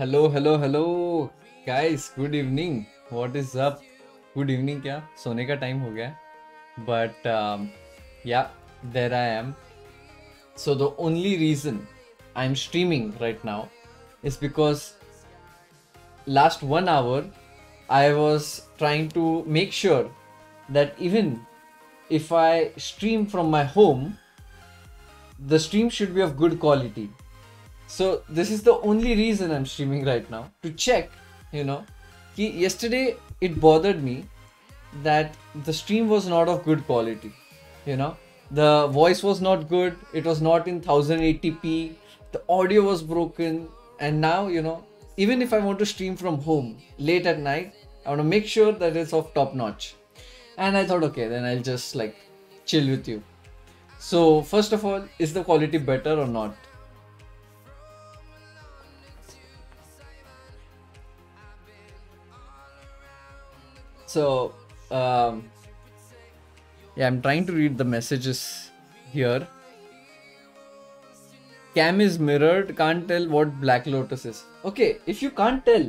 Hello, hello, hello, guys. Good evening. What is up? Good evening. Evening क्या सोने का time हो गया बट या देर आई so the only reason i'm streaming right now is because last one hour i was trying to make sure that even if i stream from my home the stream should be of good quality so this is the only reason I'm streaming right now to check, you know, कि yesterday it bothered me that the stream was not of good quality, you know, the voice was not good, it was not in 1080p, the audio was broken, and now you know, even if I want to stream from home late at night, I want to make sure that it's of top notch. And I thought, okay, then I'll just like chill with you. So first of all, is the quality better or not? So, um, yeah, I'm trying to read the messages here. Cam is mirrored, can't tell what Black Lotus is. Okay, if you can't tell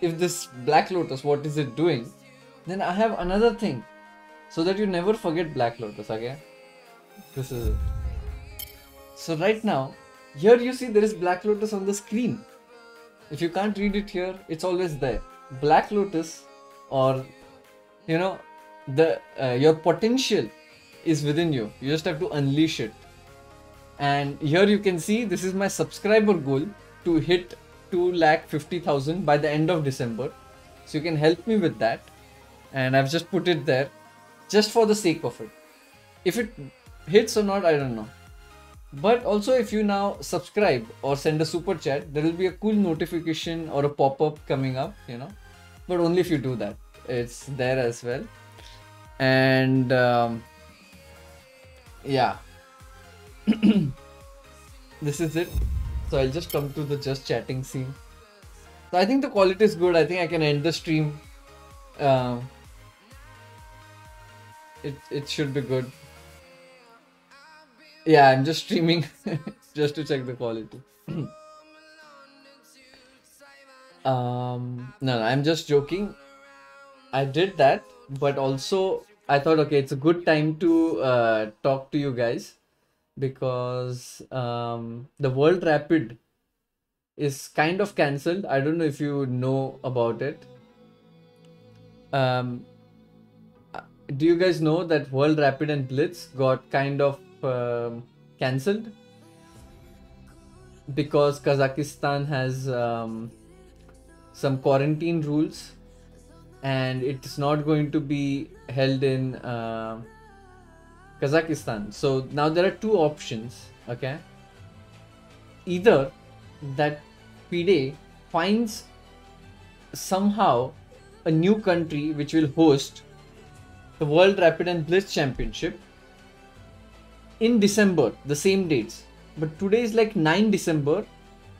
if this Black Lotus, what is it doing, then I have another thing. So that you never forget Black Lotus, okay? This is it. So right now, here you see there is Black Lotus on the screen. If you can't read it here, it's always there. Black Lotus or you know the uh, your potential is within you you just have to unleash it and here you can see this is my subscriber goal to hit 2 lakh 50,000 by the end of December so you can help me with that and I've just put it there just for the sake of it if it hits or not I don't know but also if you now subscribe or send a super chat there will be a cool notification or a pop-up coming up you know but only if you do that it's there as well and um, yeah this is it so i'll just come to the just chatting scene so i think the quality is good i think i can end the stream um, it it should be good yeah i'm just streaming just to check the quality um no, no i'm just joking I did that, but also I thought, okay, it's a good time to uh, talk to you guys because um, the World Rapid is kind of cancelled. I don't know if you know about it. Um, uh, do you guys know that World Rapid and Blitz got kind of um, cancelled? Because Kazakhstan has um, some quarantine rules and it's not going to be held in uh, Kazakhstan. So now there are two options. Okay, either that PDA finds somehow a new country which will host the World Rapid and Blitz Championship in December, the same dates. But today is like 9 December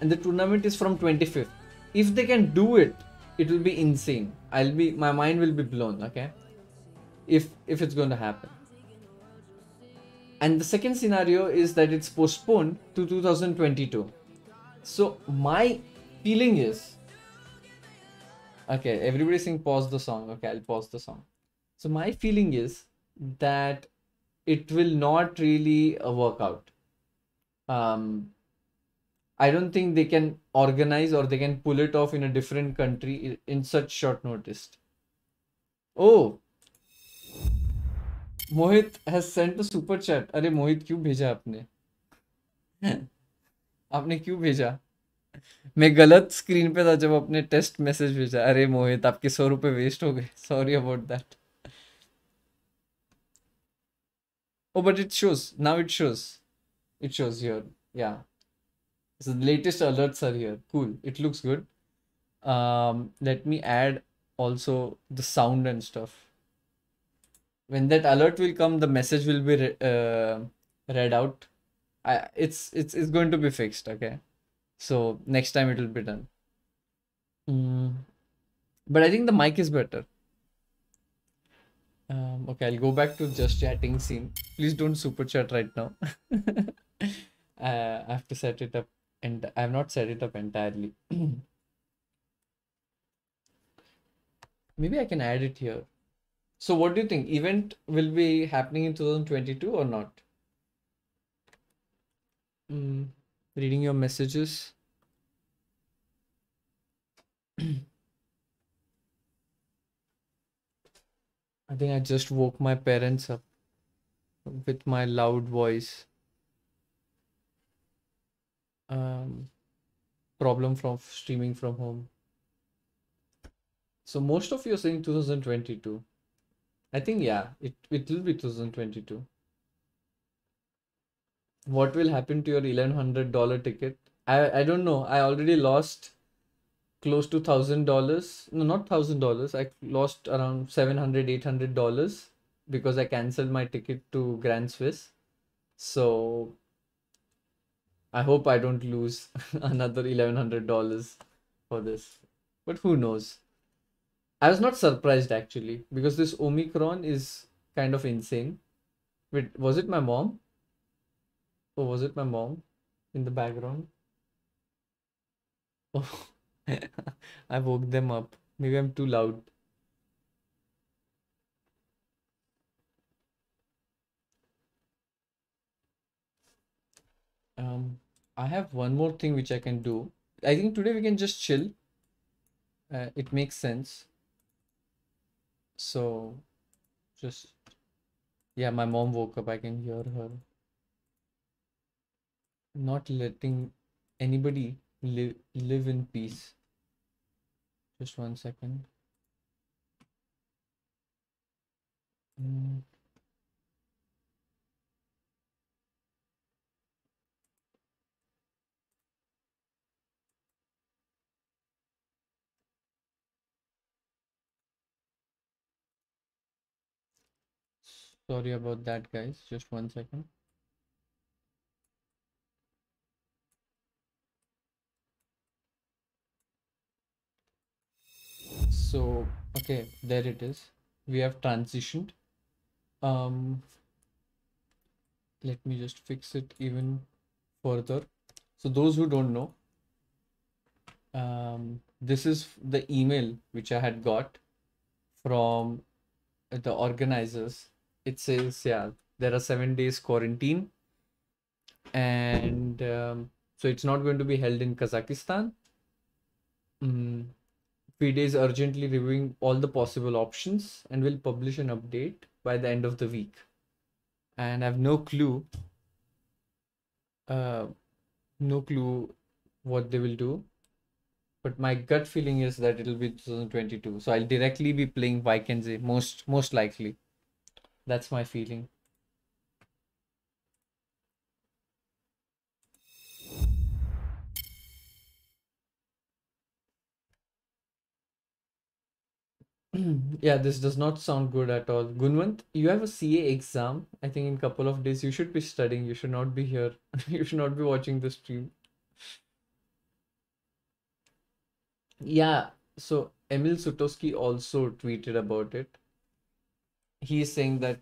and the tournament is from 25th. If they can do it it will be insane. I'll be my mind will be blown, okay? If if it's going to happen. And the second scenario is that it's postponed to 2022. So my feeling is okay, everybody's saying pause the song. Okay, I'll pause the song. So my feeling is that it will not really uh, work out. Um, I don't think they can organize or they can pull it off in a different country in such short notice. Oh, Mohit has sent a super chat. अरे मोहित क्यों भेजा आपने आपने क्यों भेजा मैं गलत screen पे था जब आपने टेस्ट मैसेज भेजा अरे मोहित आपके सौ रुपए वेस्ट हो गए sorry about that oh but it shows now it shows it shows your yeah So the latest alerts are here. Cool. It looks good. Um, let me add also the sound and stuff. When that alert will come, the message will be re uh, read out. I, it's it's it's going to be fixed. Okay, so next time it will be done. Mm. But I think the mic is better. Um, okay, I'll go back to just chatting scene. Please don't super chat right now. uh, I have to set it up and I have not set it up entirely. Maybe I can add it here. So what do you think? Event will be happening in 2022 or not? Mm, reading your messages. I think I just woke my parents up with my loud voice um, problem from streaming from home. So most of you are saying 2022. I think yeah, it it will be 2022. What will happen to your $1100 ticket? I I don't know. I already lost close to thousand dollars no not thousand dollars i lost around 700 800 dollars because i cancelled my ticket to grand swiss so I hope I don't lose another $1,100 for this. But who knows? I was not surprised actually because this Omicron is kind of insane. Wait, was it my mom? Or was it my mom in the background? Oh, I woke them up. Maybe I'm too loud. Um, I have one more thing which I can do. I think today we can just chill. Uh, it makes sense. So, just yeah, my mom woke up. I can hear her. Not letting anybody live live in peace. Just one second. Mm. Sorry about that guys, just one second. So, okay, there it is. We have transitioned. Um, let me just fix it even further. So those who don't know, um, this is the email which I had got from the organizers it says yeah there are seven days quarantine and um, so it's not going to be held in kazakhstan mm. Feed is urgently reviewing all the possible options and will publish an update by the end of the week and i have no clue uh, no clue what they will do but my gut feeling is that it'll be 2022 so i'll directly be playing Vikings eh, most most likely that's my feeling. yeah, this does not sound good at all. Gunwant, you have a CA exam. I think in couple of days you should be studying. You should not be here. you should not be watching the stream. Yeah, so Emil Sutowski also tweeted about it he is saying that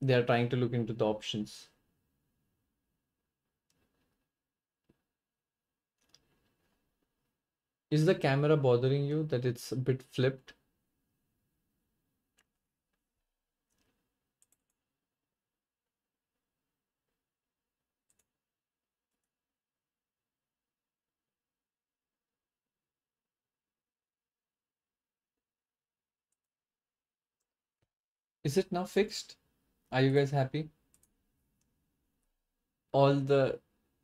they are trying to look into the options. Is the camera bothering you that it's a bit flipped? Is it now fixed? Are you guys happy? All the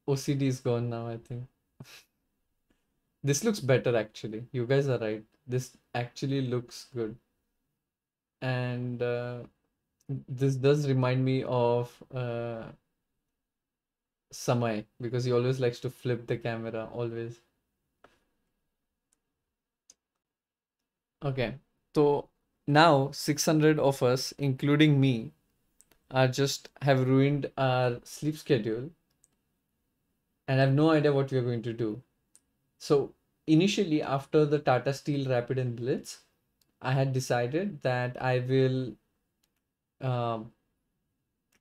OCD is gone now, I think. this looks better actually. You guys are right. This actually looks good. And uh, this does remind me of uh, Samai because he always likes to flip the camera, always. Okay, so now 600 of us including me are just have ruined our sleep schedule and I have no idea what we are going to do so initially after the tata steel rapid and blitz i had decided that i will um,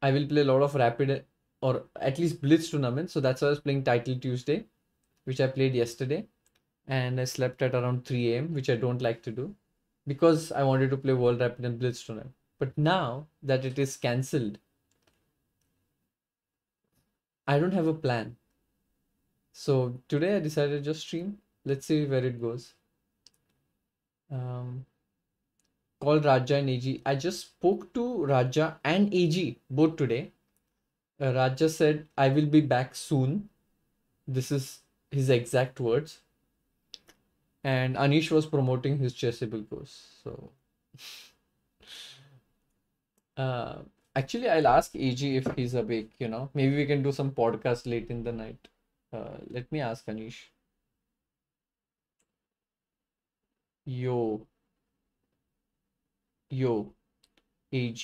i will play a lot of rapid or at least blitz tournaments so that's why i was playing title tuesday which i played yesterday and i slept at around 3 a.m which i don't like to do because I wanted to play World Rapid and Blitz tournament. But now that it is cancelled, I don't have a plan. So today I decided just stream. Let's see where it goes. Um, call Raja and AG. I just spoke to Raja and AG both today. Uh, Raja said, I will be back soon. This is his exact words and Anish was promoting his chessable course. So, uh, actually, I'll ask AG if he's awake. You know, maybe we can do some podcast late in the night. Uh, let me ask Anish. Yo, yo, AG,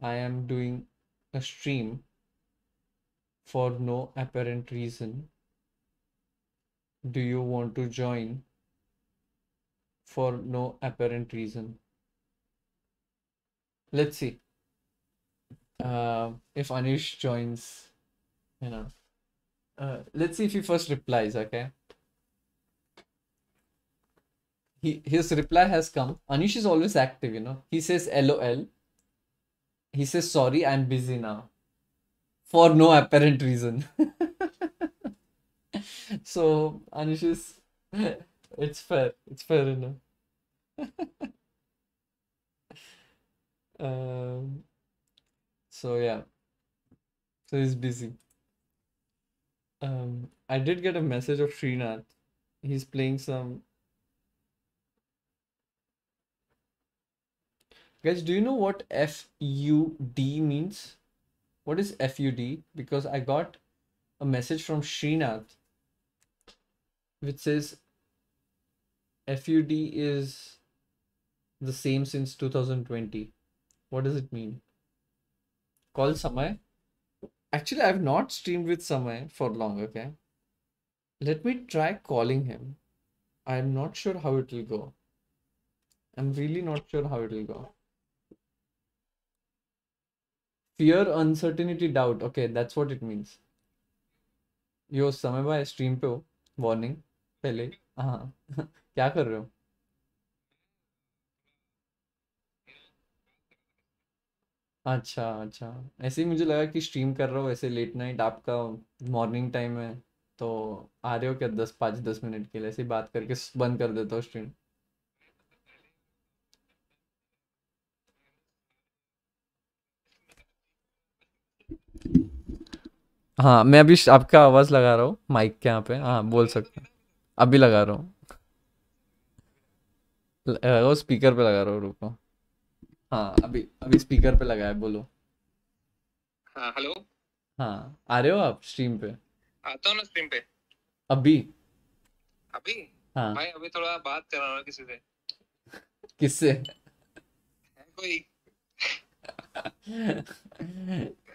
I am doing a stream for no apparent reason do you want to join for no apparent reason? Let's see uh, if Anish joins, you know. Uh, let's see if he first replies, okay? He, his reply has come. Anish is always active, you know. He says LOL. He says, sorry, I'm busy now. For no apparent reason. So Anish is it's fair. It's fair enough. um, so yeah. So he's busy. Um, I did get a message of Srinath. He's playing some. Guys, do you know what FUD means? What is FUD? Because I got a message from Srinath which says FUD is the same since 2020. What does it mean? Call Samay. Actually, I've not streamed with Samay for long, okay? Let me try calling him. I'm not sure how it will go. I'm really not sure how it will go. Fear, uncertainty, doubt. Okay, that's what it means. Yo, Samay stream pe ho. Warning. पहले हाँ क्या कर रहे हो अच्छा अच्छा ऐसे ही मुझे लगा कि स्ट्रीम कर रहे हो ऐसे लेट नाइट आपका मॉर्निंग टाइम है तो आ रहे हो क्या दस पाँच दस मिनट के लिए ऐसे ही बात करके बंद कर देता हूँ स्ट्रीम हाँ मैं अभी आपका आवाज़ लगा रहा हूँ माइक के यहाँ पे हाँ बोल सकते अभी लगा रहा हूँ वो स्पीकर पे लगा रहा हूँ रुको हाँ अभी अभी स्पीकर पे लगाया बोलो हाँ हेलो हाँ आ रहे हो आप स्ट्रीम पे आता हूँ ना स्ट्रीम पे अभी अभी हाँ भाई अभी थोड़ा बात कर रहा हूँ किसी से किससे कोई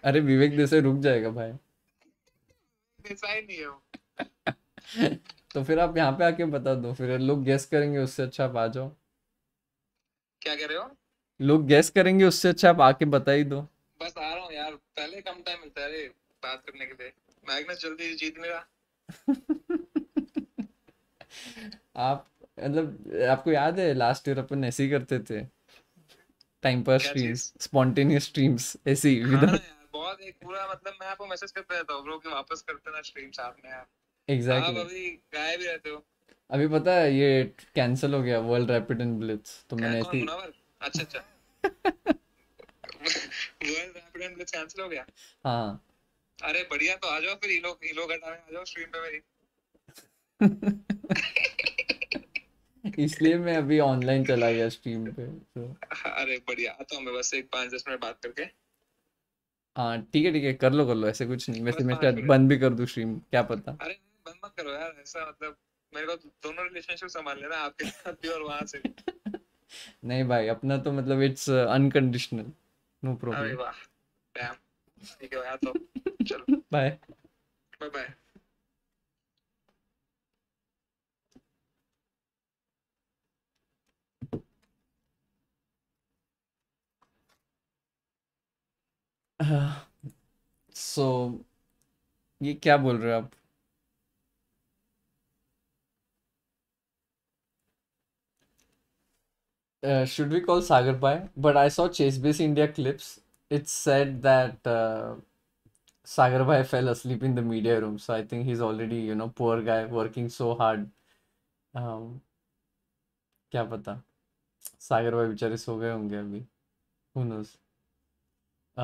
अरे विवेक देसाई रुक जाएगा भाई देसाई नहीं है तो फिर आप यहाँ पे आके बता दो फिर लोग गेस करेंगे उससे अच्छा आप आ जाओ क्या कह रहे हो लोग गेस करेंगे उससे अच्छा आप आके बता ही दो बस आ रहा हूँ यार पहले कम टाइम मिलता है बात करने के लिए मैग्नस जल्दी जीत मेरा आप मतलब आपको याद है लास्ट ईयर अपन ऐसे ही करते थे time pass streams spontaneous streams ऐसे ही विदाउट हाँ बहुत एक पूरा मतलब मैं आपको मैसेज करता रहता हूँ ब्रो कि वापस करते ना स्ट्रीम्स आपने यार एग्जैक्टली exactly. आप अभी गाय भी रहते हो अभी पता है ये कैंसिल हो गया वर्ल्ड रैपिड एंड ब्लिट्स तो मैंने ऐसी अच्छा अच्छा world rapid and blitz cancel हो गया हाँ अरे बढ़िया तो आ जाओ फिर इलो इलो घटा में आ जाओ स्ट्रीम पे मेरी इसलिए मैं अभी ऑनलाइन चला गया स्ट्रीम पे तो अरे बढ़िया आता तो हूँ मैं बस एक पाँच दस मिनट बात करके हाँ ठीक है ठीक है कर लो कर लो ऐसे कुछ नहीं वैसे मैं शायद बंद भी कर दूँ स्ट्रीम क्या पता अरे मत करो यार ऐसा मतलब मेरे को दोनों रिलेशनशिप संभाल लेना आपके साथ भी और वहां से नहीं भाई अपना तो मतलब इट्स अनकंडीशनल नो प्रॉब्लम अरे वाह डैम ठीक है यार तो चलो bye bye bye so so, ये क्या बोल रहे हो आप uh, should we call Sagar Bhai? But I saw Chase Base India clips. It said that uh, Sagar Bhai fell asleep in the media room. So I think he's already, you know, poor guy working so hard. Um, kya pata? Sagar Bhai bichare so gaye honge abhi. who knows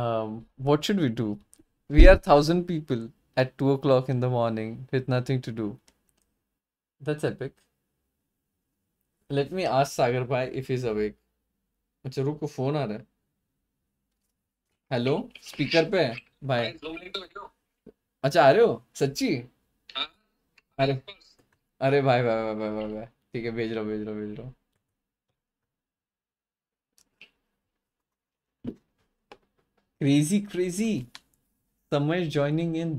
um, what should we do we are thousand people at two o'clock in the morning with nothing to do that's epic let me आज सागर भाई if is awake अच्छा रुको phone आ रहा है hello speaker पे भाई अच्छा आ रहे हो सच्ची अरे अरे भाई भाई भाई भाई भाई भाई ठीक है भेज रहा भेज रहा भेज रहा crazy crazy Samar joining in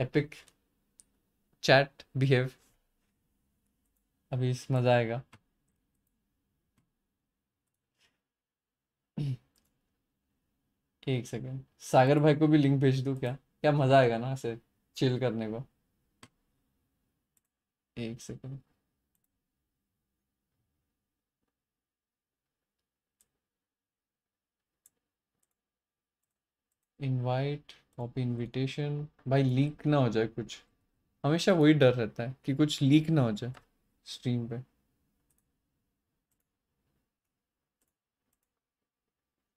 epic chat behave अभी इस मज़ा आएगा एक सेकेंड सागर भाई को भी लिंक भेज दू क्या क्या मज़ा आएगा ना ऐसे चिल करने को एक सेकेंड इनवाइट कॉपी इनविटेशन भाई लीक ना हो जाए कुछ हमेशा वही डर रहता है कि कुछ लीक ना हो जाए स्ट्रीम पे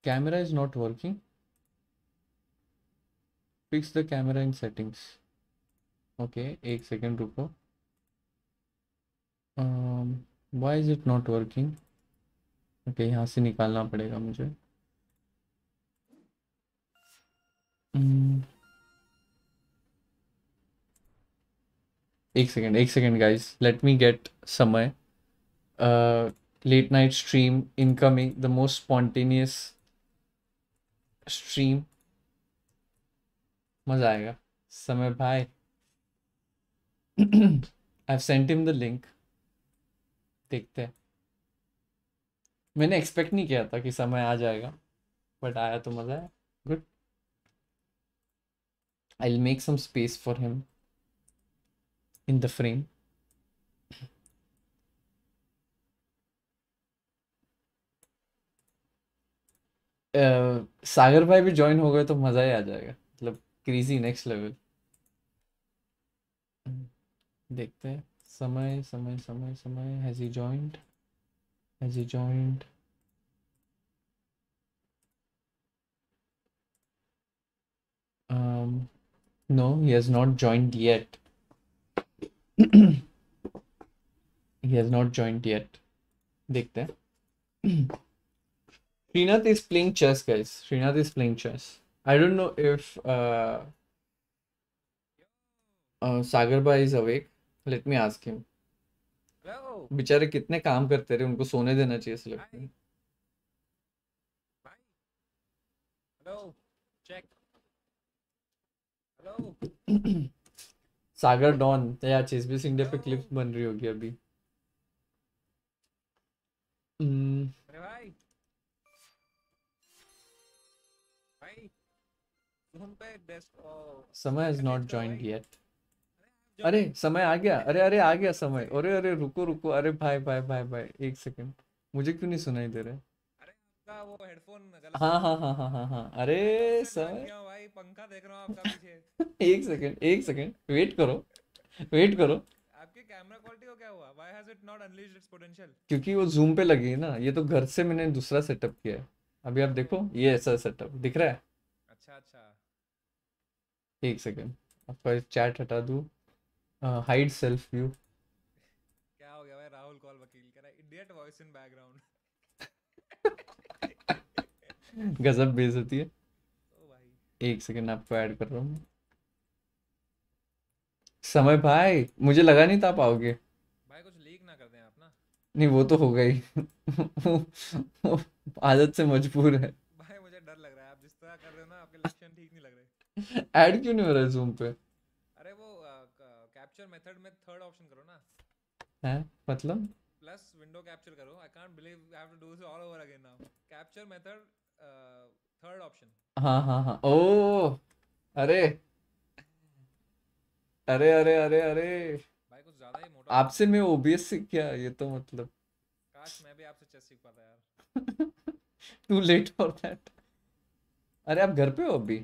camera is not working fix the camera in settings okay एक सेकेंड रुको why is it not working okay यहाँ से निकालना पड़ेगा मुझे hmm. एक सेकेंड एक second guys let me get Samay late night stream incoming the most spontaneous stream मज़ा आएगा समय भाई I sent him the link देखते हैं मैंने एक्सपेक्ट नहीं किया था कि समय आ जाएगा बट आया तो मज़ा आया good I make some space for him in the frame Uh, Sagar भाई भी ज्वाइन हो गए तो मजा ही आ जाएगा मतलब क्रीजी नेक्स्ट लेवल देखते हैं समय Samay Samay Samay has he joined has he joined um no he has not joined yet he has not joined yet dekhte hain Srinath is playing chess guys Srinath is playing chess i don't know if uh, uh sagarba is awake let me ask him बेचारे कितने काम करते रहे उनको सोने देना चाहिए ऐसे लगता है hello check hello Sagar don तो यार चेस पे क्लिप्स बन रही होगी अभी हम्म। अरे भाई भाई फोन पे डेस्क समय इज नॉट जॉइंड येट अरे समय आ गया अरे अरे आ गया समय अरे अरे रुको रुको अरे भाई भाई भाई भाई एक सेकंड मुझे क्यों नहीं सुनाई दे रहा है आपका वो हेडफोन गलत हाँ, हाँ हाँ हाँ हाँ हाँ अरे सर भाई पंखा देख रहा हूँ आपका पीछे एक सेकंड एक सेकंड वेट करो वेट करो आपके कैमरा क्वालिटी को क्या हुआ why has it not unleashed its potential क्योंकि वो जूम पे लगी है ना ये तो घर से मैंने दूसरा सेटअप किया है अभी आप देखो ये ऐसा सेटअप दिख रहा है अच्छा अच्छा एक सेकंड आपका चैट हटा दूँ हाइड सेल्फ व्यू क्या हो गया भाई राहुल कॉल वकील कह रहा है इडियट वॉइस इन बैकग्राउंड गजब बेज होती है एक सेकेंड आपको ऐड कर रहा हूँ समय भाई मुझे लगा नहीं था पाओगे भाई कुछ लीक ना कर दें आप ना नहीं वो तो हो गई आदत से मजबूर है भाई मुझे डर लग रहा है आप जिस तरह कर रहे हो ना आपके लक्षण ठीक नहीं लग रहे ऐड क्यों नहीं हो रहा है जूम पे अरे वो कैप्चर मेथड में थर्ड ऑप्शन करो ना है मतलब प्लस विंडो कैप्चर करो I can't believe I have to do this all over again now capture method third option हाँ हाँ हाँ ओ अरे अरे अरे अरे अरे भाई कुछ ज्यादा ही मोटा आपसे मैं ओबीएस से क्या ये तो मतलब काश मैं भी आपसे चेस सीख पाता यार टू लेट फॉर दैट अरे आप घर पे हो अभी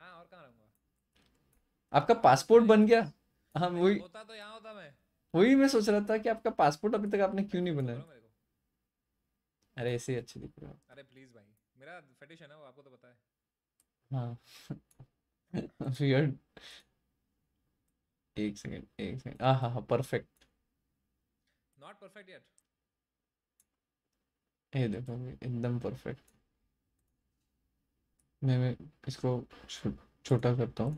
हाँ और कहाँ रहूँगा आपका पासपोर्ट बन गया हाँ वही होता तो यहाँ होता मैं वही मैं सोच रहा था कि आपका पासपोर्ट अभी तक आपने क्यों नहीं बनाया अरे ऐसे ही अच्छे दिख रहा अरे प्लीज भाई मेरा फेटिश है ना वो आपको तो पता है हाँ फिर एक सेकंड एक सेकंड हाँ हाँ हाँ परफेक्ट नॉट परफेक्ट यार ये देखो एकदम परफेक्ट मैं मैं इसको छोटा चो, करता हूँ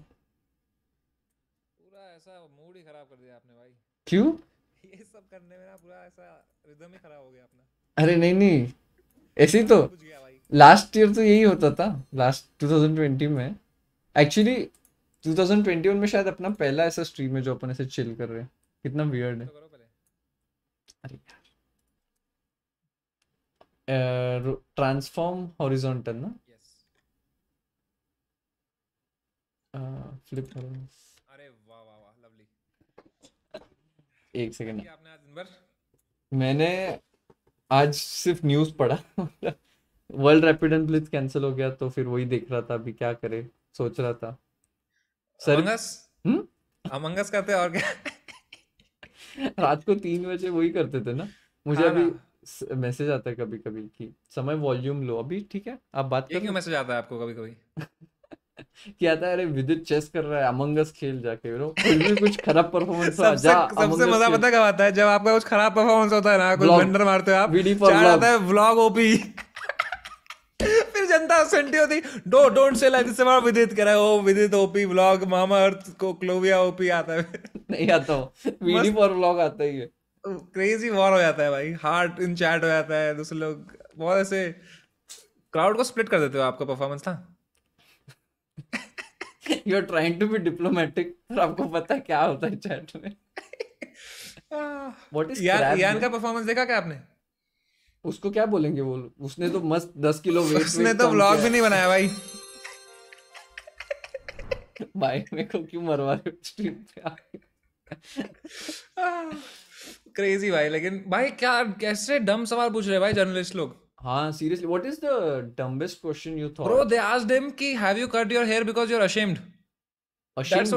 पूरा ऐसा मूड ही खराब कर दिया आपने भाई क्यों ये सब करने में ना पूरा ऐसा रिदम ही खराब हो गया अपना अरे नहीं नहीं ऐसे ही तो लास्ट ईयर तो यही होता था लास्ट 2020 में एक्चुअली 2021 में शायद अपना पहला ऐसा स्ट्रीम है जो अपन ऐसे चिल कर रहे हैं कितना वियर्ड है अरे यार ट्रांसफॉर्म हॉरिजॉन्टल ना फ्लिप करो अरे वाह वाह वाह लवली एक सेकंड आपने आज दिन भर मैंने आज सिर्फ न्यूज़ पढ़ा world rapid and blitz cancel हो गया तो फिर वही देख रहा था अभी क्या करे सोच रहा था सर अमंगस अमंगस करते और क्या रात को तीन बजे वही करते थे ना मुझे हाँ अभी मैसेज आता है कभी कभी कि समय वॉल्यूम लो अभी ठीक है आप बात कर क्यों मैसेज आता है आपको कभी कभी क्या था अरे विद्युत चेस कर रहा है अमंगस खेल जाके ब्रो कुछ भी कुछ खराब परफॉर्मेंस हो जा सबसे मजा पता कब आता है जब आपका कुछ खराब परफॉर्मेंस होता है ना कुछ बंडर मारते हो आप वीडियो आता है व्लॉग ओपी फिर जनता सेंटी होती डो डोंट से लाइक से विदित करा ओ विदित ओपी व्लॉग मामा अर्थ को क्लोविया ओपी आता है नहीं आता तो वीडियो फॉर व्लॉग आता ही है क्रेजी वॉर हो जाता है भाई हार्ट इन चैट हो जाता है दूसरे लोग बहुत ऐसे क्राउड को स्प्लिट कर देते हो आपका परफॉर्मेंस था you are trying to be diplomatic पर आपको पता है क्या होता है चैट में व्हाट इज यान यान का परफॉर्मेंस देखा क्या आपने उसको क्या बोलेंगे वो उसने तो मस्त दस किलो वेट उसने तो व्लॉग भी नहीं बनाया भाई भाई मेरे को क्यों मरवा रहे स्ट्रीम पे क्रेजी भाई लेकिन भाई क्या कैसे डम सवाल पूछ रहे भाई जर्नलिस्ट लोग हाँ seriously what is the dumbest question you thought bro they asked him कि have you cut your hair because you are ashamed ashamed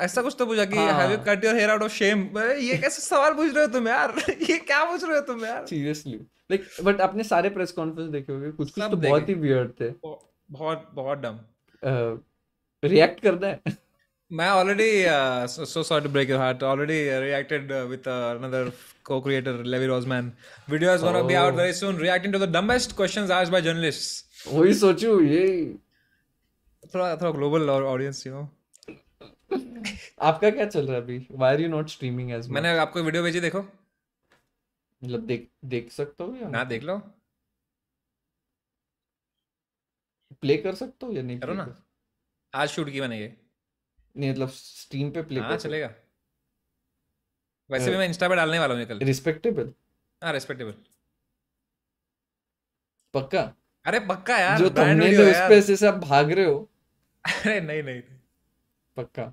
ऐसा कुछ तो पूछा कि have you cut your hair out of shame ये कैसे सवाल पूछ रहे हो तुम यार ये क्या पूछ रहे हो तुम यार सीरियसली लाइक बट आपने सारे प्रेस कॉन्फ्रेंस देखे होंगे कुछ कुछ तो बहुत ही वियर्ड थे बहुत बहुत डम रिएक्ट करना है मैं already so sorry to break your heart already reacted with another co creator Levi Rozman video is gonna be out very soon reacting to the dumbest questions dumbest by journalist वही सोचू ये थोड़ा थोड़ा global audience you know आपका क्या चल रहा है अभी why are you not streaming as मैंने आपको वीडियो भेजी देखो मतलब देख देख सकते हो या ना देख लो प्ले कर सकते हो या नहीं करो ना कर? आज शूट की मैंने ये नहीं मतलब स्ट्रीम पे प्ले हां चलेगा वैसे भी मैं इंस्टा पे डालने वाला हूं कल रिस्पेक्टेबल हां रिस्पेक्टेबल पक्का अरे पक्का यार जो तुमने उस पे से सब भाग रहे हो अरे नहीं नहीं पक्का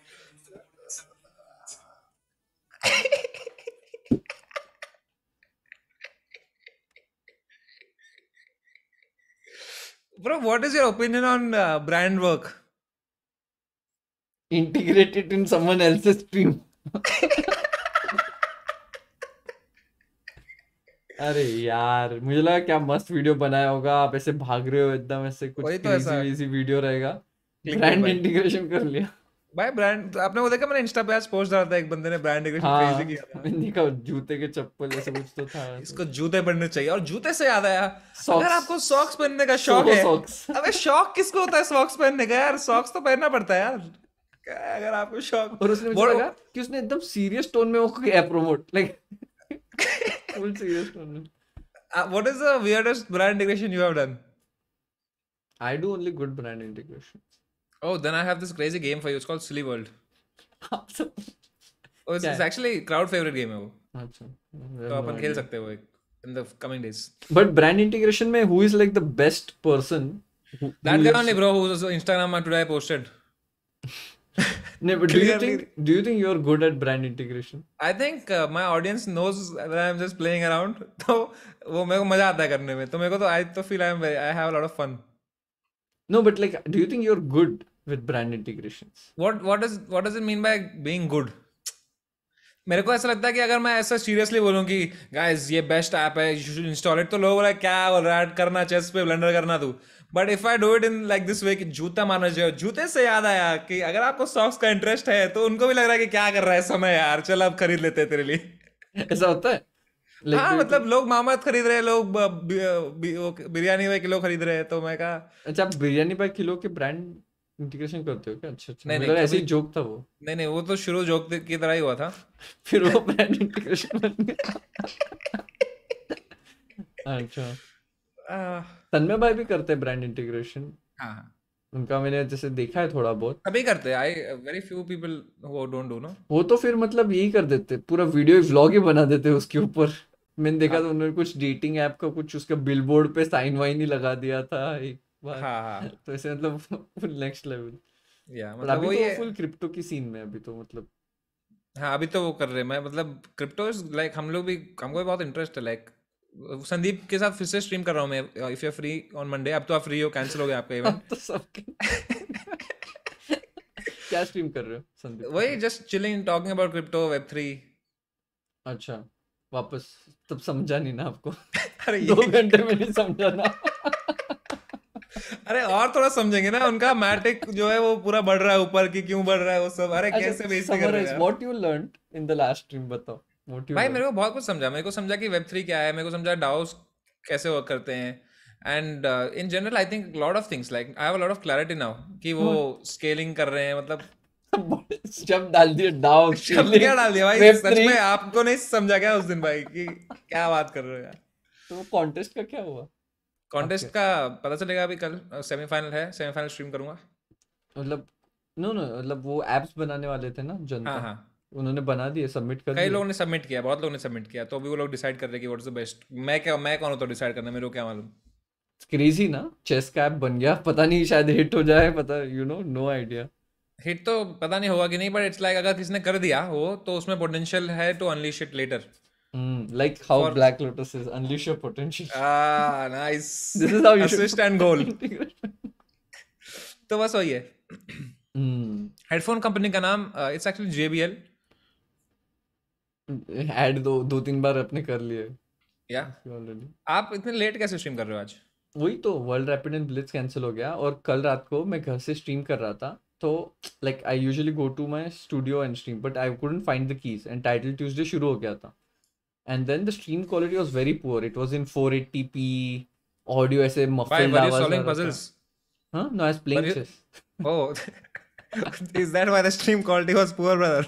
Bro, what is your opinion on uh, brand work? Integrate it in someone else's stream. अरे यार मुझे लगा क्या मस्त वीडियो बनाया होगा आप ऐसे भाग रहे हो एकदम ऐसे कुछ तो ऐसा वीडियो रहेगा ब्रांड इंटीग्रेशन कर लिया भाई ब्रांड आपने वो देखा मैंने इंस्टा पे आज पोस्ट डाला था एक बंदे ने ब्रांड डिक्लेरेशन हाँ, किया था मैंने कहा जूते के चप्पल ऐसा कुछ तो था इसको जूते पहनने चाहिए और जूते से याद आया अगर आपको सॉक्स पहनने का शौक है अबे शौक किसको होता है सॉक्स पहनने का यार सॉक्स तो पहनना पड़ता है यार अगर आपको शौक और उसने मुझे लगा कि उसने एकदम सीरियस टोन में वो किया promote like full serious tone में what is the weirdest brand integration you have done I do only good brand integration Oh, then I have this crazy game for you. It's called Silly World. oh, it's, it's actually crowd favorite game है वो. अच्छा. तो अपन खेल सकते हो एक in the coming days. But brand integration में who is like the best person? Who, that guy only bro who's Instagram today I posted. no, but do you think do you think you're good at brand integration? I think uh, my audience knows that I'm just playing around. तो वो मेरे को मजा आता है करने में. तो मेरे को तो I तो feel I'm I have a lot of fun. No, but like, do you think you're good with brand integrations what what does what does it mean by being good मेरे को ऐसा लगता है कि अगर मैं ऐसा सीरियसली बोलूं कि गाइस ये बेस्ट ऐप है यू शुड इंस्टॉल इट तो लोग बोला क्या बोल रहा है करना चेस पे ब्लेंडर करना तू but if I do it in like this way कि जूता माना जाए जूते से याद आया कि अगर आपको सॉक्स का इंटरेस्ट है तो उनको भी लग रहा है कि क्या कर रहा है समय यार चल अब खरीद लेते तेरे लिए ऐसा होता है like हाँ मतलब लोग मामत खरीद रहे हैं लोग बिरयानी पे किलो खरीद रहे हैं तो मैं कहा अच्छा बिरयानी पर किलो के ब्रांड इंटीग्रेशन करते हो क्या अच्छा अच्छा मतलब ऐसे ही जोक था वो नहीं नहीं वो तो शुरू जोक की तरह ही हुआ था फिर वो ब्रांड इंटीग्रेशन बन गया अच्छा तन्मय भाई भी करते हैं ब्रांड हाँ, इंटीग्रेशन हाँ उनका मैंने जैसे देखा है थोड़ा बहुत सभी करते हैं I very few people who don't do no वो तो फिर मतलब यही कर देते पूरा वीडियो व्लॉग ही बना देते उसके ऊपर मैंने देखा तो उन्होंने कुछ डेटिंग ऐप का कुछ उसका बिलबोर्ड पे साइन वाइन ही लगा दिया था एक हाँ हाँ तो ऐसे मतलब नेक्स्ट लेवल या मतलब अभी वो तो फुल क्रिप्टो की सीन में अभी तो मतलब हाँ अभी तो वो कर रहे हैं मैं मतलब क्रिप्टो लाइक हम लोग भी हमको भी बहुत इंटरेस्ट है लाइक संदीप के साथ फिर से स्ट्रीम कर रहा हूँ मैं if you free on Monday अब तो आप फ्री हो कैंसिल हो गया आपका इवेंट तो क्या स्ट्रीम कर रहे हो संदीप वही just chilling talking about crypto web three अच्छा वापस तब समझा नहीं ना आपको अरे दो घंटे में नहीं समझा ना अरे और थोड़ा समझेंगे ना उनका मैट्रिक जो है वो पूरा बढ़ रहा है ऊपर की क्यों बढ़ रहा है वो सब अरे अच्छा, कैसे बेसिक कर रहे हैं what you learn in the last stream बताओ भाई मेरे को बहुत कुछ समझा मेरे को समझा कि वेब थ्री क्या है मेरे को समझा डाउस कैसे वर्क करते हैं and in general I think lot of things like I have lot of clarity now कि वो स्केलिंग hmm. कर रहे हैं मतलब शब्द डाल दिए डाउ शब्द क्या डाल दिया भाई सच में आपको नहीं समझा क्या उस दिन भाई कि क्या बात कर रहे हो यार तो कॉन्टेस्ट का क्या हुआ कॉन्टेस्ट okay. का पता चलेगा अभी कल सेमीफाइनल है सेमीफाइनल स्ट्रीम करूंगा मतलब नो नो मतलब वो एप्स बनाने वाले थे ना जनता हाँ हाँ उन्होंने बना दिए सबमिट कर कई लोगों ने सबमिट किया बहुत लोगों ने सबमिट किया तो अभी वो लोग डिसाइड कर रहे हैं कि व्हाट इज द बेस्ट मैं क्या मैं कौन होता तो डिसाइड करना मेरे को क्या मालूम क्रेजी ना चेस का ऐप बन गया पता नहीं शायद हिट हो जाए पता you know no idea hit तो पता नहीं होगा कि नहीं बट इट्स लाइक अगर किसी ने कर दिया वो तो उसमें पोटेंशियल है to unleash it later Mm, like how For... Black Lotus is unleash your potential. Ah, nice. this is how you assist and goal. तो बस वही है हेडफोन hmm. कंपनी का नाम इट्स एक्चुअली JBL ऐड दो दो तीन बार अपने कर लिए या ऑलरेडी आप इतने लेट कैसे स्ट्रीम कर रहे हो आज वही तो world rapid and blitz cancel हो गया और कल रात को मैं घर से स्ट्रीम कर रहा था तो like I usually go to my studio and stream but I couldn't find the keys and title Tuesday शुरू हो गया था and then the stream quality was very poor. It was in 480p audio say muffled Why were you solving puzzles? Huh? No, I was playing you... chess. Oh, is that why the stream quality was poor, brother?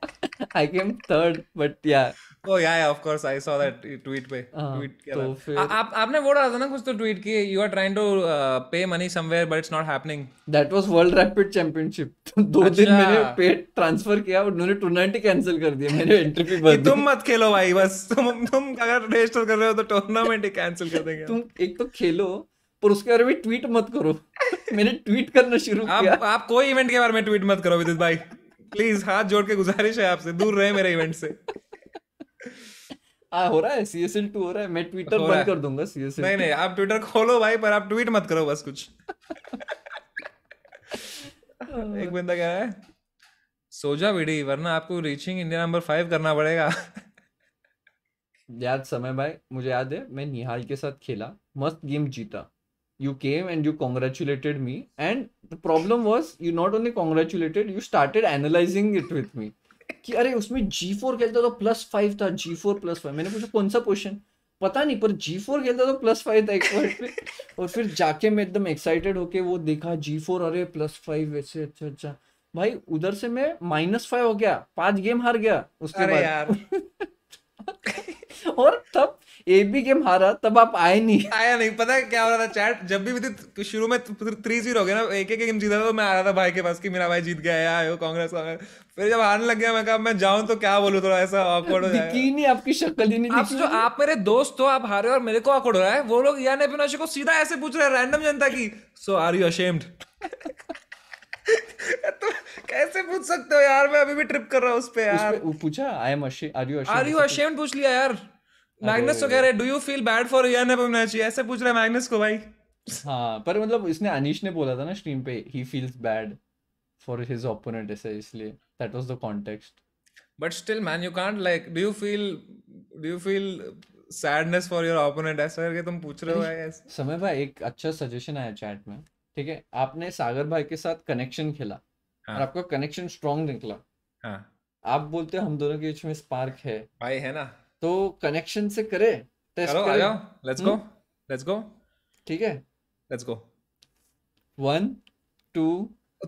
I came third, but yeah, oh yeah, yeah, of course I saw that tweet पे हाँ, tweet किया तो फिर आप आपने वो डाला था ना कुछ तो tweet किए you are trying to uh, pay money somewhere but it's not happening that was World Rapid Championship दो अच्छा। दिन मैंने पे ट्रांसफर किया उन्होंने टूर्नामेंट ही कैंसिल कर दिया मैंने एंट्री फी भर तुम मत खेलो भाई बस तुम तुम अगर रजिस्टर कर रहे हो तो टूर्नामेंट ही कैंसिल कर देंगे तुम एक तो खेलो पर उसके बारे में ट्वीट मत करो मैंने ट्वीट करना शुरू किया आप आप कोई इवेंट के बारे में ट्वीट मत करो विदित भाई प्लीज हाथ जोड़ के गुजारिश है आपसे दूर रहे मेरे इवेंट से हाँ, हो रहा है सीएसएल टू हो रहा है मैं ट्विटर बंद कर दूंगा सीएसएल नहीं नहीं आप ट्विटर खोलो भाई पर आप ट्वीट मत करो बस कुछ एक बंदा कह रहा है सोजा वीडी वरना आपको रीचिंग इंडिया नंबर फाइव करना पड़ेगा याद समय भाई मुझे याद है मैं निहाल के साथ खेला मस्त गेम जीता you came and you congratulated me and the problem was you not only congratulated you started analyzing it with me कि अरे उसमें जी फोर खेलता तो प्लस फाइव था जी फोर प्लस फाइव मैंने पूछा कौन सा क्वेश्चन पता नहीं पर जी फोर खेलता तो प्लस फाइव था एक पॉइंट पे और फिर जाके मैं एकदम एक्साइटेड होके वो देखा जी फोर अरे प्लस फाइव वैसे अच्छा अच्छा भाई उधर से मैं माइनस फाइव हो गया पांच गेम हार गया उसके बाद और तब एक गेम हारा तब आप आए नहीं आया नहीं पता है क्या हो रहा था चैट जब भी विदित तो शुरू में थ्री जीरो तो हो गया ना एक एक गेम जीता था तो मैं आ रहा था भाई के पास कि मेरा भाई जीत गया आयो कांग्रेस कांग्रेस फिर जब हारने लग गया मैं कहा मैं जाऊं तो क्या बोलूं थोड़ा ऐसा ऑकवर्ड हो जाएगा नहीं आपकी शक्ल ही नहीं आप जो आप मेरे दोस्त हो आप हारे और मेरे को ऑकवर्ड हो रहा है वो लोग यान एपिनाशी को सीधा ऐसे पूछ रहे हैं रैंडम जनता की सो आर यू अशेम्ड तो कैसे पूछ सकते हो यार मैं अभी भी ट्रिप कर रहा हूँ उस पर यार पूछा I am are you are you ashamed पूछ लिया यार मैग्नस तो कह रहे do you feel bad for Ian Nepomniachtchi ऐसे पूछ रहा है मैग्नस को भाई हाँ पर मतलब इसने अनिश ने बोला था ना स्ट्रीम पे ही feels bad for his opponent ऐसे इसलिए that was the context but still man you can't like do you feel do you feel sadness for your opponent ऐसा करके तुम पूछ रहे हो भाई ऐसे समय भाई एक अच्छा सजेशन आया चैट में ठीक है आपने सागर भाई के साथ कनेक्शन खेला हाँ. और आपका कनेक्शन स्ट्रांग निकला हाँ. आप बोलते हो हम दोनों के बीच में स्पार्क है भाई है ना तो कनेक्शन से करे टेस्ट करो आ जाओ लेट्स गो लेट्स गो ठीक है let's go one two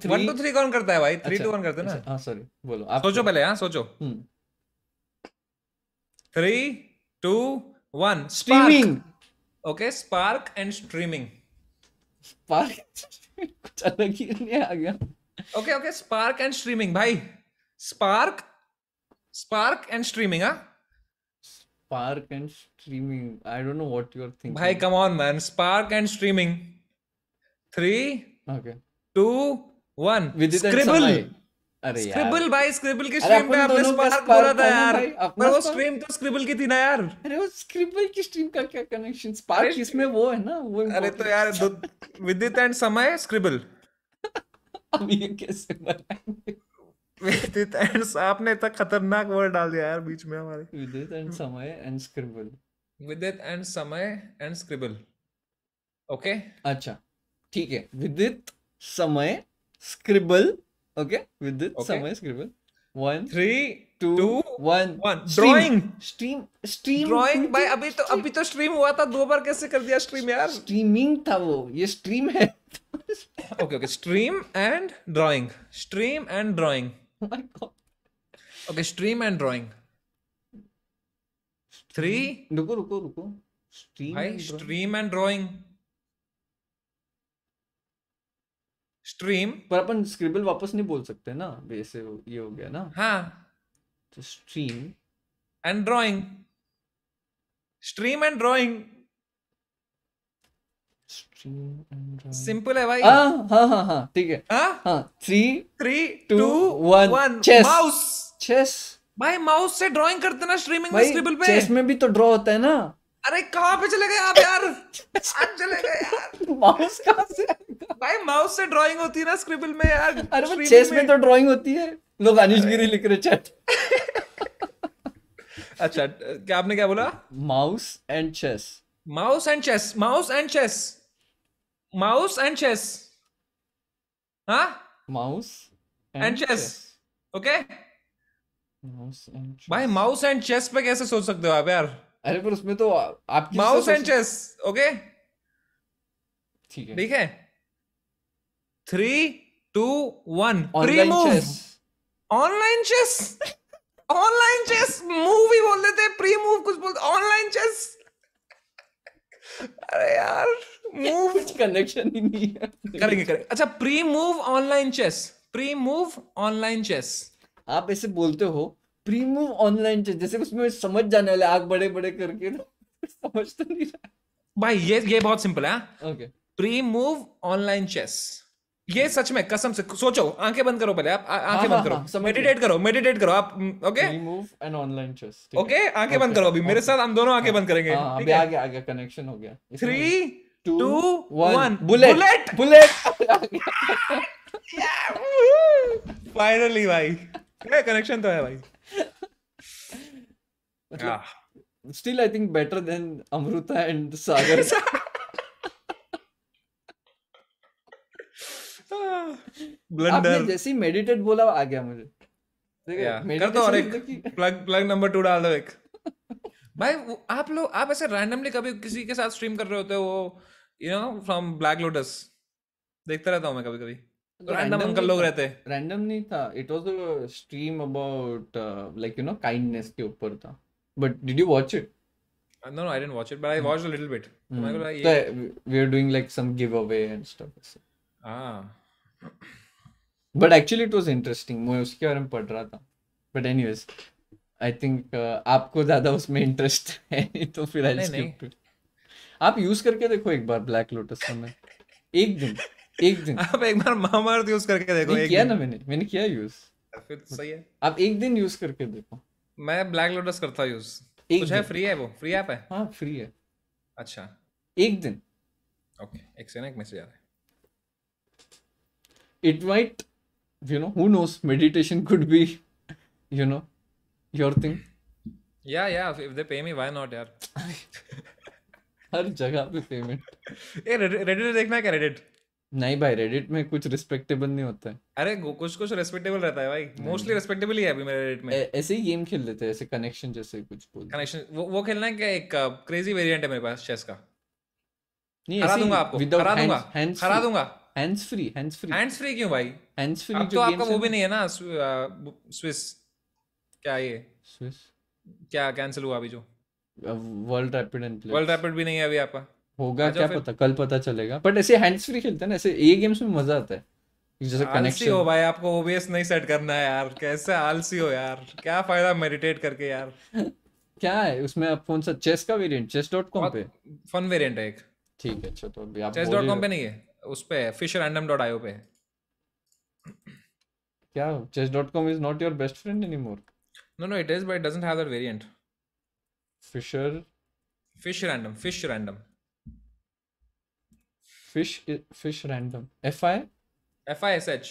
one two three कौन करता है भाई थ्री टू वन करते हैं ना अच्छा, हाँ सॉरी बोलो आप सोचो पहले हाँ सोचो three two one streaming okay spark and streaming spark कुछ अलग ही नहीं आ गया okay okay spark and streaming भाई स्पार्क स्पार्क एंड स्ट्रीमिंग हाँ Spark and streaming. I don't know what you're thinking. Bhai, come on, man. Spark and streaming. Three. Okay. Two. One. Vidit Scribble. अरे scribble भाई scribble की stream पे आपने spark बोला था यार पर वो स्ट्रीम तो स्क्रिबल की थी ना यार अरे वो स्क्रिबल की स्ट्रीम का क्या कनेक्शन स्पार्क इसमें वो है ना वो अरे तो यार विदित एंड समय स्क्रिबल अब ये कैसे बनाएंगे विदित एंड आपने इतना खतरनाक वर्ड डाल दिया यार बीच में हमारे Vidit and Samay and scribble Vidit and Samay and scribble okay अच्छा ठीक है Vidit Samay scribble okay Vidit Samay scribble one three two one one drawing stream stream drawing भाई अभी तो अभी तो स्ट्रीम हुआ था दो बार कैसे कर दिया स्ट्रीम यार स्ट्रीमिंग था वो ये स्ट्रीम है okay okay stream and drawing stream and drawing Oh my god. Okay, stream and drawing. Three रुको रुको रुको स्ट्रीम भाई स्ट्रीम एंड ड्राइंग स्ट्रीम पर अपन स्क्रिबल वापस नहीं बोल सकते ना वैसे ये हो गया ना हाँ तो stream and drawing stream and drawing simple है भाई हाँ हाँ हाँ हाँ ठीक है हाँ हाँ three three two one chess mouse chess भाई माउस से ड्राइंग करते ना स्ट्रीमिंग में स्क्रिबल पे चेस में भी तो ड्रॉ होता है ना अरे कहाँ पे चले गए आप यार आप चले गए यार माउस कहाँ से भाई माउस से ड्राइंग होती है ना स्क्रिबल में यार अरे चेस में तो ड्राइंग होती है लोग अनिश गिरी लिख रहे चैट अच्छा क्या आपने क्या बोला mouse and chess mouse and chess mouse and chess mouse and chess हा mouse and chess okay mouse and भाई माउस एंड चेस पे कैसे सोच सकते हो आप यार अरे पर उसमें तो आप माउस एंड चेस ओके ठीक है ठीक है three two one online chess online chess move ही बोल देते प्री मूव कुछ बोलते ऑनलाइन चेस अरे यार मूव कनेक्शन ही नहीं है करेंगे करेंगे अच्छा pre move online chess pre move online chess आप ऐसे बोलते हो प्री मूव ऑनलाइन चेस जैसे उसमें समझ जाने वाले आग बड़े बड़े करके ना समझ तो नहीं रहा भाई ये ये बहुत सिंपल है okay pre move online chess ये सच में कसम से सोचो आंखें बंद करो पहले आप आंखें बंद करो मेडिटेट करो मेडिटेट करो आप okay remove and online chess okay आंखें बंद करो अभी मेरे साथ हम दोनों आंखें हाँ, बंद करेंगे हाँ, अभी आ गया आ गया कनेक्शन हो गया 3 2 1 बुलेट बुलेट फाइनली भाई कनेक्शन तो है भाई still I think better than Amruta and Sagar blunder जैसे मेडिटेट बोला आ गया मुझे ठीक है कर दो और एक प्लग प्लग नंबर 2 डाल दो एक भाई आप लोग आप ऐसे रैंडमली कभी किसी के साथ स्ट्रीम कर रहे होते हो वो you know from black lotus देखता रहता हूं मैं कभी कभी रैंडम अंकल लोग रहते हैं रैंडम नहीं था it was a stream about like you know kindness के ऊपर था but did you watch it No, no, I didn't watch it, but I hmm. watched a little bit. Mm. So, we are doing like some giveaway and stuff. Ah. But actually it was interesting मैं उसके बारे में पढ़ रहा था but anyways I think आपको ज्यादा उसमें इंटरेस्ट है नहीं तो फिर आई स्किप आप यूज करके देखो एक बार ब्लैक लोटस का मैं एक दिन एक दिन आप एक बार महामार यूज करके देखो एक किया ना मैंने मैंने किया यूज हाँ, फिर सही है आप एक दिन यूज करके देखो मैं ब्लैक लोटस करता हूँ यूज कुछ है फ्री है वो फ्री ऐप है हाँ फ्री है अच्छा एक दिन ओके एक सेकंड एक मैसेज आ रहा है it might you know who knows meditation could be you know your thing yeah yeah if they pay me why not yaar हर जगह पे पेमेंट ए रेडिट देखना क्या रेडिट नहीं भाई रेडिट में कुछ रिस्पेक्टेबल नहीं होता है अरे कुछ कुछ रेस्पेक्टेबल रहता है भाई मोस्टली रिस्पेक्टेबल ही है अभी मेरे रेडिट में ऐसे ही गेम खेल लेते हैं ऐसे कनेक्शन जैसे कुछ बोल कनेक्शन वो वो खेलना है क्या एक क्रेजी uh, वेरिएंट है मेरे पास चेस का नहीं हरा दूंगा आपको हरा दूंगा हरा दूंगा hands free hands free hands free क्यों भाई हैंड्स फ्री अब तो आपका वो भी नहीं है ना स्विस क्या ये स्विस क्या कैंसिल हुआ अभी जो world rapid and world rapid भी नहीं है अभी आपका होगा अच्छा क्या पता कल पता चलेगा बट ऐसे हैंड्स फ्री खेलते हैं ना ऐसे ए गेम्स में मजा आता है जैसे कनेक्शन हो भाई आपको ओबीएस नहीं सेट करना है यार कैसे आलसी हो यार क्या फायदा मेडिटेट करके यार क्या है उसमें आप कौन सा चेस का वेरिएंट chess.com पे फन वेरिएंट है एक ठीक है अच्छा तो अभी आप chess.com पे नहीं है उस पे है फिशर रैंडम डॉट आईओ पे है क्या chess dot com is not your best friend anymore no no it is but it doesn't have that variant Fischer fish random fish random fish fish random F I F I S H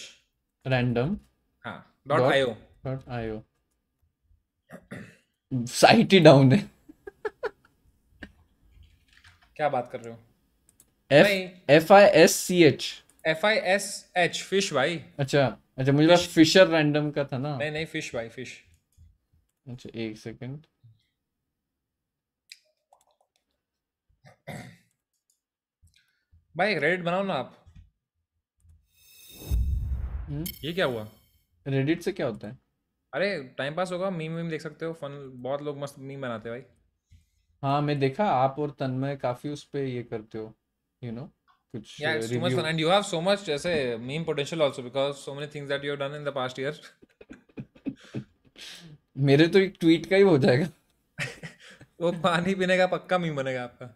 random हाँ dot IO dot IO site ही down है क्या बात कर रहे हो F I S C H F I S H fish भाई अच्छा अच्छा मुझे लगा फिशर रैंडम का था ना नहीं नहीं फिश भाई फिश अच्छा एक सेकंड भाई रेडिट बनाओ ना आप हुँ? हम्म। ये क्या हुआ रेडिट से क्या होता है अरे टाइम पास होगा मीम मीम देख सकते हो फन बहुत लोग मस्त मीम बनाते हैं भाई हाँ मैं देखा आप और तन्मय काफी उस पर ये करते हो you know which uh, yeah it's uh, too much fun and you have so much as a meme potential also because so many things that you have done in the past year मेरे तो एक tweet का ही हो जाएगा वो पानी पीने का पक्का मीम बनेगा आपका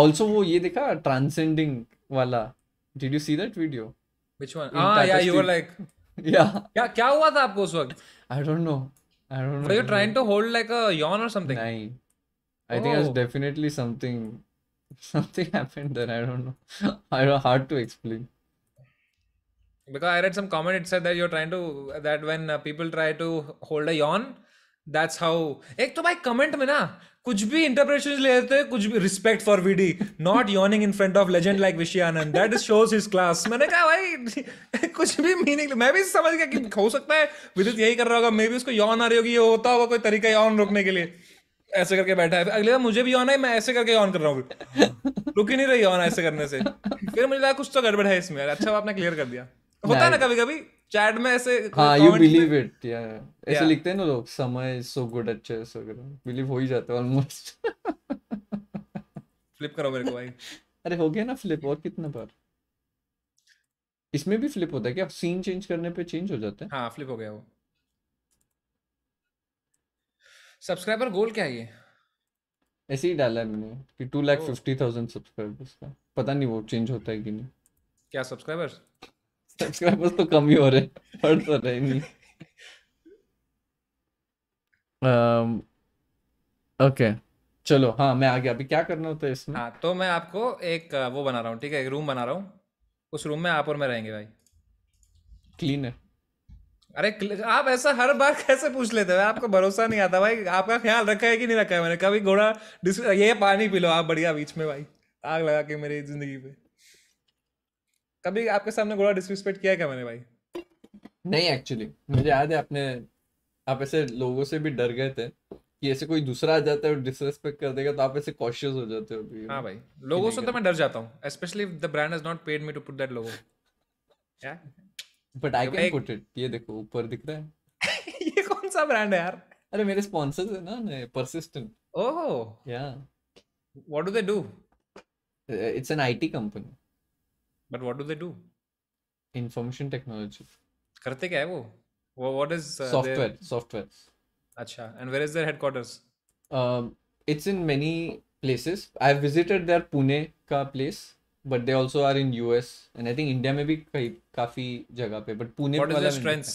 ऑल्सो वो ये देखा ट्रांसेंडिंग वाला did you see that video which one हां या यू वर लाइक या क्या क्या हुआ था आपको उस वक्त I don't know I don't know you trying to hold like a yawn or something नहीं I think it's definitely something something happened there. I don't know. I know hard to explain. Because I read some comment. It said that you're trying to that when people try to hold a yawn, that's how. एक तो भाई comment में ना कुछ भी interpretations ले लेते हैं कुछ भी respect for VD not yawning in front of legend like Vishy Anand that shows his class मैंने कहा भाई कुछ भी मीनिंग मैं भी समझ गया कि हो सकता है विदित यही कर रहा होगा मे बी उसको yawn आ रही होगी ये होता होगा कोई तरीका yawn रोकने के लिए ऐसे करके बैठा है अगले बार मुझे भी ऑन है मैं ऐसे करके ऑन कर रहा हूँ रुक ही नहीं रही ऑन ऐसे करने से फिर मुझे लगा कुछ तो गड़बड़ है इसमें अच्छा आपने क्लियर कर दिया होता है ना कभी कभी चैट में ऐसे हाँ यू बिलीव इट या ऐसे लिखते हैं ना लोग समय सो गुड अच्छे गुड बिलीव हो ही जाता है ऑलमोस्ट फ्लिप करो मेरे को भाई अरे हो गया ना फ्लिप और कितने बार इसमें भी फ्लिप होता है क्या सीन चेंज करने पे चेंज हो जाता है हाँ फ्लिप हो गया वो सब्सक्राइबर गोल क्या है ये ऐसे ही डाला है मैंने कि two lakh fifty thousand subscribers का पता नहीं वो चेंज होता है कि नहीं क्या सब्सक्राइबर्स सब्सक्राइबर्स तो कम ही हो रहे हैं हट तो रहे नहीं ओके um, चलो हाँ मैं आ गया अभी क्या करना होता है इसमें हाँ तो मैं आपको एक वो बना रहा हूँ ठीक है एक रूम बना रहा हूँ उस रूम में आप और मैं रहेंगे भाई क्लीन है अरे आप ऐसा हर बार कैसे पूछ लेते हैं आपको भरोसा नहीं आता भाई आपका ख्याल रखा है कि नहीं रखा है मैंने कभी घोड़ा ये पानी पी लो आप बढ़िया बीच में भाई आग लगा के मेरी जिंदगी पे कभी आपके सामने घोड़ा डिसरिस्पेक्ट किया क्या मैंने भाई नहीं एक्चुअली मुझे याद है आपने आप ऐसे लोगों से भी डर गए थे कि ऐसे कोई दूसरा आ जाता है और डिसरिस्पेक्ट कर देगा तो आप ऐसे कॉशियस हो जाते हो हाँ भाई लोगों से तो मैं डर जाता हूँ specially the brand is not paid me to put that logo but I can put it ये देखो ऊपर दिख रहा है ये कौन सा ब्रांड है यार अरे मेरे स्पॉन्सर्स है ना ने persistent oh yeah what do they do it's an IT company but what do they do information technology करते क्या है वो व्हाट इज सॉफ्टवेयर सॉफ्टवेयर अच्छा and where is their headquarters it's in many places I have visited there Pune का place but they also are in U S and I think India में भी कई काफी जगह पे बट पुणे स्ट्रेंथ्स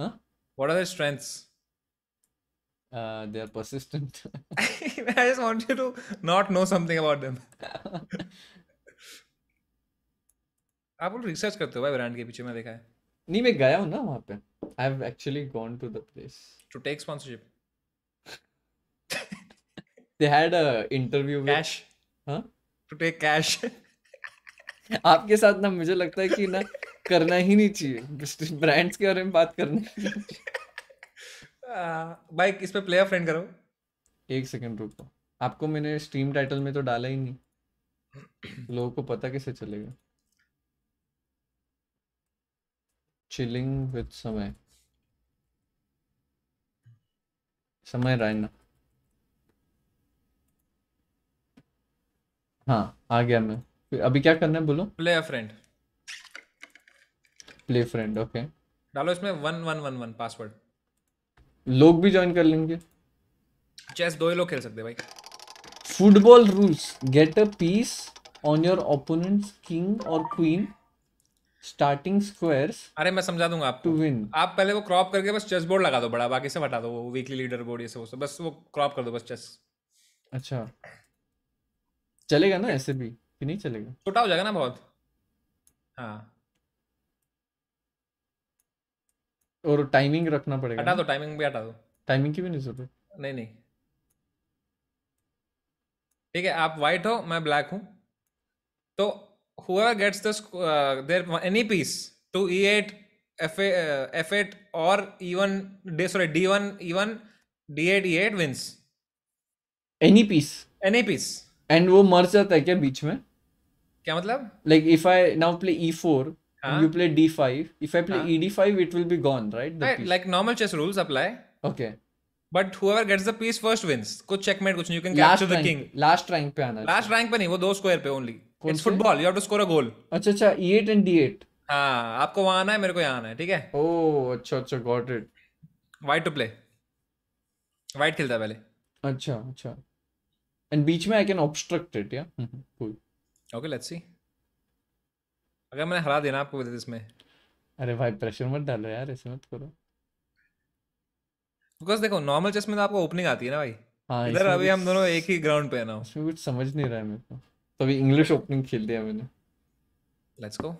हां are strengths uh they are persistent i just want you to not know something about आप लोग रिसर्च करते हो भाई ब्रांड के पीछे मैं देखा है नहीं मैं गया हूँ ना वहाँ पे I have actually gone to the place to take sponsorship they had a interview cash हाँ टू टेक कैश आपके साथ ना मुझे लगता है कि ना करना ही नहीं चाहिए ब्रांड्स के बारे में बात करने भाई इस पे प्लेयर फ्रेंड करो एक सेकंड रुको आपको मैंने स्ट्रीम टाइटल में तो डाला ही नहीं लोगों को पता कैसे चलेगा चिलिंग विद समय समय रायना हाँ आ गया मैं अभी क्या करना है बोलो play a friend play friend okay डालो इसमें one one one one password लोग भी ज्वाइन कर लेंगे चेस दो ही लोग खेल सकते भाई football rules get a piece on your opponents king और क्वीन स्टार्टिंग स्क्वायर्स अरे मैं समझा दूंगा आपको टू विन आप पहले वो क्रॉप करके बस चेस बोर्ड लगा दो बड़ा बाकी सब हटा दो वो वीकली लीडर बोर्ड ये सब बस वो क्रॉप कर दो बस चेस अच्छा चलेगा ना ऐसे भी कि नहीं चलेगा छोटा हो जाएगा ना बहुत हाँ और टाइमिंग रखना पड़ेगा हटा दो टाइमिंग भी हटा दो टाइमिंग की भी नहीं जरूरत नहीं नहीं ठीक है आप वाइट हो मैं ब्लैक हूँ तो हुआ gets this whoever gets this uh, their any piece to e8 f8 uh, f8 or e1 d sorry D eight E eight wins any piece any piece and वो मर जाता है क्या बीच में क्या मतलब like if I now play you play D five if I play E D five it will be gone right like normal chess rules apply okay but whoever gets the piece first wins कुछ checkmate कुछ नहीं you can capture the king last rank पे आना last rank पे नहीं वो दो square पे only it's football you have to score a goal अच्छा अच्छा e8 एंड d8 हां आपको वहां आना है मेरे को यहां आना है ठीक है ओह oh, अच्छा अच्छा got it white to play white खेलता है पहले अच्छा अच्छा एंड बीच में I can obstruct it yeah cool okay let's see अगर मैंने हरा देना आपको बोले इसमें अरे भाई प्रेशर मत डालो यार ऐसे मत करो बिकॉज देखो नॉर्मल चेस में तो आपको ओपनिंग आती है ना भाई हां इधर अभी हम दोनों एक ही ग्राउंड पे है ना इसमें कुछ समझ नहीं रहा है मेरे को तो अभी इंग्लिश ओपनिंग खेल दिया मैंने लेट्स गो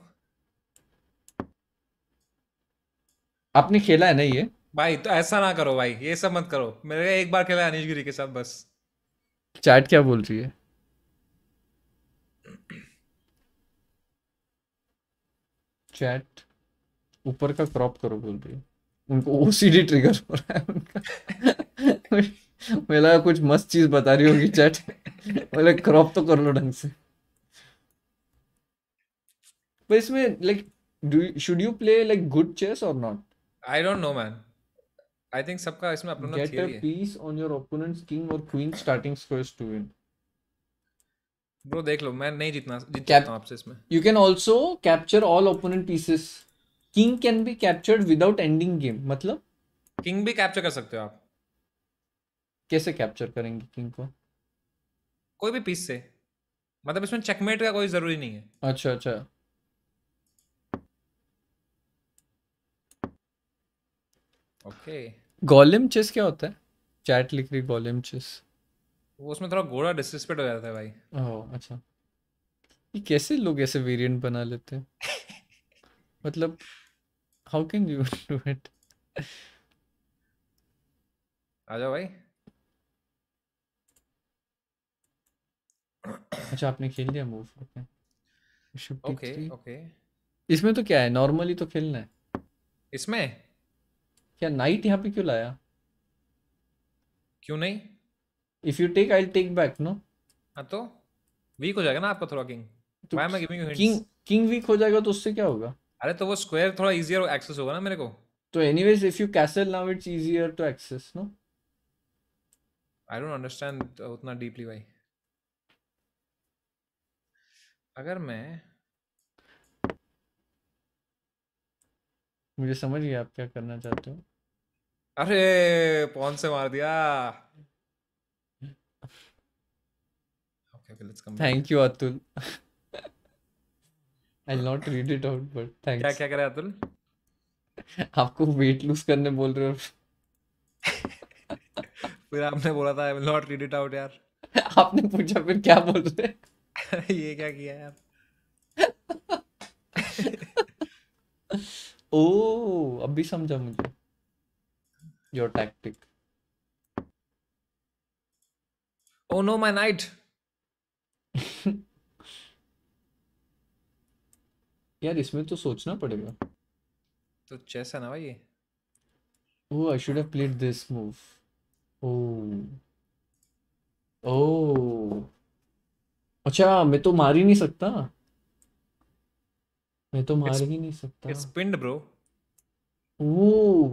आपने खेला है ना ये भाई तो ऐसा ना करो भाई ये सब मत करो मेरे एक बार खेला अनिश गिरी के साथ बस चैट क्या बोल रही है चैट ऊपर का क्रॉप करो बोल रही उनको ओसीडी ट्रिगर हो रहा है उनका मेला कुछ मस्त चीज बता रही होगी चैट बोले क्रॉप तो कर लो ढंग से पर इसमें like do should you play like good chess or not I don't know man I think सबका इसमें अपना थियरी है get a piece on your opponents king और queen starting squares to win bro देख लो मैं नहीं जीतना हूं आपसे इसमें you can also capture all opponent pieces king can be captured without ending game मतलब किंग भी कैप्चर कर सकते हो आप कैसे कैप्चर करेंगे किंग को कोई भी पीस से मतलब इसमें चेकमेट का कोई जरूरी नहीं है अच्छा अच्छा ओके गॉलिम चेस क्या होता है चैट लिख रही गॉलिम चेस वो उसमें थोड़ा घोड़ा डिसरिस्पेक्ट हो जाता है भाई ओह अच्छा ये कैसे लोग ऐसे वेरिएंट बना लेते हैं मतलब how can you do it आ जाओ भाई अच्छा आपने खेल लिया मूव ओके ओके ओके इसमें तो क्या है नॉर्मली तो खेलना है इसमें क्या नाइट यहाँ पे क्यों लाया क्यों नहीं if you take i'll take back no no हाँ तो वीक हो जाएगा ना आपका थोड़ा किंग तो why am i giving you hints? king king weak हो जाएगा तो उससे क्या होगा अरे तो वो स्क्वायर थोड़ा इजीियर एक्सेस होगा ना मेरे को तो anyways if you castle now it's easier to access no I don't understand उतना डीपली भाई अगर मैं मुझे समझ गया आप क्या करना चाहते हो अरे पौन से मार दिया okay let's come thank back. you atul i'll not read it out but thanks kya क्या करे atul आपको वेट लूज करने बोल रहे हो फिर आपने बोला था I will not read it out यार आपने पूछा फिर क्या बोल रहे ये क्या किया यार ओ अभी समझा मुझे your tactic oh no my knight यार इसमें तो सोचना पड़ेगा तो चेस है ना भाई oh I should have played this move oh oh अच्छा मैं तो मार ही नहीं सकता मैं तो मार ही नहीं सकता it's pinned bro oh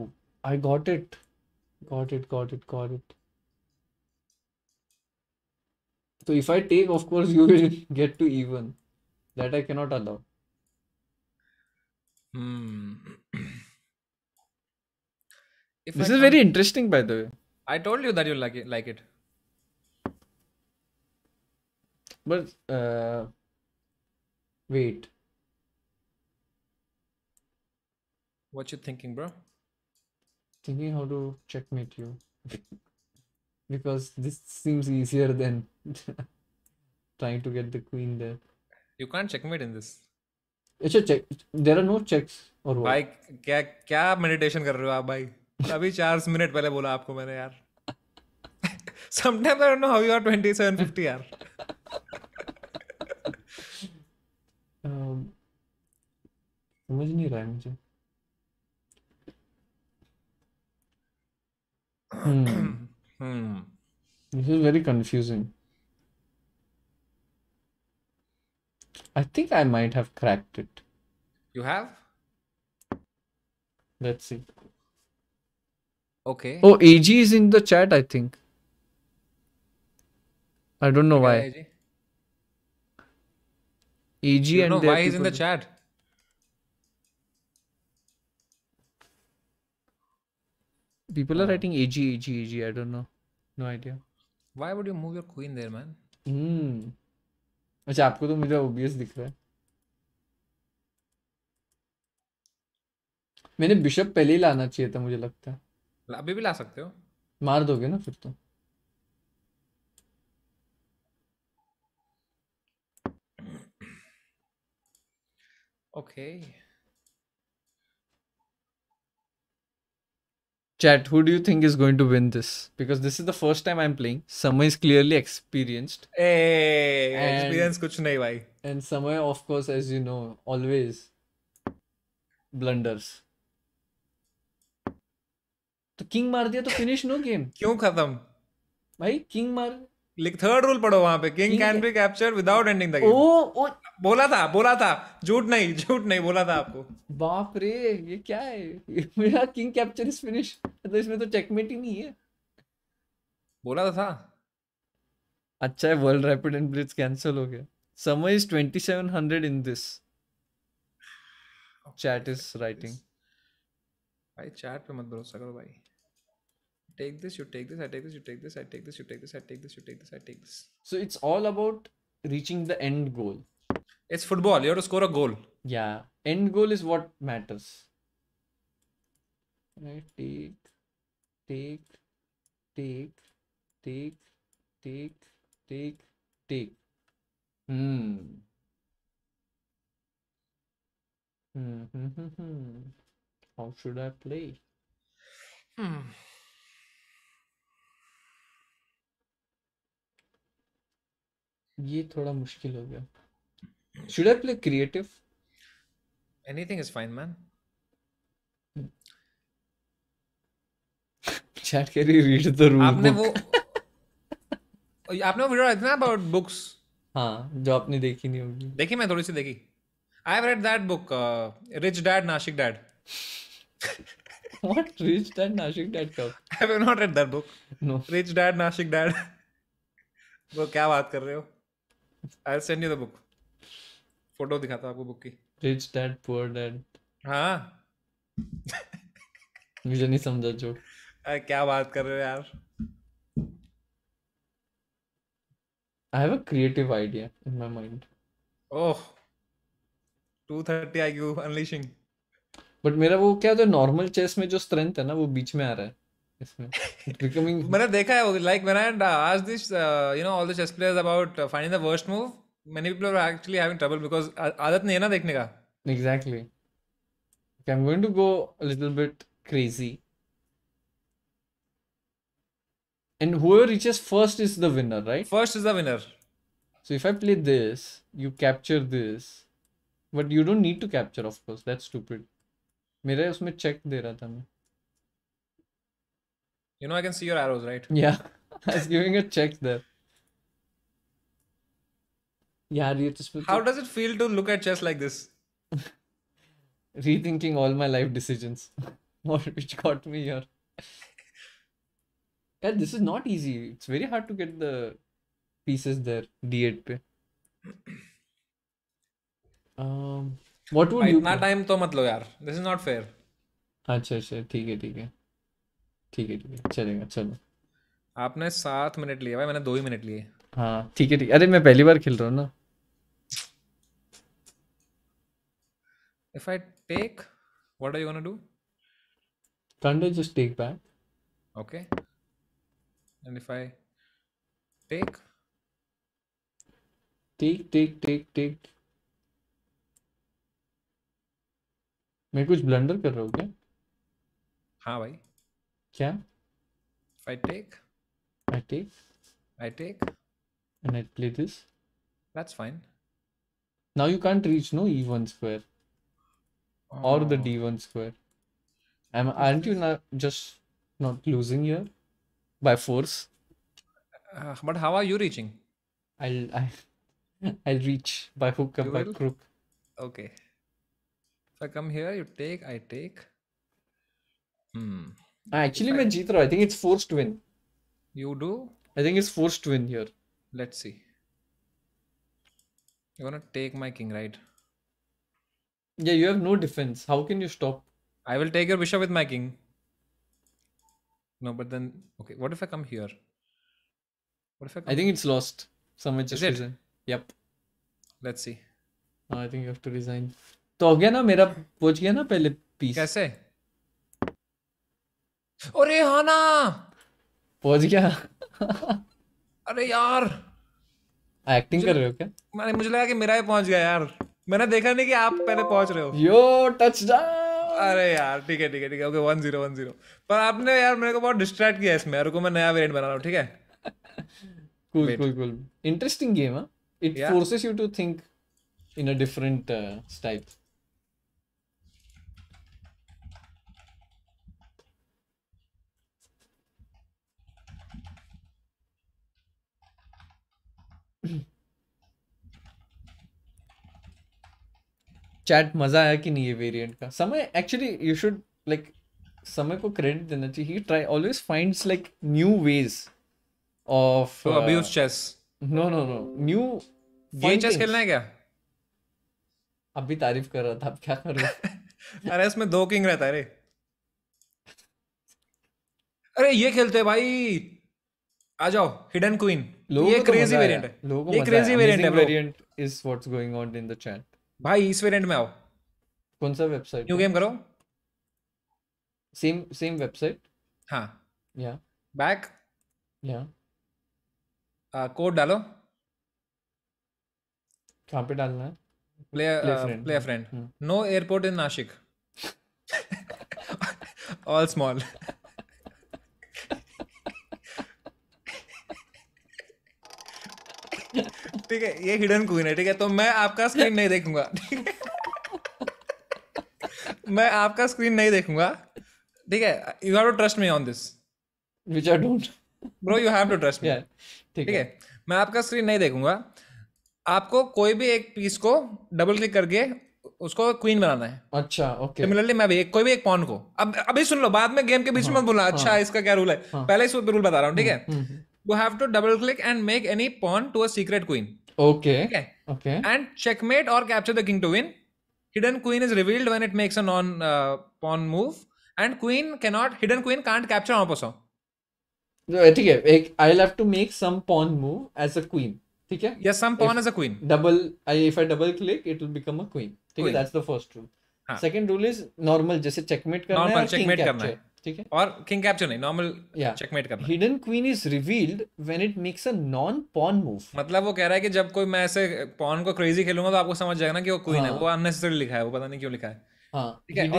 I got it got it got it got it So if I take, of course, you will get to even. That I cannot allow. Hmm. this I is very interesting, by the way. I told you that you like it. Like it. But uh, wait. What you thinking, bro? Thinking how to checkmate you because this seems easier than trying to get the queen there. You can't checkmate in this. It's a check. There are no checks or what? Bhai, kya kya meditation कर रहे हो आप भाई अभी चार minute पहले बोला आपको मैंने यार sometimes I don't know how you are 2750 यार um, समझ नहीं रहा है मुझे हम्म hmm. Hmm. This is very confusing. I think I might have cracked it. You have? Let's see. Okay. Oh, AG is in the chat, I think. I don't know why. AG, AG and know why he's in the chat. people are writing AG, AG, AG. I don't know. No idea. Why would you move your queen there, man? Hmm. अच्छा आपको तो मुझे obvious दिख रहा है मैंने bishop पहले ही लाना चाहिए था मुझे लगता है अभी भी ला सकते हो मार दोगे ना फिर तो okay okay. Chat, who do you think is going to win this? Because this is the first time I'm playing. Summer is clearly experienced. Hey, and, experience kuch nahi bhai. And Summer, of course, as you know, always blunders. तो king मार दिया तो finish no game क्यों खत्म भाई king मार लिख third rule पढ़ो वहां पे king can be capture without ending the game oh, oh बोला था बोला था झूठ नहीं झूठ नहीं बोला था आपको बाप रे ये क्या है मेरा किंग कैप्चर इज फिनिश तो इसमें तो चेकमेट ही नहीं है बोला था, तो था अच्छा है world rapid and blitz cancel हो गया Samay is 2700 in this chat is writing भाई चैट पे मत भरोसा करो भाई take this, you take this, I take this, you take this, I take this, you take this, I take this, you take this, I take this. So it's all about reaching the end goal. It's football. You have to score a goal. Yeah. End goal is what matters. Right. Take, take, take, take, take, take, take. Hmm. Hmm. hmm, hmm, hmm. How should I play? Hmm. ये थोड़ा मुश्किल हो गया should I play creative anything is fine man chat कर रही read the rule आपने वो आपने वो वीडियो देखा अबाउट बुक्स हाँ जो आपने देखी नहीं होगी देखी मैं थोड़ी सी देखी I have read that book rich dad नाशिक डैड व्हाट रिच डैड नाशिक डैड का I have not read that book no rich dad नाशिक डैड वो क्या बात कर रहे हो? I'll send you the book. Photo दिखाता हूँ आपको बुक की रिच डैड पुअर डैड हाँ मुझे नहीं समझा जो अरे क्या बात कर रहे हो यार I have a creative idea in my mind oh 230 IQ unleashing but मेरा वो क्या होता नॉर्मल चेस में जो स्ट्रेंथ है ना वो बीच में आ रहा है becoming मैंने देखा है वो like when I asked this uh, you know all the chess players about uh, finding the worst move many people are actually having trouble because आदत नहीं है देखने का exactly I'm going to go a little bit crazy and whoever reaches first is the winner right first is the winner so if I play this you capture this but you don't need to capture of course that's stupid मेरा उसमें check दे रहा था मैं you know I can see your arrows, right? Yeah. I was giving a check there. Yeah, you just How does it feel to look at chess like this? Rethinking all my life decisions. which got me here. yeah, this is not easy. It's very hard to get the pieces there. D8 पे. um, what would you? Na time तो मत लो This is not fair. अच्छा अच्छा ठीक है ठीक है. ठीक है ठीक है चलेगा चलो आपने सात मिनट लिए भाई मैंने दो ही मिनट लिए हाँ ठीक है ठीक अरे मैं पहली बार खेल रहा हूँ ना if I take what are you gonna do Can't I just take back? Okay. And if I take? Take, take, take, take. मैं कुछ ब्लंडर कर रहा हूँ क्या हाँ भाई can if i take i take i take and i play this that's fine now you can't reach no e1 square oh. or the d1 square am aren't you not just not losing here by force uh, but how are you reaching i'll I, will i will reach by hook and by crook okay if i come here you take i take hmm I actually my Jeetro. I think it's forced win. You do? I think it's forced win here. Let's see. You're gonna take my king, right? Yeah, you have no defense. How can you stop? I will take your bishop with my king. No, but then okay. What if I come here? What if I? I think here? it's lost. Someone just resign. Yep. Let's see. No, I think you have to resign. तो हो गया ना मेरा पहुंच गया ना पहले piece कैसे अरे हाना पहुंच गया अरे यार एक्टिंग कर रहे हो क्या मैंने मुझे लगा कि मेरा ही पहुंच गया यार मैंने देखा नहीं कि आप पहले पहुंच रहे हो यो टच टचडाउन अरे यार ठीक है ठीक है ठीक है okay one zero one zero पर आपने यार मेरे को बहुत डिस्ट्रैक्ट किया इसमें रुको मैं नया वेरिएंट बना रहा हूँ ठीक है cool cool cool interesting game है it forces you to think in a different style chat मजा आया कि नहीं ये वेरिएंट का समय एक्चुअली यू शुड लाइक समय को क्रेडिट देना चाहिए ही try always finds like new ways of अभी uh, उस chess no no no new ये चेस खेलना है क्या अभी तारीफ कर रहा था अब क्या करूं अरे इसमें दो किंग रहता है रे अरे ये खेलते हैं भाई आ जाओ हिडन क्वीन ये क्रेजी तो वेरिएंट है ये क्रेजी वेरिएंट है variant is what's going on in the chat भाई इस वेरिएंट में आओ कौन सा वेबसाइट न्यू गेम करो सेम सेम वेबसाइट हाँ या बैक या कोड डालो कहाँ पे डालना है play play friend no airport in Nashik all small ठीक है ये हिडन क्वीन है ठीक है तो मैं आपका स्क्रीन नहीं देखूंगा मैं आपका स्क्रीन नहीं देखूंगा ठीक है you have to trust me on this which I don't bro you have to trust me ठीक है मैं आपका स्क्रीन नहीं देखूंगा आपको कोई भी एक पीस को डबल क्लिक करके उसको क्वीन बनाना है अच्छा ओके सिमिलरली मैं भी एक कोई भी एक पॉन को अब अभी सुन लो बाद में गेम के बीच हाँ, में बोला अच्छा हाँ, इसका क्या रूल है हाँ, पहले ही रूल बता रहा हूँ ठीक है हम्म, हम्म, हम्म। you have to double click and make any pawn to a secret queen okay. okay okay and checkmate or capture the king to win hidden queen is revealed when it makes a non uh, pawn move and queen cannot hidden queen can't capture on person i'll have to make some pawn move as a queen okay yes some pawn as a queen double if i double click it will become a queen, Okay. that's the first rule Second rule is normal, just जैसे checkmate. करना है checkmate ठीक है और king capture नहीं normal checkmate करना hidden queen is revealed when it makes a non pawn move मतलब वो कह रहा है कि जब कोई मैं ऐसे पॉन को क्रेजी खेलूंगा तो आपको समझ जाएगा ना कि वो क्वीन हाँ. है वो अननेसेसरी लिखा है वो पता नहीं क्यों लिखा है हाँ, तो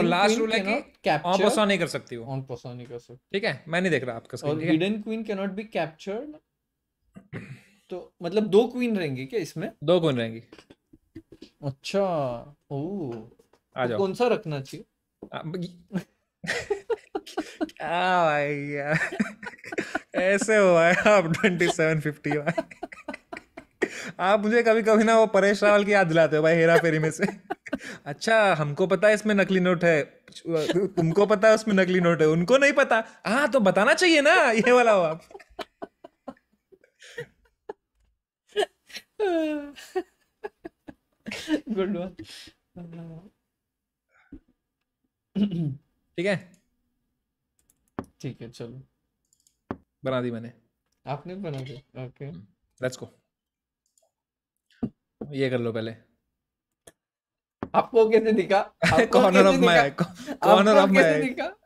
मतलब अच्छा। तो रखना चाहिए क्या भाई यार ऐसे हुआ है आप ट्वेंटी सेवन फिफ्टी आप मुझे कभी कभी ना वो परेश रावल की याद दिलाते हो भाई हेरा फेरी में से अच्छा हमको पता है इसमें नकली नोट है तुमको पता है उसमें नकली नोट है उनको नहीं पता हाँ तो बताना चाहिए ना ये वाला हो आप गुड वन ठीक है ठीक है चलो बना दी मैंने आपने बना दी ओके लेट्स हम्म, गो ये कर लो पहले आपको कैसे दिखा corner of my eye corner of my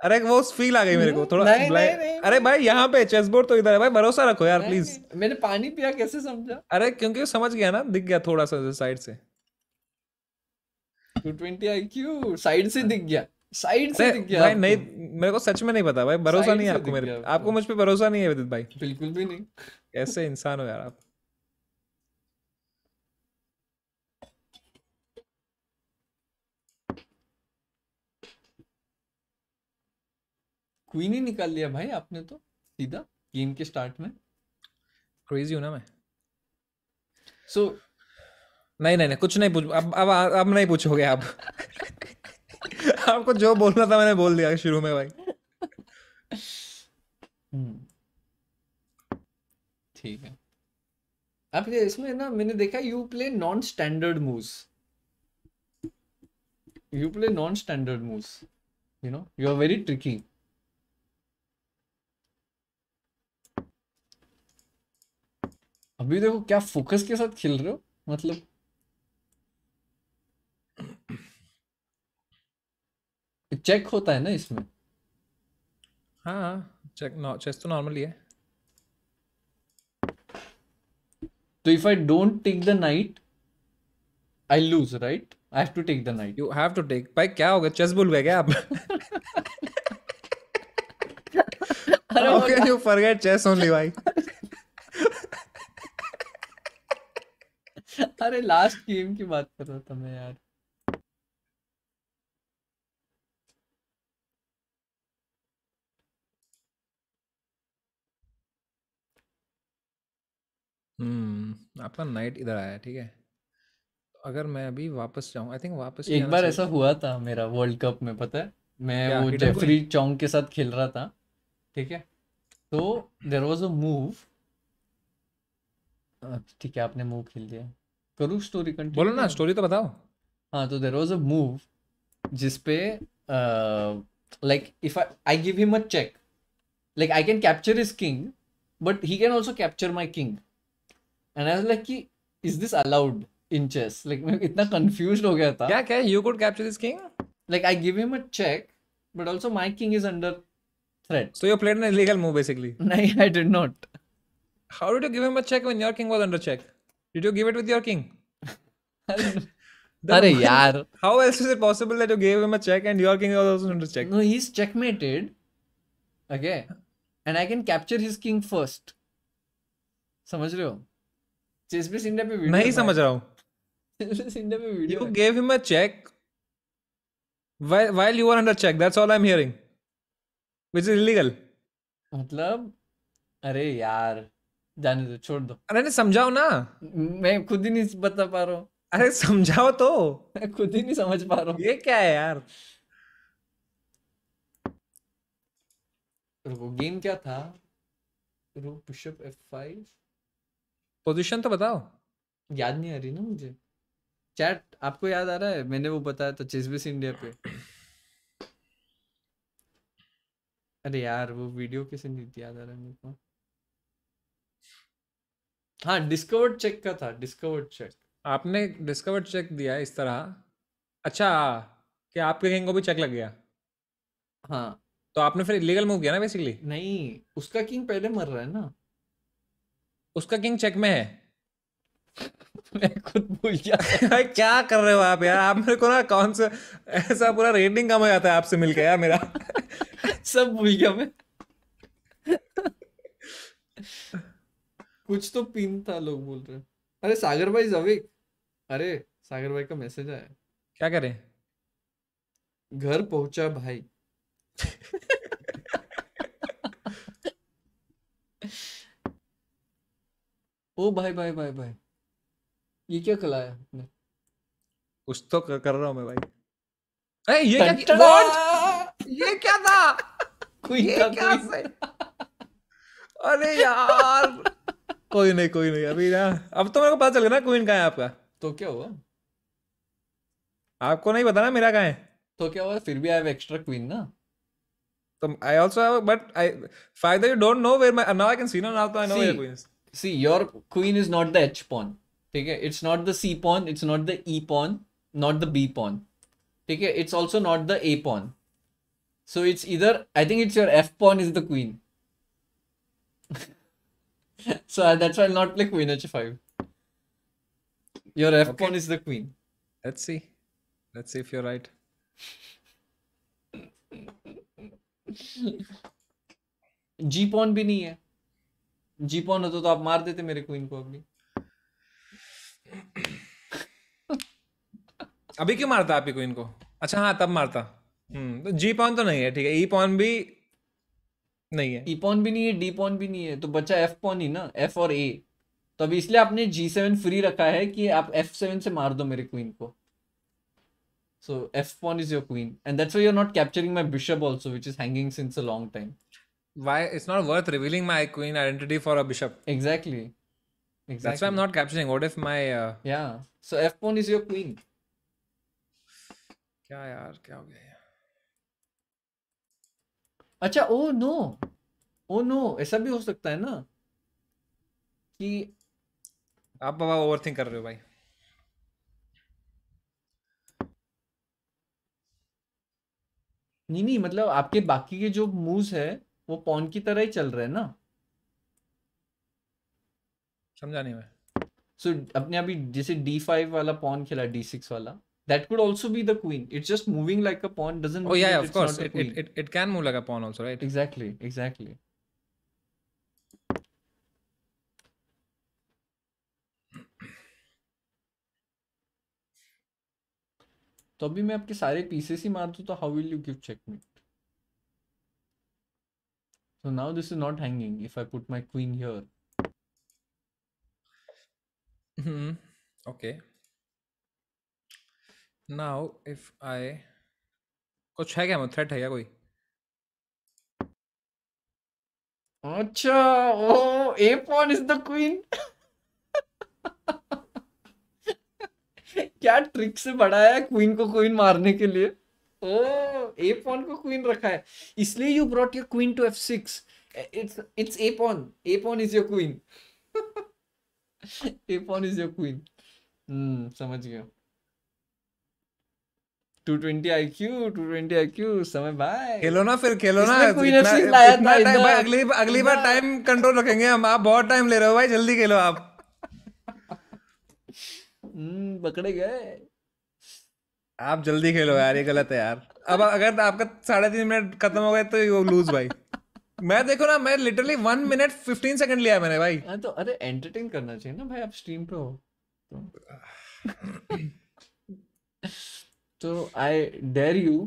अरे वो फील आ गई मेरे को थोड़ा नहीं, नहीं, नहीं, अरे भाई यहाँ पे चेस बोर्ड तो इधर है भाई भरोसा रखो यार प्लीज मैंने पानी पिया कैसे समझा अरे क्योंकि समझ गया ना दिख गया थोड़ा सा साइड से 220 आईक्यू साइड से दिख गया साइड से दिख गया भाई नहीं मेरे को सच में नहीं पता भाई भरोसा नहीं है आपको मेरे आपको मुझ पे भरोसा नहीं है विदित भाई बिल्कुल भी नहीं कैसे इंसान हो यार आप क्वीन ही निकाल लिया भाई आपने तो सीधा गेम के स्टार्ट में क्रेजी हूं ना मैं सो so, नहीं नहीं नहीं कुछ नहीं पूछ अब अब अब नहीं पूछोगे आप आपको जो बोलना था मैंने बोल दिया शुरू में भाई हम्म। ठीक है अब ये इसमें ना मैंने देखा you play non standard moves you play non standard moves you know you are very tricky अभी देखो क्या फोकस के साथ खेल रहे हो मतलब चेक होता है ना इसमें हाँ चेक नॉ चेस तो नॉर्मली है तो if I don't take the knight I lose right I have to take the knight you have to take भाई क्या हो गया चेस भूल गए क्या आप अरे how can you forget chess only भाई अरे लास्ट गेम की बात कर रहा था मैं यार हम्म आपका नाइट इधर आया ठीक है तो अगर मैं अभी वापस जाऊँ आई थिंक वापस एक बार ऐसा हुआ था मेरा वर्ल्ड कप में पता है मैं वो जेफरी चौंग के साथ खेल रहा था ठीक है तो देर वॉज अ मूव ठीक है आपने मूव खेल दिया करूँ स्टोरी कंटिन्यू बोलो ना स्टोरी तो बताओ हाँ तो देर वॉज अ मूव जिसपे like if I I give him a check like I can capture is king but he can also capture my king and I like कि is this allowed in chess like मैं इतना confuse हो गया था क्या क्या you could capture this king like I give him a check but also my king is under threat so you played an illegal move basically नहीं I did not how did you give him a check when your king was under check did you give it with your king अरे यार how else is it possible that you give him a check and your king was also under check no he is checkmated okay and I can capture his king first समझ रहे हो chess पे पे video नहीं समझ रहा हूँ सिंडा पे video you gave him a check you are under check that's all I am hearing which is illegal मतलब अरे यार जाने दो छोड़ दो अरे समझाओ ना मैं खुद ही नहीं बता पा रहा हूँ अरे समझाओ तो मैं खुद ही नहीं समझ पा रहा हूँ ये क्या है यार रुको गेम क्या था रुको पुशअप एफ फाइव पोजीशन तो बताओ याद नहीं आ रही ना मुझे चैट आपको याद आ रहा है मैंने वो बताया तो चेसबिस इंडिया पे अरे यार वो वीडियो किसे नहीं याद आ रहा मेरे को हाँ डिस्कवर्ड चेक का था डिस्कवर्ड चेक आपने डिस्कवर्ड चेक दिया इस तरह अच्छा कि आपके कहीं को भी चेक लग गया हाँ तो आपने फिर इलीगल मूव किया ना बेसिकली नहीं उसका किंग पहले मर रहा है ना उसका किंग चेक में है मैं खुद भूल गया भाई क्या कर रहे हो आप यार आप मेरे को ना कौन सा ऐसा पूरा रेटिंग कम हो जाता है आपसे मिलकर यार मेरा सब भूल गया मैं कुछ तो पिन था लोग बोल रहे अरे सागर भाई जविक अरे सागर भाई का मैसेज आया क्या करे घर पहुंचा भाई ओ भाई भाई भाई भाई ये क्या खिलाया आपने कुछ तो कर, कर रहा हूं मैं भाई ए, ये क्या क्या व्हाट ये क्या था कोई ये क्या कोई अरे यार कोई नहीं कोई नहीं अभी ना अब तो मेरे को पता चल गया ना क्वीन कहा है आपका तो क्या हुआ आपको नहीं पता ना मेरा कहा है तो क्या हुआ फिर भी आई हैव एक्स्ट्रा क्वीन ना तो I also have but I fighter you don't know where my now I can see now now I know your queens see your queen is not the h pawn okay it's not the c pawn it's not the e pawn not the b pawn okay it's also not the a pawn so it's either i think it's your f pawn is the queen so that's why i'll not play queen h5 your f pawn is the queen let's see let's see if you're right g pawn bhi nahi hai जी pawn होता तो आप मार देते मेरे queen को अभी अभी क्यों मारता आप क्वीन को अच्छा हाँ तब मारता हम्म, तो जी पॉन तो नहीं है ठीक है ई e पॉन भी नहीं है ई e पॉन भी नहीं है डी पॉन भी नहीं है तो बच्चा एफ पॉन ही ना एफ और ए तो अभी इसलिए आपने जी सेवन फ्री रखा है कि आप एफ सेवन से मार दो मेरे क्वीन को so F pawn is your queen and that's why you are not capturing my bishop also which is hanging since a long time why it's not worth revealing my queen identity for a bishop. Exactly. Exactly. That's why I'm not capturing. What if my uh... yeah? So f pawn is your queen. क्या यार क्या हो गया अच्छा oh no oh no ऐसा भी हो सकता है ना कि आप बाबा ओवरथिंक कर रहे हो भाई नहीं नहीं मतलब आपके बाकी के जो मूव्स है वो पॉन की तरह ही चल रहा है ना समझाने में सो so, अपने अभी जैसे डी फाइव वाला पॉन खेला डी सिक्स वाला that could also be the queen it's just moving like a pawn doesn't oh yeah, yeah of course it, it, it, it can move like a pawn also right exactly exactly तो अभी मैं आपके सारे pieces ही मार दूं तो how will you give check me So now this is not hanging if I put my queen here. Hmm. Okay. Now if I कुछ है क्या थ्रेट है क्या कोई अच्छा oh a pawn is the queen क्या ट्रिक से बढ़ाया क्वीन को क्वीन मारने के लिए ओ को क्वीन रखा है इसलिए you brought your queen to F six it's a pawn a pawn is your queen a pawn is your queen hmm, समझ गया 220 IQ 220 IQ समय भाई खेलो ना फिर खेलो ना इतना अगली अगली बार टाइम कंट्रोल रखेंगे हम आप बहुत टाइम ले रहे हो भाई जल्दी खेलो आप हम्म पकड़े गए आप जल्दी खेलो यार ये गलत है यार अब अगर आपका साढ़े तीन मिनट खत्म हो गए तो यू लूज भाई मैं देखो ना मैं literally one minute fifteen second लिया मैंने भाई हाँ, तो अरे एंटरटेन करना चाहिए ना भाई आप स्ट्रीम पे हो तो I dare you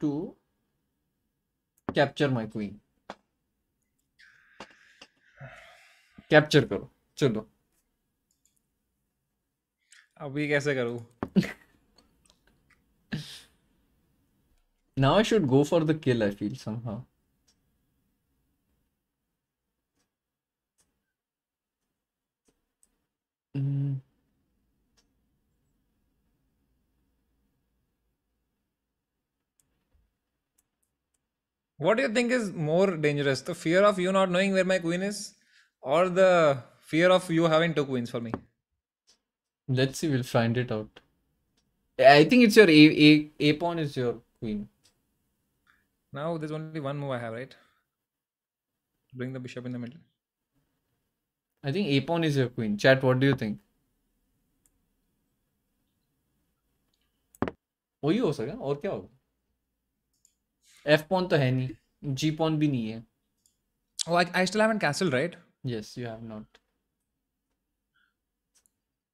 to capture my queen capture करो चलो अभी कैसे करूं Now I should go for the kill, I feel somehow. Mm. What do you think is more dangerous? The fear of you not knowing where my queen is or the fear of you having two queens for me? Let's see, we'll find it out. I think it's your A, A, A pawn is your queen. Now there's only one move I have, right? Bring the bishop in the middle. I think a pawn is your queen. Chat, what do you think? Oh, you also can. Or what? F pawn, to है नहीं जी pawn भी नहीं Oh, I, I still haven't castle, right? Yes, you have not.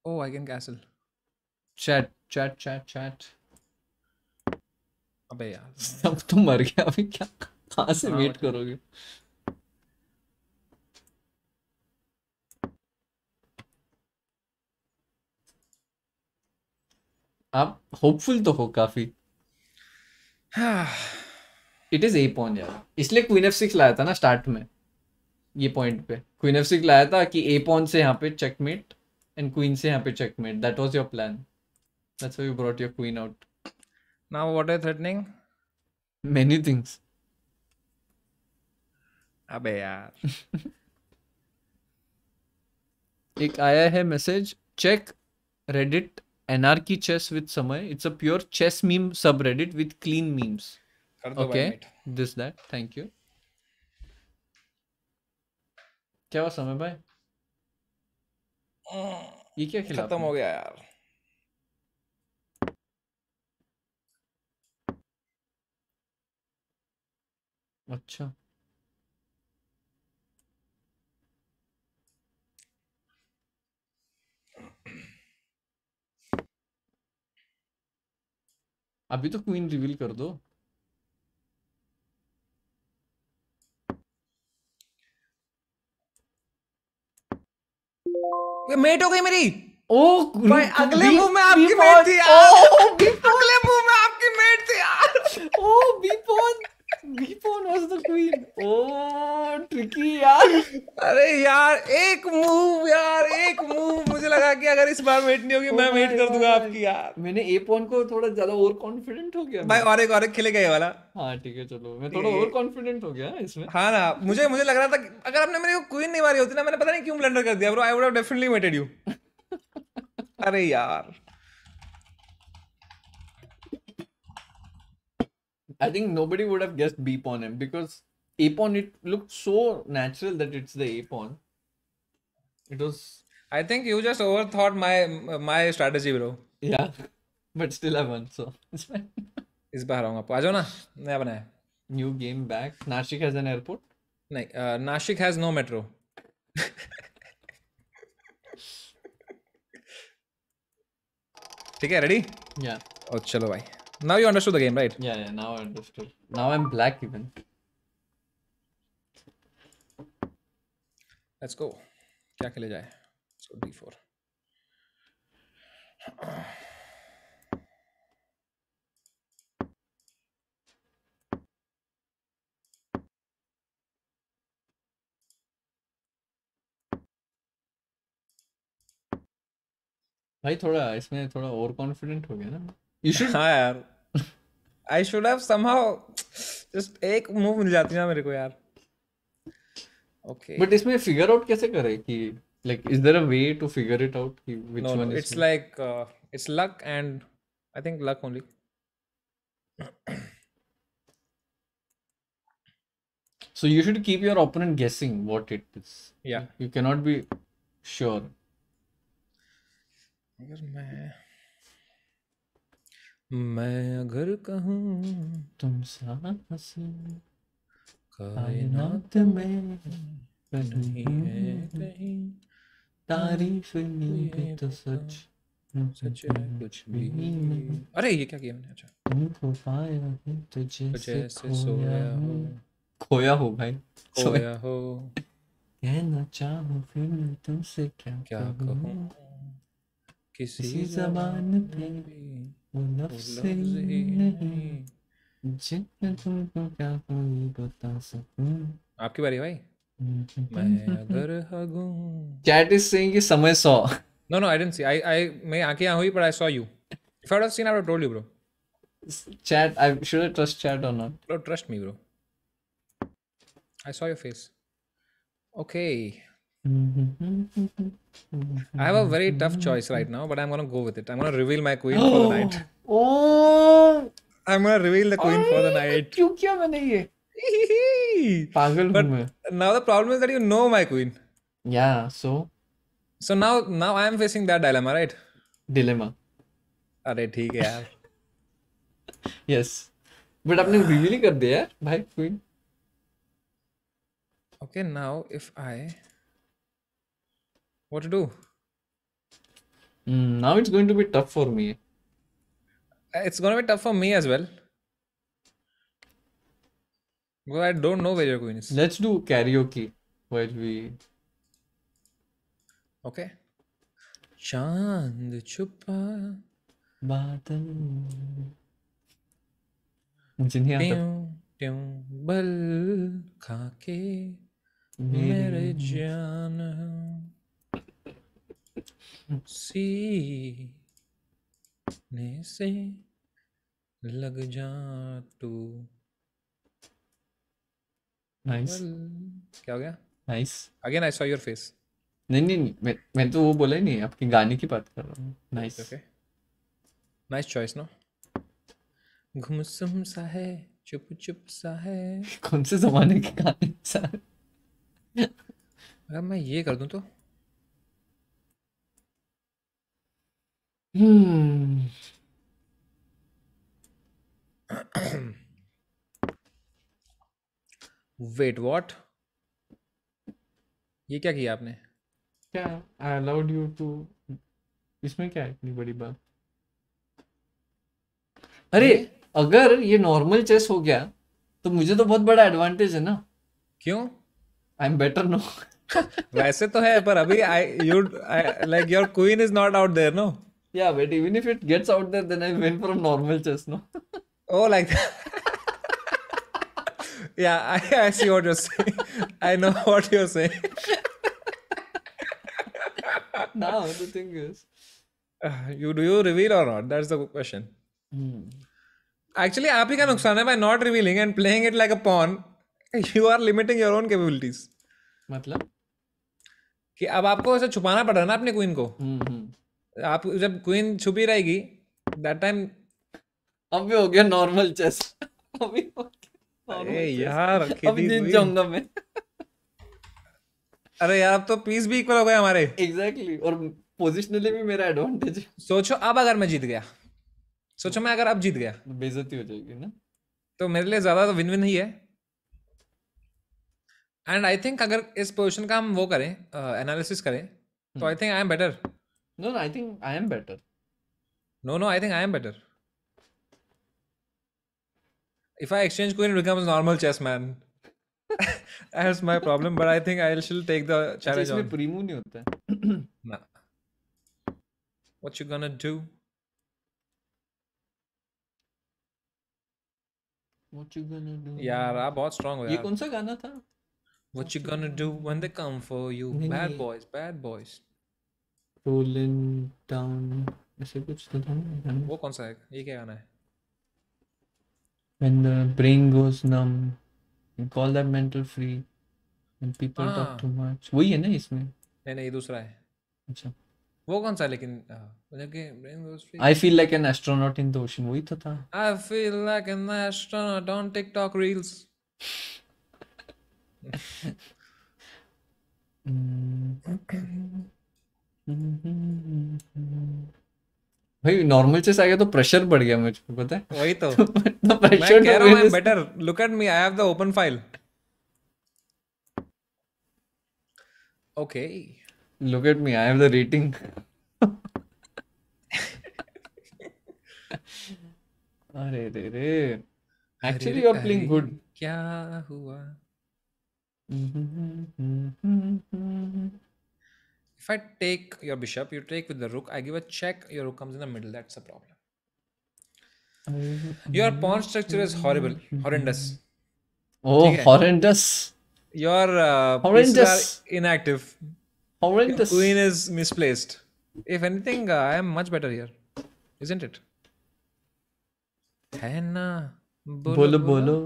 Oh, I can castle. Chat, chat, chat, chat. अबे यार अब तो मर गया अभी क्या कहाँ से वेट हाँ करोगे आप होपफुल तो हो काफी इट इज ए पॉन यार इसलिए क्वीन एफ सिक्स लाया था ना स्टार्ट में ये पॉइंट पे क्वीन एफ सिक्स लाया था कि ए पॉन से यहाँ पे चेकमेट एंड क्वीन से यहाँ पे checkmate that was your plan that's why you brought your queen out Now what are you threatening? Many things. अबे यार एक आया है message check Reddit anarchy chess with Samay it's a pure chess meme सब Reddit with clean memes okay this that thank you क्या हुआ समय भाई hmm. ये क्या खिला खत्म हो गया यार अच्छा अभी तो क्वीन रिवील कर दो मेट हो गई मेरी ओ भाई अगले मूव में आपकी मेट थी यार अगले मूव में आपकी मेट थी यार oh B pawn D pawn was the queen oh tricky यार अरे यार एक मूव यार एक मूव मुझे लगा कि अगर इस बार मेट नहीं होगी oh मैं मेट कर दूंगा आपकी यार मैंने एपोन को थोड़ा ज्यादा ओवर कॉन्फिडेंट हो गया भाई और एक और एक खेले गए वाला हाँ ठीक है चलो मैं थोड़ा ओवर कॉन्फिडेंट हो गया इसमें हाँ ना मुझे मुझे लग रहा था अगर आपने मेरे को क्वीन नहीं मारी होती ना मैंने पता नहीं क्यों ब्लंडर कर दिया bro I would have definitely mated you अरे यार I think nobody would have guessed B pawn M because A pawn it looked so natural that it's the A pawn. It was. I think you just overthought my my strategy, bro. Yeah, but still I won, so it's fine. इस बार आऊंगा आ जाओ ना नया बनाया new game back Nashik has an airport नहीं Nashik has no metro ठीक है ready या और चलो भाई Now you understood the game, right? Yeah, yeah, now I understood. Now I'm black even. Let's go. क्या खेले जाए? So d4. भाई थोड़ा इसमें थोड़ा ओवर कॉन्फिडेंट हो गया ना यू शुड हाँ यार I should have somehow just एक मूव मिल जाती ना मेरे को यार ओके बट इसमें फिगर आउट कैसे करें कि like is there a way to figure it out कि which one is it's like it's luck and I think luck only So you should keep your opponent guessing what it is. Yeah. You cannot be sure. अगर मैं मैं अगर कहूँ तुम सांस कायनात में नहीं है कहीं तारीफ नहीं तो सच सच कुछ भी अरे ये क्या किया मैंने अच्छा पाया तुझे तुझे से सोया हो खोया हो भाई खोया हो कहना चाहो फिर मैं तुमसे क्या क्या कहूँ किसी जबान पे आपकी बारी भाई मैं अगर हगूं चैट इज सेइंग कि Samay saw no no I didn't see I I मैं आंखें आ हुई but I saw you if I have seen I have told you bro chat i should i trust chat or not bro trust me bro i saw your face okay I have a very tough choice right now, but I'm gonna go with it. I'm gonna reveal my queen for the night. Oh! I'm gonna reveal the queen for the night. क्यों किया मैंने ये? पागल हूँ मैं. Now the problem is that you know my queen. Yeah. So. So now now I am facing that dilemma, right? Dilemma. अरे ठीक है यार. yes. But आपने reveal ही कर दिया यार भाई queen. Okay now if I What to do? Mm, now it's going to be tough for me. Uh, it's going to be tough for me as well. Well, I don't know where your queen is. Let's do karaoke while we. Okay. chand छुपा बादल सीने से लग जा तू nice क्या हो गया nice again I saw your face नहीं नहीं मैं मैं तो वो बोला ही नहीं आपके गाने की बात कर रहा हूँ nice okay nice choice no घुमसुम सा है चुप चुप सा है कौन से जमाने के गाने सा अगर मैं ये कर दूं तो Hmm. वेट व्हाट ये क्या किया आपने क्या आई अलाउड यू टू इसमें क्या है इतनी बड़ी बात अरे अगर ये नॉर्मल चेस हो गया तो मुझे तो बहुत बड़ा एडवांटेज है ना क्यों आई एम बेटर नो वैसे तो है पर अभी I you like your queen is not out there no Yeah, but even if it gets out there, then I win from normal chess, no? oh, like that. yeah, I, I see what you're saying. I know what you're saying. now, the thing is. Uh, you do you reveal or not? That's the question. Hmm. Actually, आप ही का नुकसान by not revealing and playing it like a pawn. You are limiting your own capabilities. मतलब कि अब आपको ऐसे छुपाना पड़ रहा है ना अपने क्वीन को. हम्म आप जब क्वीन छुपी रहेगी दैट टाइम अब भी हो गया नॉर्मल चेस अभी हो गया अरे यार अभी जीत जाऊंगा मैं अरे यार अब तो पीस भी इक्वल हो गए हमारे एग्जैक्टली exactly. और पोजिशनली भी मेरा एडवांटेज सोचो अब अगर मैं जीत गया सोचो मैं अगर अब जीत गया बेइज्जती हो जाएगी ना तो मेरे लिए ज्यादा तो विन विन ही है एंड आई थिंक अगर इस पोजीशन का हम वो करें एनालिसिस uh, करें तो I think I am better No, no, I think I am better. No, no, I think I am better. If I exchange queen, it becomes normal chess man. That's my problem, but I think I'll still take the challenge on. Premove नहीं nah. What you gonna do? What you gonna do? यार आप very strong हो यार. ये कौन What you gonna do when they come for you? Bad boys, bad boys. rolling down ऐसे कुछ तो था ना वो कौन सा है ये क्या गाना है when the brain goes numb you call that mental free and people ah. talk too much वही है ना इसमें नहीं नहीं दूसरा है अच्छा वो कौन सा लेकिन मतलब कि brain goes free I feel like an astronaut in वही तो था I feel like an astronaut on TikTok reels mm भाई नॉर्मल चेस आ गया तो प्रेशर बढ़ गया मुझ पे पता है वही तो तो प्रेशर मैं कह रहा हूं better look at me I have the open file okay look at me I have the rating अरे रे रे actually you are playing good क्या हुआ हम्म, हम्म, हम्म, If I take your bishop, you take with the rook, I give a check, your rook comes in the middle. That's a problem. Your pawn structure is horrible, horrendous. Oh, horrendous. Your uh, horrendous are inactive. Horrendous. Your queen is misplaced. If anything, uh, I am much better here, isn't it? है bolo, Bolo,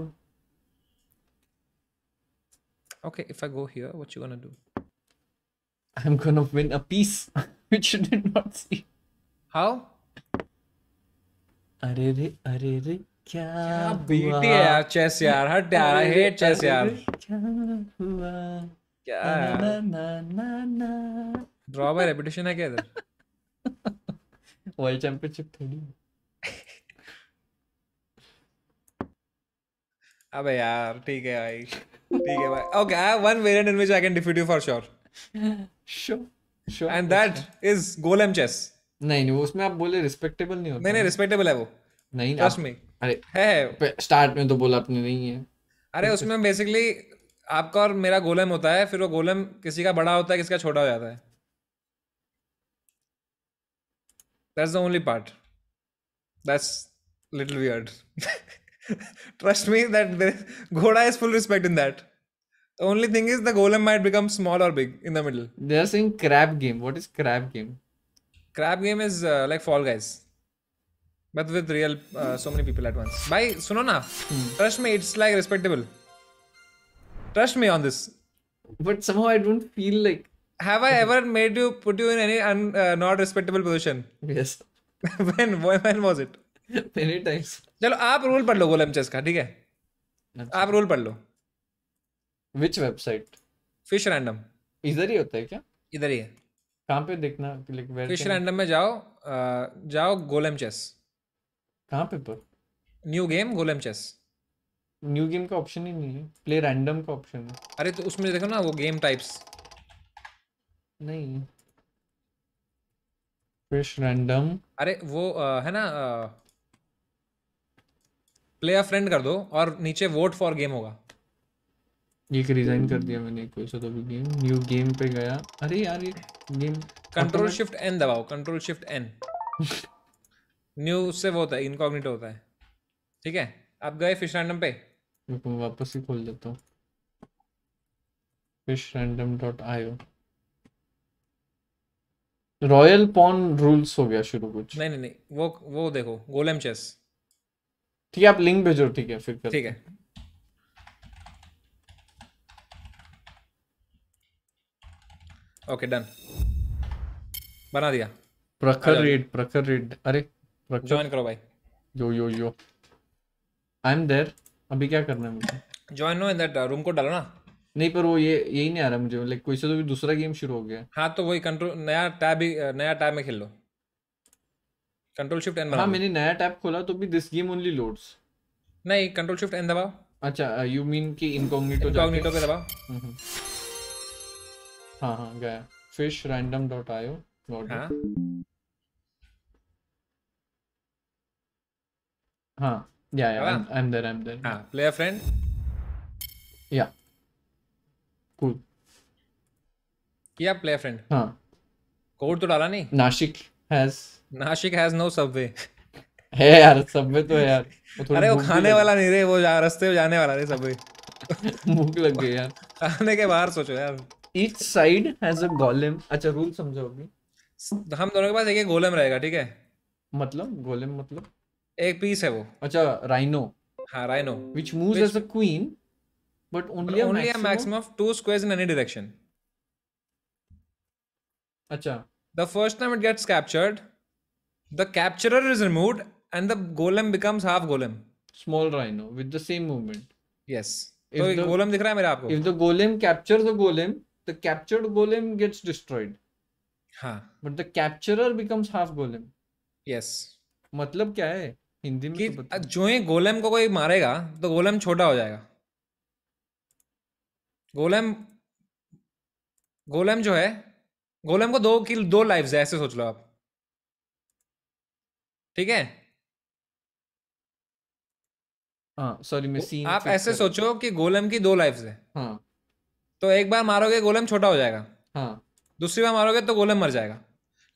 okay if i go here what you gonna do I'm gonna win a piece, which you did not see. How? अरे रे अरे रे क्या, क्या BT है यार chess यार हट यार आई हेट चेस यार क्या हुआ क्या ना ना ना ना ड्रॉ बाय रेपिटेशन है क्या इधर वर्ल्ड चैंपियनशिप थोड़ी अबे यार ठीक है भाई ठीक है भाई okay I have one variant in which I can defeat you for sure sure and that is Golem chess नहीं नहीं उसमें आप बोले रिस्पेक्टेबल नहीं होता नहीं नहीं रिस्पेक्टेबल है वो नहीं ट्रस्ट मी अरे है स्टार्ट में तो बोला नहीं है अरे उसमें बेसिकली आपका और मेरा गोलम होता है फिर वो गोलम किसी का बड़ा होता है किसी का छोटा हो जाता है that's the only part that's little weird trust me that घोड़ा is full respect in that Only thing is the golem might become small or big in the middle. They're saying crab game. What is crab game? Crab game is uh, like Fall Guys. But with real uh, so many people at once. Bye, Sunona. Hmm. Trust me, it's like respectable. Trust me on this. But somehow I don't feel like. Have I ever made you put you in any un, uh, not respectable position? Yes. when when was it? Many times. चलो आप rule पढ़ लो गोलम chess का ठीक है आप rule पढ़ लो which website Fischer random इधर ही होता है क्या इधर ही है कहाँ पे देखना लाइक वेयर फिश रैंडम में जाओ जाओ गोलम चेस कहाँ पे पर new game Golem chess new game का ऑप्शन ही नहीं है प्ले रैंडम का ऑप्शन है अरे तो उसमें देखो ना वो गेम टाइप्स नहीं फिश रैंडम अरे वो आ, है ना प्ले अ फ्रेंड कर दो और नीचे वोट फॉर गेम होगा ये कि रिजाइन कर hmm. दिया मैंने कोई सा तो भी गेम न्यू गेम पे गया अरे यार ये गेम कंट्रोल शिफ्ट एन दबाओ कंट्रोल शिफ्ट एन न्यू उससे वो होता है इनकॉग्निटो होता है ठीक है आप गए फिश रैंडम पे मैं वापस ही खोल देता हूँ Fischer random dot io royal pawn rules हो गया शुरू कुछ नहीं नहीं नहीं वो वो देखो गोलम चेस ठीक है आप लिंक भेजो ठीक है फिर ठीक है ओके डन बना दिया प्रखर रेड प्रखर रेड अरे ज्वाइन करो भाई यो यो यो आई एम देयर अभी क्या करना है मुझे join no in that room को डालो ना नहीं पर वो ये यही नहीं आ रहा मुझे लाइक कोई से तो भी दूसरा गेम शुरू हो गया हाँ तो वही कंट्रोल नया टैब ही uh, नया टैब में खेल लो कंट्रोल शिफ्ट एन हाँ मैंने नया टैब खोला तो भी दिस गेम ओनली लोड्स नहीं कंट्रोल शिफ्ट एन दबाओ अच्छा यू uh, मीन कि इनकॉग्निटो इनकॉग्निटो पे दबाओ हम्म, हम्म। हाँ हाँ गया fish random dot io dot हाँ हाँ yeah yeah I am I'm I हाँ। एम there हाँ play a friend yeah cool yeah play a friend हाँ कोड तो डाला नहीं Nashik has Nashik has no subway है यार सबवे तो है यार अरे वो खाने वाला नहीं रे वो जा रस्ते जाने वाला रे सबवे भूख लग गई यार खाने के बाहर सोचो यार each side has a golem अच्छा रूल समझो अभी हम दोनों के पास एक एक गोलेम रहेगा ठीक है मतलब गोलम मतलब एक पीस है वो अच्छा राइनो हाँ rhino which moves as a queen but only only a maximum of two squares in any direction अच्छा the first time it gets captured the capturer is removed and the golem becomes half golem small rhino with the same movement yes तो golem दिख रहा है मेरा आपको if the golem capture the golem the captured golem gets destroyed. हाँ. But the capturer becomes half golem. Yes. मतलब क्या है हिंदी में कि तो जो ही गोलम को कोई मारेगा तो गोलम छोटा हो जाएगा गोलम गोलम जो है गोलम को दो किल दो लाइफ्स है ऐसे सोच लो आप ठीक है हाँ सॉरी मैं सीन आप ऐसे सोचो कि गोलम की दो लाइफ्स है हाँ तो एक बार मारोगे गोलम छोटा हो जाएगा हाँ दूसरी बार मारोगे तो गोलम मर जाएगा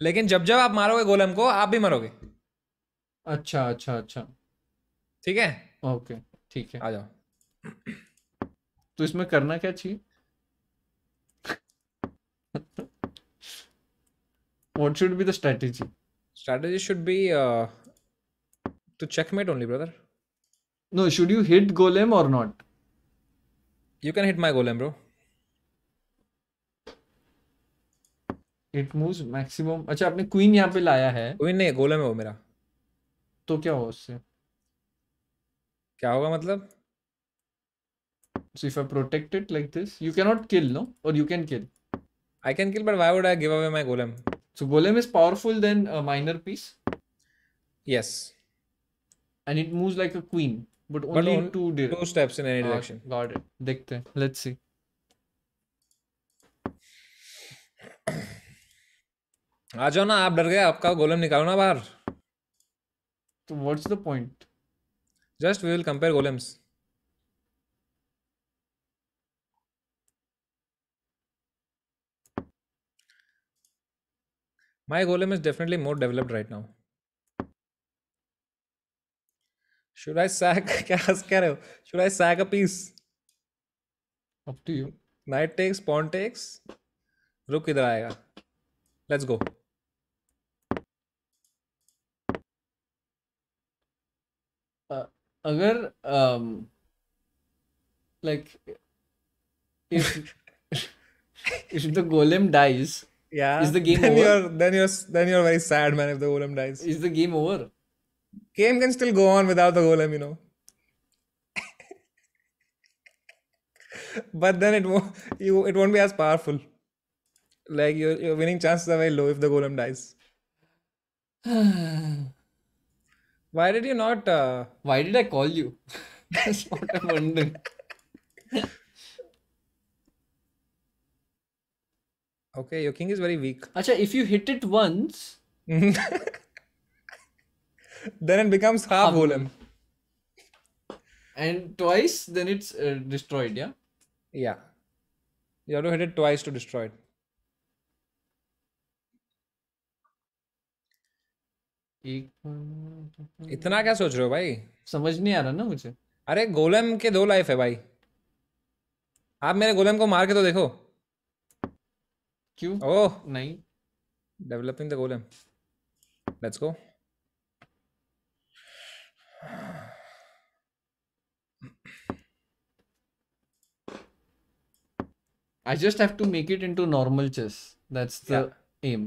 लेकिन जब जब आप मारोगे गोलम को आप भी मरोगे अच्छा अच्छा अच्छा ठीक है ओके ठीक है आ जाओ तो इसमें करना क्या चाहिए what should be the strategy strategy should be to checkmate only brother no should you hit golem और not you can hit my golem bro it moves maximum अच्छा आपने क्वीन यहाँ पे लाया है क्वीन नहीं गोलम है वो मेरा तो क्या हुआ उससे क्या होगा मतलब so if i protect it like this you cannot kill no or you can kill i can kill but why would i give away my golem so golem is powerful than a minor piece yes and it moves like a queen but only but on, two, two steps in any direction ah, got it dekhte let's see आ जाओ ना आप डर गए आपका गोलम निकालो ना बाहर तो what's the point just we will compare golems my golem is definitely more developed right now should I sack क्या हंस कह रहे हो should I sack a piece up to you knight takes pawn takes रुक किधर आएगा let's go अगर um, like if the golem dies yeah is the game then over? you're then you're then you're very sad man if the golem dies is the game over game can still go on without the golem you know but then it won't you it won't be as powerful like your your winning chances are very low if the golem dies Why did you not? Uh... Why did I call you? That's what I'm wondering. okay, your king is very weak. Actually, if you hit it once, then it becomes half golem. And twice, then it's uh, destroyed. Yeah. Yeah. You have to hit it twice to destroy it. एक इतना क्या सोच रहे हो भाई समझ नहीं आ रहा ना मुझे अरे गोलम के दो लाइफ है भाई आप मेरे गोलम को मार के तो देखो क्यों ओ नहीं developing the golem let's go I just have to make it into normal chess. That's the yeah. aim.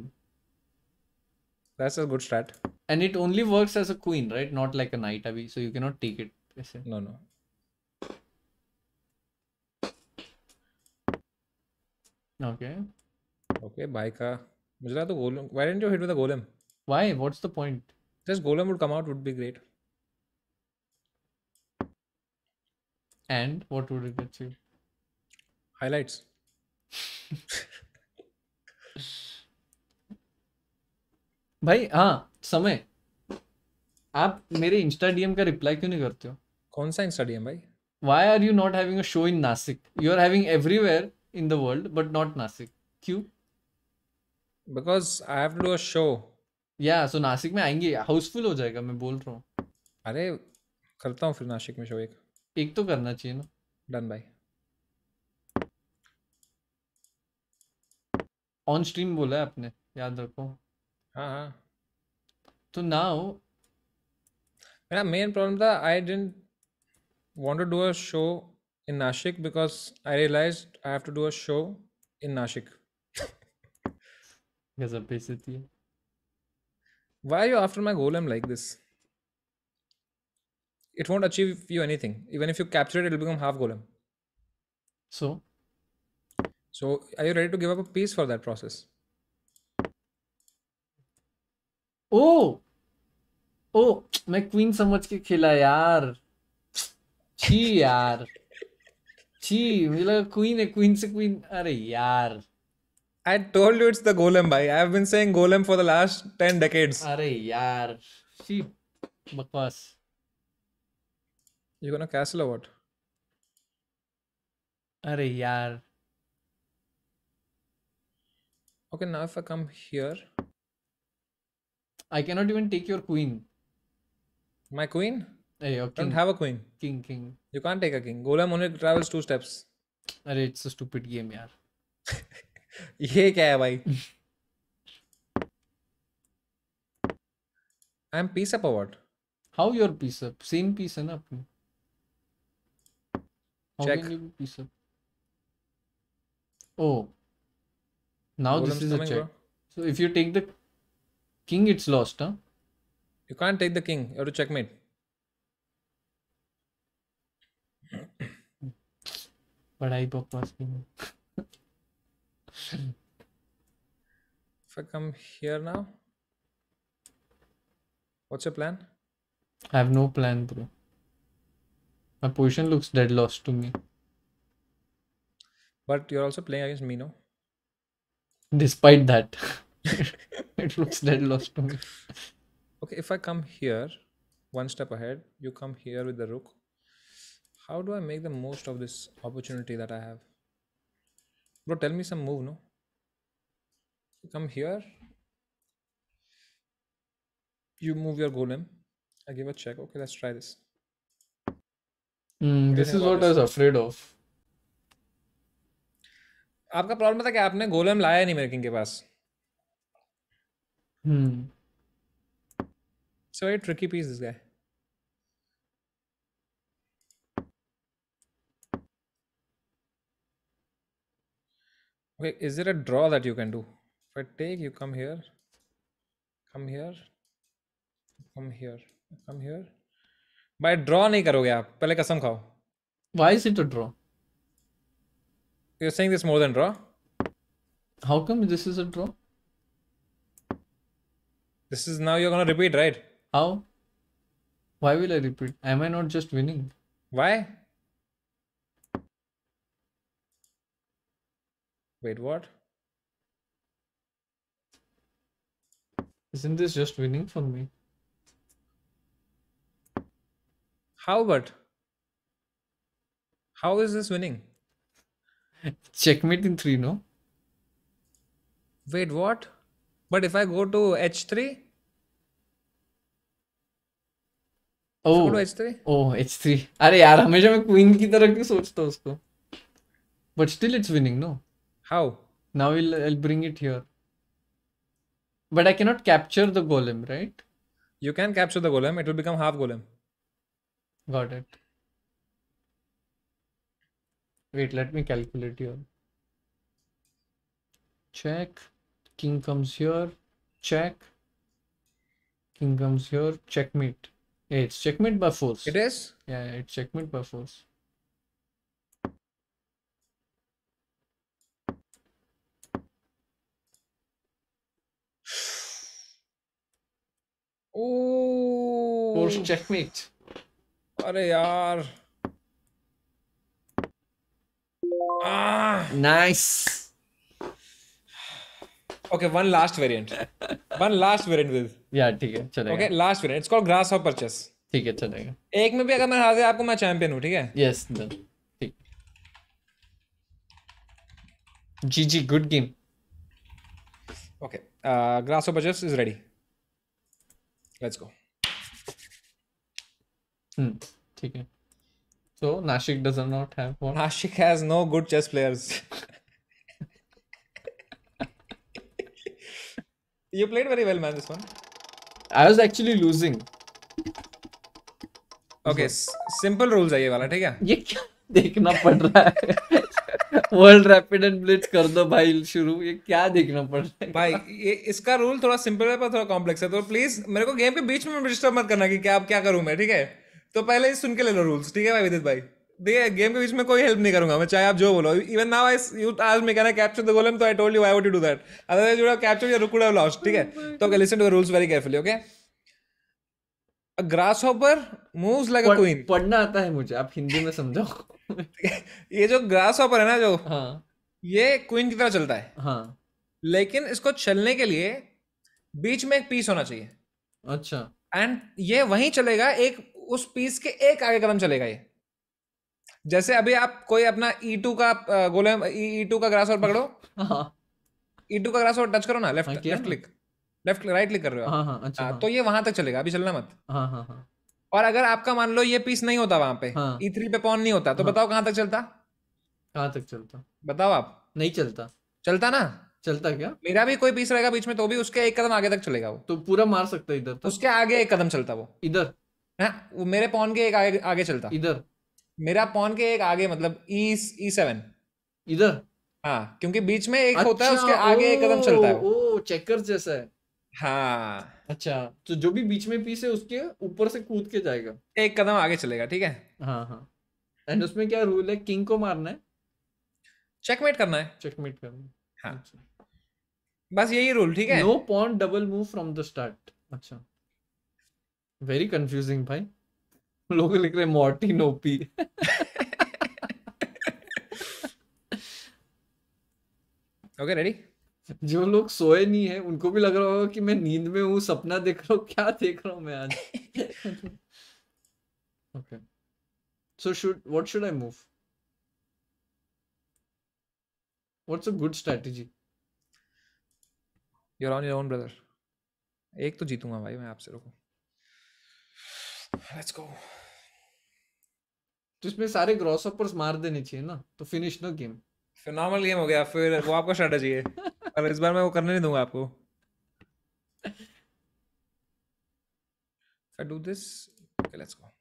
That's a good strat. and it only works as a queen, right? Not like a knight, Abhi. So you cannot take it. No, no. Okay. Okay, bye ka. Mujra to golem. Why didn't you hit with a golem? Why? What's the point? Just golem would come out would be great. And what would it get you? Highlights. भाई हाँ समय आप मेरे Insta DM का reply क्यों नहीं करते हो कौन सा इंस्टा डीएम भाई why are you not having a show in Nashik you are having everywhere in the world but not Nashik क्यों because I have to do a show yeah so Nashik में आएंगे हाउसफुल हो जाएगा मैं बोल रहा हूँ अरे करता हूँ फिर नासिक में शो एक एक तो करना चाहिए ना डन भाई ऑन स्ट्रीम बोला है आपने याद रखो uh-huh. So now, my main problem that I didn't want to do a show in Nashik because I realized I have to do a show in Nashik. Because of basically. Why are you after my golem like this? It won't achieve you anything. Even if you capture it, it'll become half golem. So? So, are you ready to give up a piece for that process? ओ ओ मैं queen समझ के खेला यार छी यार छी मुझे लगा क्वीन है क्वीन से क्वीन अरे यार I told you it's the golem, bhai. I've been saying golem for the last ten decades. अरे यार she बकवास You gonna castle or what? अरे यार Okay, now if I come here. I cannot even take your queen. My queen? Hey, your king. Don't have a queen. King, king. You can't take a king. Golem only travels two steps. अरे it's a stupid game, यार ये क्या है भाई I am piece up what how you piece piece up same piece है ना अपनी how can you piece up oh now this is a check so if you take the King, it's lost, huh? You can't take the king. You have to checkmate. but I book was if I come here now, what's your plan? I have no plan, bro. My position looks dead lost to me. But you're also playing against me, no? Despite that. it looks dead lost to me. Okay, if I come here, one step ahead, you come here with the rook. How do I make the most of this opportunity that I have? Bro, tell me some move, no? You come here. You move your golem. I give a check. Okay, let's try this. Mm, this is what this? I was afraid of. आपका problem था कि आपने गोलम लाया नहीं मेरे king के पास Hmm. So a tricky piece, this guy. Okay, is there a draw that you can do? If I take, you come here, come here, come here, come here. By draw नहीं करोगे आप पहले कसम खाओ. Why is it a draw? You're saying this more than draw. How come this is a draw? This is now you're gonna repeat, right? How? Why will I repeat? Am I not just winning? Why? Wait, what? Isn't this just winning for me? How but? How is this winning? Checkmate in 3, no? Wait, what? But if I go to h3? Oh oh H three अरे यार हमेशा मैं queen की तरह क्यों सोचता हूँ उसको but still it's winning no how now will I bring it here but I can not capture the golem right you can capture the golem it will become half golem got it wait let me calculate here check king comes here check king comes here checkmate it's checkmate by force. It is? Yeah, it's checkmate by force. Oh. Force checkmate. अरे यार. Ah. Nice. Okay one last variant one last variant with yeah ठीक है चलेगा okay last variant it's called grasshopper chess ठीक है चलेगा एक में भी अगर मैं हार गया आपको मैं चैंपियन हूं ठीक है यस डन ठीक जी जी good game okay grasshopper chess is ready let's go ठीक है so Nashik doesn't not have Nashik has no good chess players You played very well, man. This one. I was actually losing. Okay, simple rules are ये वाला, ठीक है? ये क्या देखना पड़ रहा है? World Rapid and Blitz कर दो भाई शुरू ये क्या देखना पड़ रहा है भाई ये इसका rule थोड़ा simple है पर थोड़ा complex है तो please मेरे को game के बीच में disturb मत करना कि क्या अब क्या करूँ मैं ठीक है तो पहले ये सुन के ले लो rules ठीक है भाई विदित भाई देखिए गेम के बीच में कोई हेल्प नहीं करूंगा मैं चाहे आप जो बोलो इवन नाउ आई यू आज मैं कहना कैप्चर द गोलम तो I told you I would do that otherwise you have captured your rook would have lost ठीक है तो okay listen to the rules very carefully okay a grass moves moves like a queen पढ़ना आता है मुझे आप हिंदी में समझो ये जो ग्रास हॉपर है ना जो हां ये क्वीन की तरह चलता है हां लेकिन इसको चलने के लिए बीच में एक पीस होना चाहिए अच्छा एंड ये वहीं चलेगा एक उस पीस के एक आगे कदम चलेगा ये जैसे अभी आप कोई अपना ई e टू का गोलम ई टू का ग्रास और पकड़ो ई हाँ। टू e का ग्रास और टच करो ना left left click left right click कर रहे हो हाँ, हाँ, अच्छा, हाँ. हाँ। तो ये वहां तक चलेगा अभी चलना मत हाँ, हाँ, हाँ, और अगर आपका मान लो ये पीस नहीं होता वहां पे ई थ्री e पे पॉन नहीं होता तो बताओ कहाँ तक चलता कहाँ तक चलता बताओ आप नहीं चलता चलता ना चलता क्या मेरा भी कोई पीस रहेगा बीच में तो भी उसके एक कदम आगे तक चलेगा वो तो पूरा मार सकता है इधर उसके आगे एक कदम चलता वो इधर है वो मेरे पॉन के एक आगे आगे चलता इधर मेरा पॉन के एक आगे मतलब ई ई सेवन इधर हाँ क्योंकि बीच में एक अच्छा, होता है अच्छा, उसके आगे एक कदम चलता है ओ चेकर जैसा है हाँ अच्छा तो जो भी बीच में पीस है उसके ऊपर से कूद के जाएगा एक कदम आगे चलेगा ठीक है हाँ हाँ एंड उसमें क्या रूल है किंग को मारना है चेकमेट करना है चेकमेट करना है हाँ अच्छा। बस यही रूल ठीक है no pawn double move from the start अच्छा वेरी कंफ्यूजिंग भाई लोग लिख रहे मोर्टिन ओपी ओके रेडी जो लोग सोए नहीं है उनको भी लग रहा होगा कि मैं नींद में हूं सपना देख रहा हूँ क्या देख रहा हूँ मैं आज okay so should what should I move what's a good strategy you are on your own brother एक तो जीतूंगा भाई मैं आपसे रुको लेट्स गो जिसमें तो सारे ग्रॉस ऑपर्स मार देने चाहिए ना तो फिनिश नो गेम फिर नॉर्मल गेम हो गया फिर वो आपका स्ट्रेटेजी है पर इस बार मैं वो करने नहीं दूंगा आपको I do this okay let's go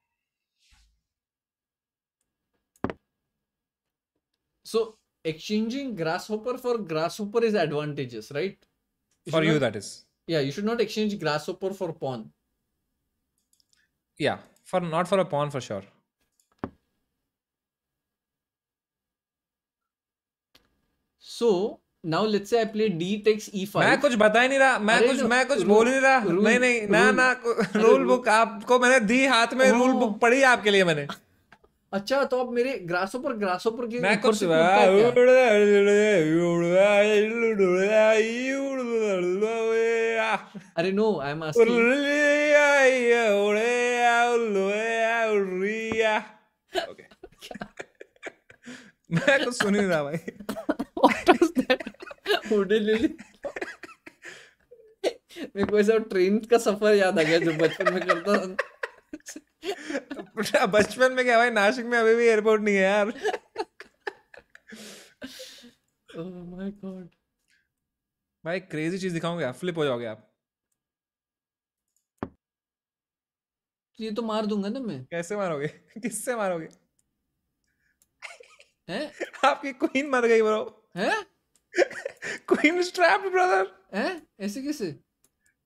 so exchanging grasshopper for grasshopper is advantages right for you that is yeah you should not exchange grasshopper for pawn yeah for not for a pawn for sure so now let's say I play d takes e5 मैं कुछ बता ही नहीं रहा मैं कुछ मैं कुछ बोल ही नहीं रहा rule, नहीं नहीं ना ना रूल बुक आपको मैंने दी हाथ में रूल बुक पढ़ी आपके लिए मैंने अच्छा तो आप मेरे ग्रासो पर ग्रासो पर की मैं कुछ अरे नो आई एम आस्किंग मैं कुछ सुन ही नहीं रहा भाई मेरे को ऐसा ट्रेन का सफर याद आ गया जो बचपन में करता था बचपन में क्या भाई नासिक में अभी भी एयरपोर्ट नहीं है यार ओह माय गॉड भाई क्रेजी चीज दिखाऊंगा फ्लिप हो जाओगे आप ये तो मार दूंगा ना मैं कैसे मारोगे किससे मारोगे हैं आपकी क्वीन मर गई ब्रो क्वीन स्ट्रैप ब्रदर हैं ऐसे कैसे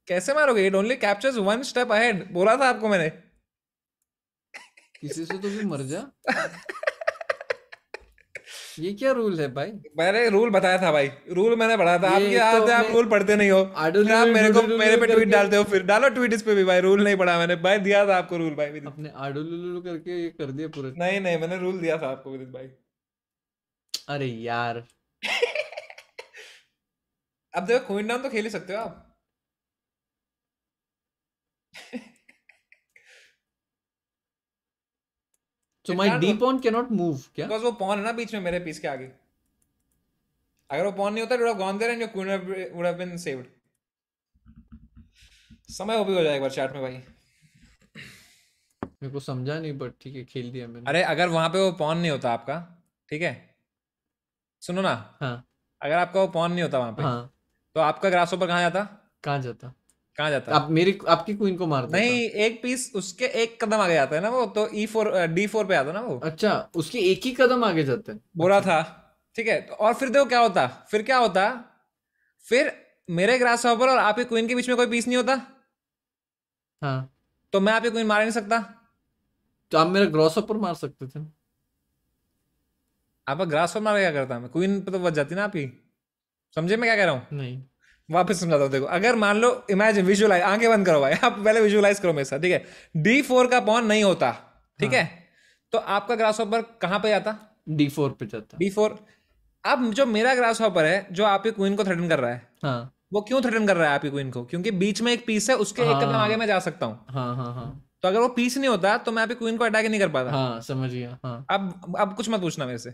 कैसे मारोगे it only captures one step ahead बोला था आपको मैंने किसी से तो भी मर जा ये क्या रूल है भाई मैंने रूल बताया था भाई रूल मैंने पढ़ा था आपके तो आप तो आप रूल पढ़ते नहीं हो आप मेरे को मेरे पे ट्वीट डालते हो फिर डालो ट्वीट इस पे भी भाई रूल नहीं पढ़ा मैंने भाई दिया था आपको रूल भाई अपने आडुलुलु करके ये कर दिया पूरा नहीं नहीं मैंने रूल दिया था आपको भाई अरे यार अब देखो क्वीन डाउन तो खेल ही सकते हो आप So my D pawn cannot move क्या? Because वो pawn है ना बीच में मेरे piece के आगे. अगर वो pawn नहीं होता, would have gone there and your queen would have been saved. समय वो हो जाएगा चैट में भाई. मेरे को समझा नहीं बट ठीक है खेल दिया मैंने. अरे अगर वहां पे वो pawn नहीं होता आपका, ठीक है? सुनो ना हाँ अगर आपका वो पॉन नहीं होता वहां पे हाँ तो आपका ग्रास ऊपर कहाँ जाता कहाँ जाता कहाँ जाता आप मेरी आपकी क्वीन को मारता नहीं एक पीस उसके एक कदम आगे जाता है ना वो तो ई फोर डी फोर पे आता ना वो अच्छा उसके एक ही कदम आगे जाते हैं बोला अच्छा। था ठीक है तो और फिर देखो क्या होता फिर क्या होता फिर मेरे ग्रास ऊपर और आपके क्वीन के बीच में कोई पीस नहीं होता हाँ तो मैं आपकी क्वीन मार नहीं सकता तो आप मेरा ग्रॉस ऊपर मार सकते थे ना आप ग्रास फॉर मारा क्या करता मैं क्वीन पर तो बच जाती ना आपकी समझे मैं क्या कह रहा हूँ नहीं वापस समझाता हूँ देखो अगर मान लो इमेजिन विजुअलाइज आंखें बंद करो भाई आप पहले विजुअलाइज करो मेरे साथ ठीक है डी फोर का पॉन नहीं होता ठीक है हाँ। तो आपका ग्रास ऑपर कहाँ पे जाता डी फोर पे जाता डी फोर अब जो मेरा ग्रास ऑपर है जो आपकी क्वीन को थ्रेटन कर रहा है हाँ. वो क्यों थ्रेटन कर रहा है आपकी क्वीन को क्योंकि बीच में एक पीस है उसके हाँ. एक कदम हाँ। आगे मैं जा सकता हूँ हाँ, तो अगर वो पीस नहीं होता तो मैं आपकी क्वीन को अटैक नहीं कर पाता समझिए अब अब कुछ मत पूछना मेरे से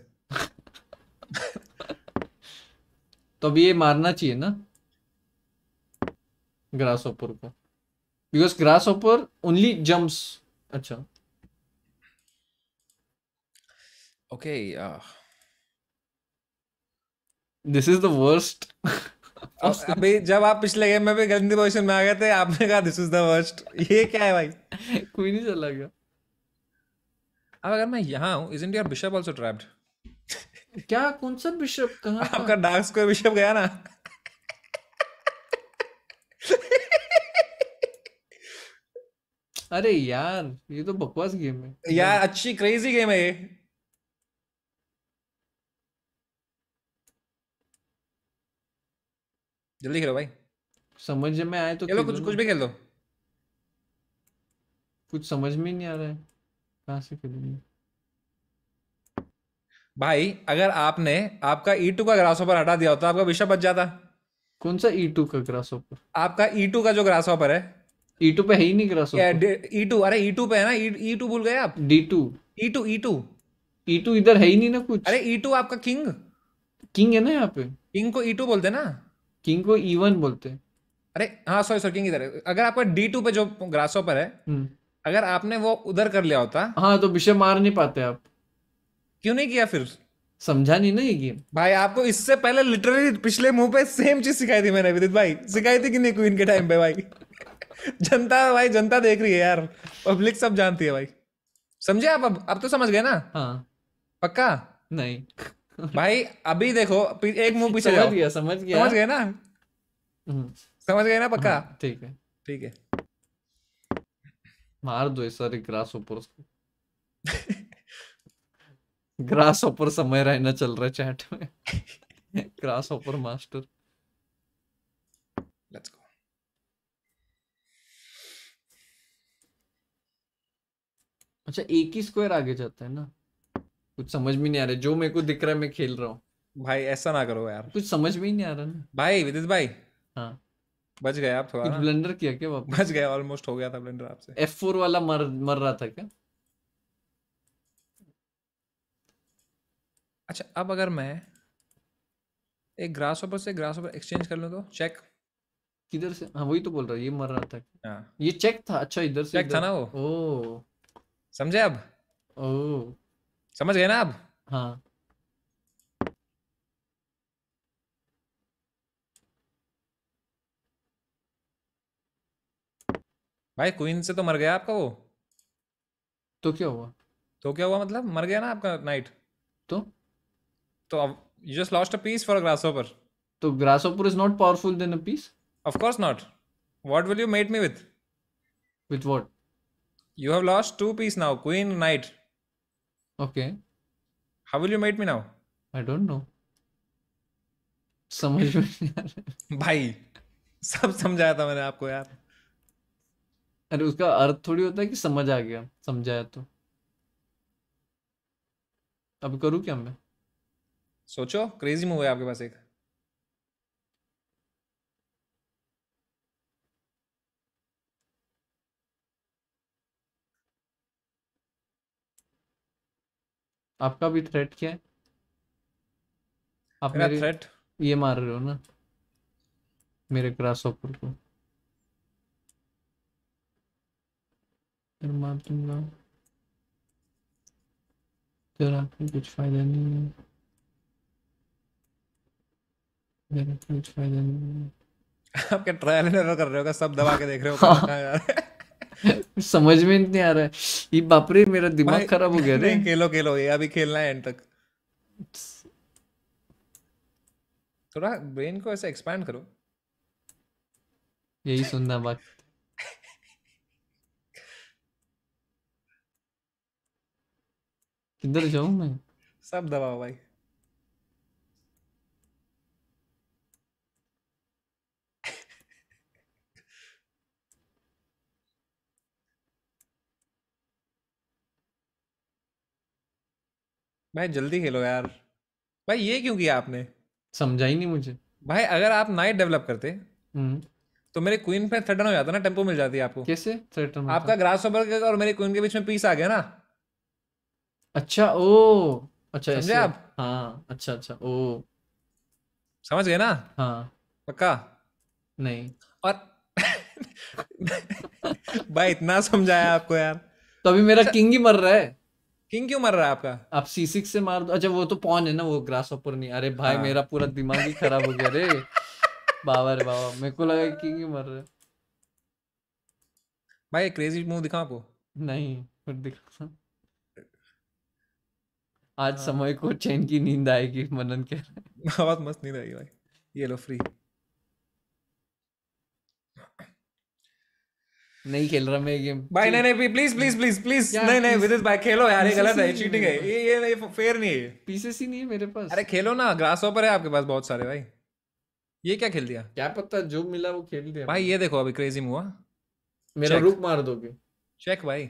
तो अभी ये मारना चाहिए ना ग्रास ऑपर को because grasshopper only jumps अच्छा okay this is the worst अभी जब आप पिछले गेम में भी गंदी पोजीशन में आ गए थे आपने कहा दिस इज द वर्स्ट ये क्या है भाई कोई नहीं चला गया अब अगर मैं यहाँ हूँ is India bishop also trapped क्या कौन सा बिशप कहा आपका डार्क स्क्वायर बिशप गया ना अरे यार ये तो बकवास गेम है यार अच्छी क्रेजी गेम है ये जल्दी खेलो भाई समझ में आए तो खेलो कुछ कुछ भी खेल दो कुछ समझ में नहीं आ रहा है कहां से खेलेंगे भाई अगर आपने आपका ई e टू का ग्रास ऑपर हटा दिया होता आपका विषय बच जाता कौन सा ई e टू का ग्रास ऑपर आपका ई e टू का जो ग्रास ऑपर है ई टू पे है ही नहीं ग्रास ऑपर ई टू अरे ई टू पे है ना ई टू भूल गए आप D two E two E two E two इधर है ही नहीं ना कुछ अरे ई टू आपका किंग किंग है ना यहाँ पे किंग को ई टू बोलते ना किंग को ई वन बोलते अरे हाँ सॉरी सॉरी किंग इधर अगर आपका डी टू पे जो ग्रास ऑपर है हम्म। अगर आपने वो उधर कर लिया होता हाँ तो विषय मार नहीं पाते आप क्यों नहीं किया फिर समझा नहीं ना ये गेम भाई आपको इससे पहले लिटरली पिछले मुंह पे सेम चीज सिखाई थी मैंने विदित भाई सिखाई थी कि नहीं क्वीन के टाइम पे भाई जनता भाई जनता देख रही है यार पब्लिक सब जानती है भाई समझे आप अब अब तो समझ गए ना हाँ पक्का नहीं भाई अभी देखो एक मुंह पीछे समझ गया समझ गया समझ गए ना हम्म। समझ गए ना पक्का हाँ, ठीक है ठीक है मार दो इस सारे ग्रास ऊपर उसको ग्रास ऑपर समय रहना चल रहा है चैट में grasshopper master let's go अच्छा एक ही स्क्वायर आगे जाता है ना कुछ समझ में नहीं आ रहा जो मेरे को दिख रहा है मैं खेल रहा हूँ भाई ऐसा ना करो यार कुछ समझ में ही नहीं आ रहा ना भाई विदित भाई हाँ बच गए आप थोड़ा ब्लेंडर किया क्या बच गए ऑलमोस्ट हो गया था ब्लेंडर आपसे फोर वाला मर मर रहा था क्या अच्छा अब अगर मैं एक ग्रास ऑपर से ग्रास ऑपर एक्सचेंज कर लूँ तो चेक किधर से हाँ वही तो बोल रहा है ये मर रहा था हाँ ये चेक था अच्छा इधर से चेक था ना वो ओ समझे अब ओ समझ गए ना अब हाँ भाई क्वीन से तो मर गया आपका वो तो क्या हुआ तो क्या हुआ मतलब मर गया ना आपका नाइट तो तो अब you just lost a piece for a grasshopper तो grasshopper is not powerful then a piece of course not what will you mate me with with what you have lost two piece now queen knight okay how will you mate me now I don't know समझ में भाई सब समझाया था मैंने आपको यार अरे उसका अर्थ थोड़ी होता है कि समझ आ गया समझाया तो अब करूं क्या मैं सोचो क्रेजी मूव है आपके पास एक आपका भी थ्रेट क्या है आप मेरा थ्रेट ये मार रहे हो ना मेरे ग्रास हॉपर को मार दूंगा तेरा कुछ फायदा नहीं है आपके ट्रायल एंड एरर कर रहे होगा सब दबा के देख रहे हो हाँ। यार समझ में नहीं आ रहा है ये बाप रे मेरा दिमाग खराब हो गया रे खेलो खेलो ये अभी खेलना है एंड तक थोड़ा ब्रेन को ऐसे एक्सपैंड करो यही सुनना बात किधर जाऊं मैं सब दबाओ भाई भाई जल्दी खेलो यार भाई ये क्यों किया आपने समझा ही नहीं मुझे भाई अगर आप नाइट डेवलप करते हम्म। तो मेरे क्वीन पे थर्टन हो जाता ना टेम्पो मिल जाती है आपको कैसे थर्टन आपका ग्रास ओवर और मेरे क्वीन के बीच में पीस आ गया ना अच्छा ओ अच्छा समझे आप हाँ अच्छा अच्छा ओ समझ गए ना हाँ पक्का नहीं और भाई इतना समझाया आपको यार तो अभी मेरा किंग अच्छा- ही मर रहा है किंग क्यों मर रहा है आपका आप सी सिक्स से मार दो अच्छा वो तो पॉन है ना वो ग्रास ऑपर नहीं अरे भाई हाँ। मेरा पूरा दिमाग ही खराब हो गया रे बाबा रे बाबा मेरे को लगा किंग क्यों मर रहा है भाई क्रेजी मूव दिखा आपको नहीं फिर दिखा आज हाँ। समय को चैन की नींद आएगी मनन कह रहे बहुत मस्त नींद आएगी भाई ये लो फ्री नहीं खेल रहा मैं गेम भाई नहीं नहीं प्लीज प्लीज प्लीज प्लीज नहीं नहीं विदित भाई खेलो यार ये गलत है चीटिंग है ये ये नहीं फेयर नहीं है पीसेस ही नहीं है मेरे पास अरे खेलो ना ग्रास हॉपर है आपके पास बहुत सारे भाई ये क्या खेल दिया क्या पता जो मिला वो खेल दिया भाई ये देखो अभी क्रेजी हुआ हाँ। मेरा रुक मार दोगे चेक भाई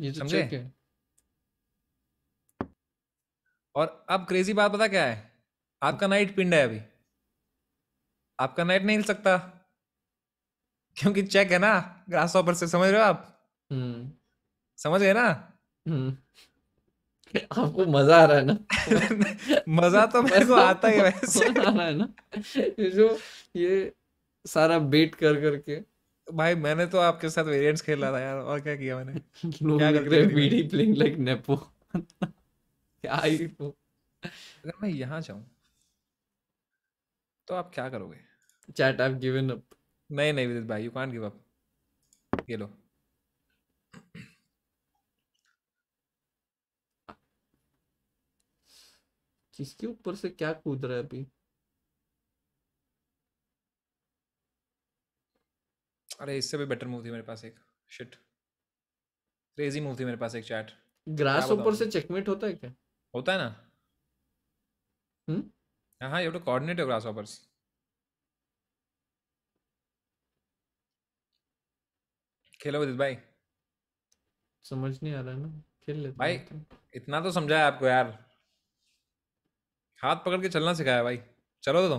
ये तो चेक है और अब क्रेजी बात पता क्या है आपका नाइट पिंड है अभी आपका नाइट नहीं हिल सकता क्योंकि चेक है ना ग्रास हॉपर से समझ रहे हो आप हम्म समझ गए ना हम्म आपको मजा आ रहा है ना मजा तो मेरे को आता ही तो वैसे आ रहा है ना जो ये सारा बेट कर करके भाई मैंने तो आपके साथ वेरिएंट्स खेला था यार और क्या किया मैंने क्या कर रहे बीडी प्लेइंग लाइक नेपो क्या ही तो अगर मैं यहाँ जाऊँ तो आप क्या करोगे chat I have given up नहीं नहीं विदित भाई यू कान गिव अप ये लो किसके ऊपर से क्या कूद रहा है अभी अरे इससे भी बेटर मूव थी मेरे पास एक शिट क्रेजी मूव थी मेरे पास एक चैट ग्रास ऊपर से चेकमेट होता है क्या होता है ना हम्म हाँ you have to coordinate your grasshoppers खेलो विदित भाई समझ नहीं आ रहा है ना खेल लेते भाई इतना तो समझाया आपको यार हाथ पकड़ के चलना सिखाया भाई चलो तो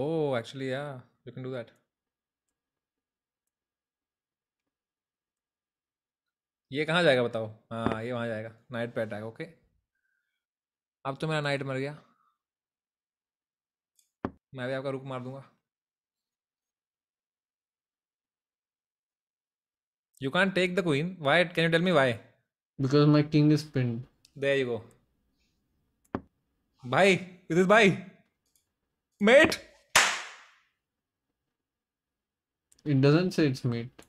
oh actually yeah you can do that ये कहाँ जाएगा बताओ हाँ ये वहाँ जाएगा नाइट पे अटैक ओके अब तो मेरा नाइट मर गया मैं भी आपका रुक मार दूंगा You can't take the queen. Why? Can you tell me why? Because my king is pinned. There you go. Bye. This is bye. Mate. It doesn't say it's mate.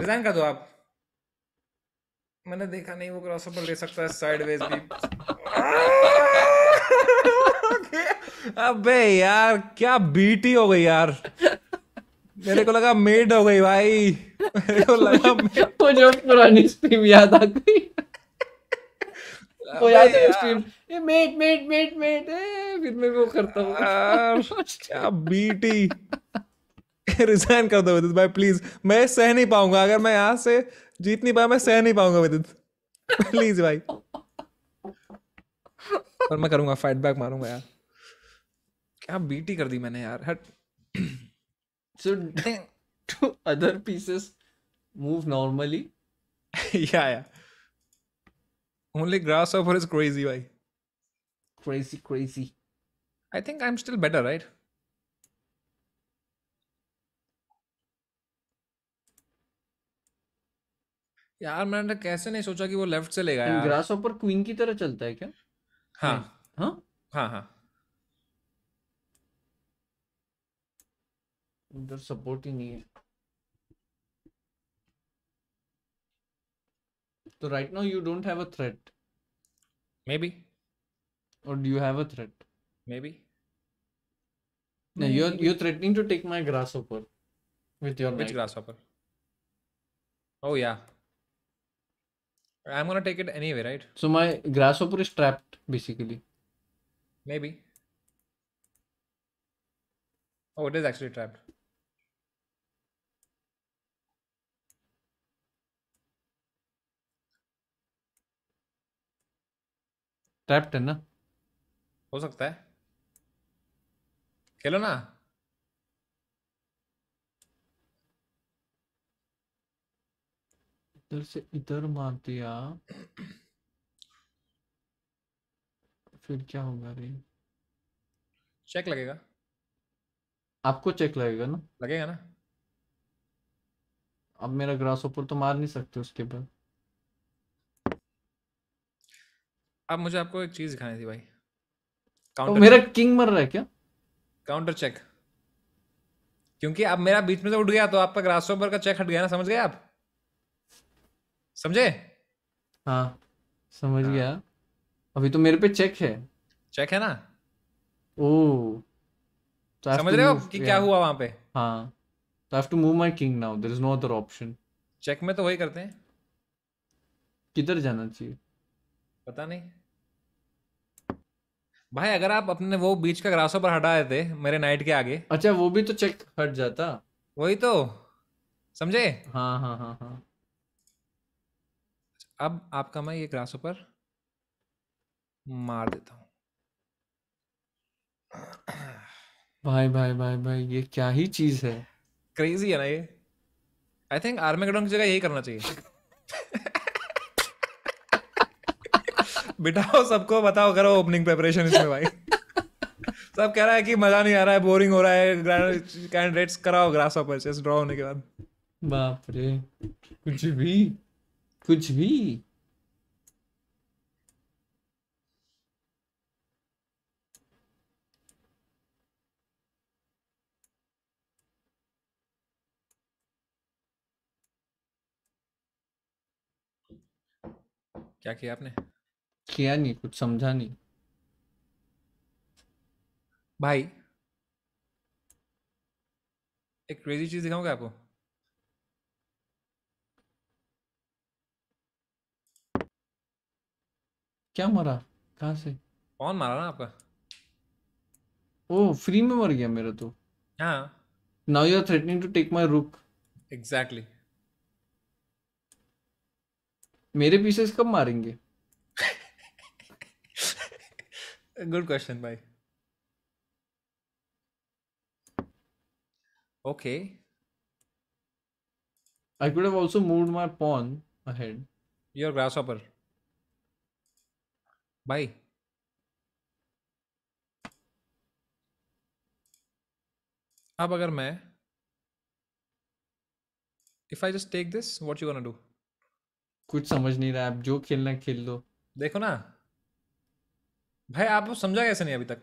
Resign कर दो आप मैंने देखा नहीं वो ले सकता है भी ah! अबे यार क्या बीटी हो गई यार मेरे को लगा मेड हो गई भाई मेरे को लगा वो जो पुरानी स्ट्रीम याद आ गई वो याद है स्ट्रीम ये मेड मेड मेड मेड फिर मैं वो करता हूँ क्या बीटी रिजाइन कर दो विदित भाई प्लीज मैं सह नहीं पाऊंगा अगर मैं यहाँ से जीत नहीं पाया मैं सह नहीं पाऊंगा विदित प्लीज भाई और मैं करूंगा फाइट बैक मारूंगा यार यार बीटी कर दी मैंने यार हट so two other pieces move normally yeah yeah only grasshopper is crazy भाई crazy crazy I think I am still better right यार मैंने तो कैसे नहीं सोचा कि वो लेफ्ट से लेगा यार ग्रास ऊपर क्वीन की तरह चलता है क्या हाँ हाँ हाँ हाँ the supporting it. So right now you don't have a threat. Maybe. Or do you have a threat? Maybe. No, you're you're threatening to take my grasshopper with your which knife. grasshopper? Oh yeah. I'm gonna take it anyway, right? So my grasshopper is trapped basically. Maybe. Oh, it is actually trapped. Trapped है ना हो सकता है खेलो ना इधर से इधर मार दिया फिर क्या होगा रे चेक लगेगा आपको चेक लगेगा ना लगेगा ना अब मेरा ग्रास ऊपर तो मार नहीं सकते उसके बाद अब मुझे आपको एक चीज दिखानी थी भाई काउंटर तो मेरा किंग मर रहा है क्या काउंटर चेक क्योंकि अब मेरा बीच में से उठ गया तो आपका ग्रास ओवर का चेक हट गया ना समझ गए आप समझे हाँ समझ हाँ। गया अभी तो मेरे पे चेक है चेक है ना ओ तो समझ रहे हो कि क्या yeah. हुआ वहां पे हाँ तो I to move my king now there is no other option check में तो वही करते हैं किधर जाना चाहिए पता नहीं भाई अगर आप अपने वो बीच का ग्रासो पर हटा देते मेरे नाइट के आगे अच्छा वो भी तो चेक हट जाता वही तो समझे हाँ हाँ हाँ हाँ अब आपका मैं ये ग्रासो पर मार देता हूँ भाई भाई भाई भाई ये क्या ही चीज है क्रेजी है ना ये आई थिंक आर्मी की जगह यही करना चाहिए बिठाओ सबको बताओ करो ओपनिंग प्रेपरेशन इसमें भाई सब कह रहा है कि मजा नहीं आ रहा है बोरिंग हो रहा है कैंडिडेट्स कराओ ग्रास ऑफर से ड्रॉ होने के बाद बाप रे कुछ भी कुछ भी क्या किया आपने किया नहीं कुछ समझा नहीं भाई एक क्रेजी चीज दिखाऊंगा आपको क्या मरा कहा से कौन मारा ना आपका ओ फ्री में मर गया मेरा तो हाँ now you are threatening to take my rook exactly मेरे पीसेस कब मारेंगे गुड क्वेश्चन भाई okay I could have also moved my pawn ahead your grasshopper भाई अब अगर मैं if I just take this what you gonna do कुछ समझ नहीं रहा आप जो खेलना खेल लो देखो ना भाई आप समझा कैसे नहीं अभी तक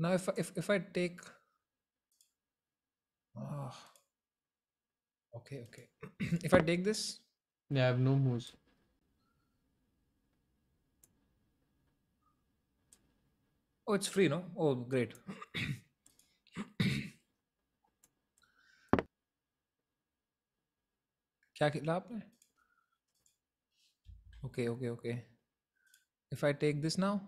now if if if I take okay okay if I take this I have no moves oh it's free no oh great क्या खेला आपने okay okay okay if I take this now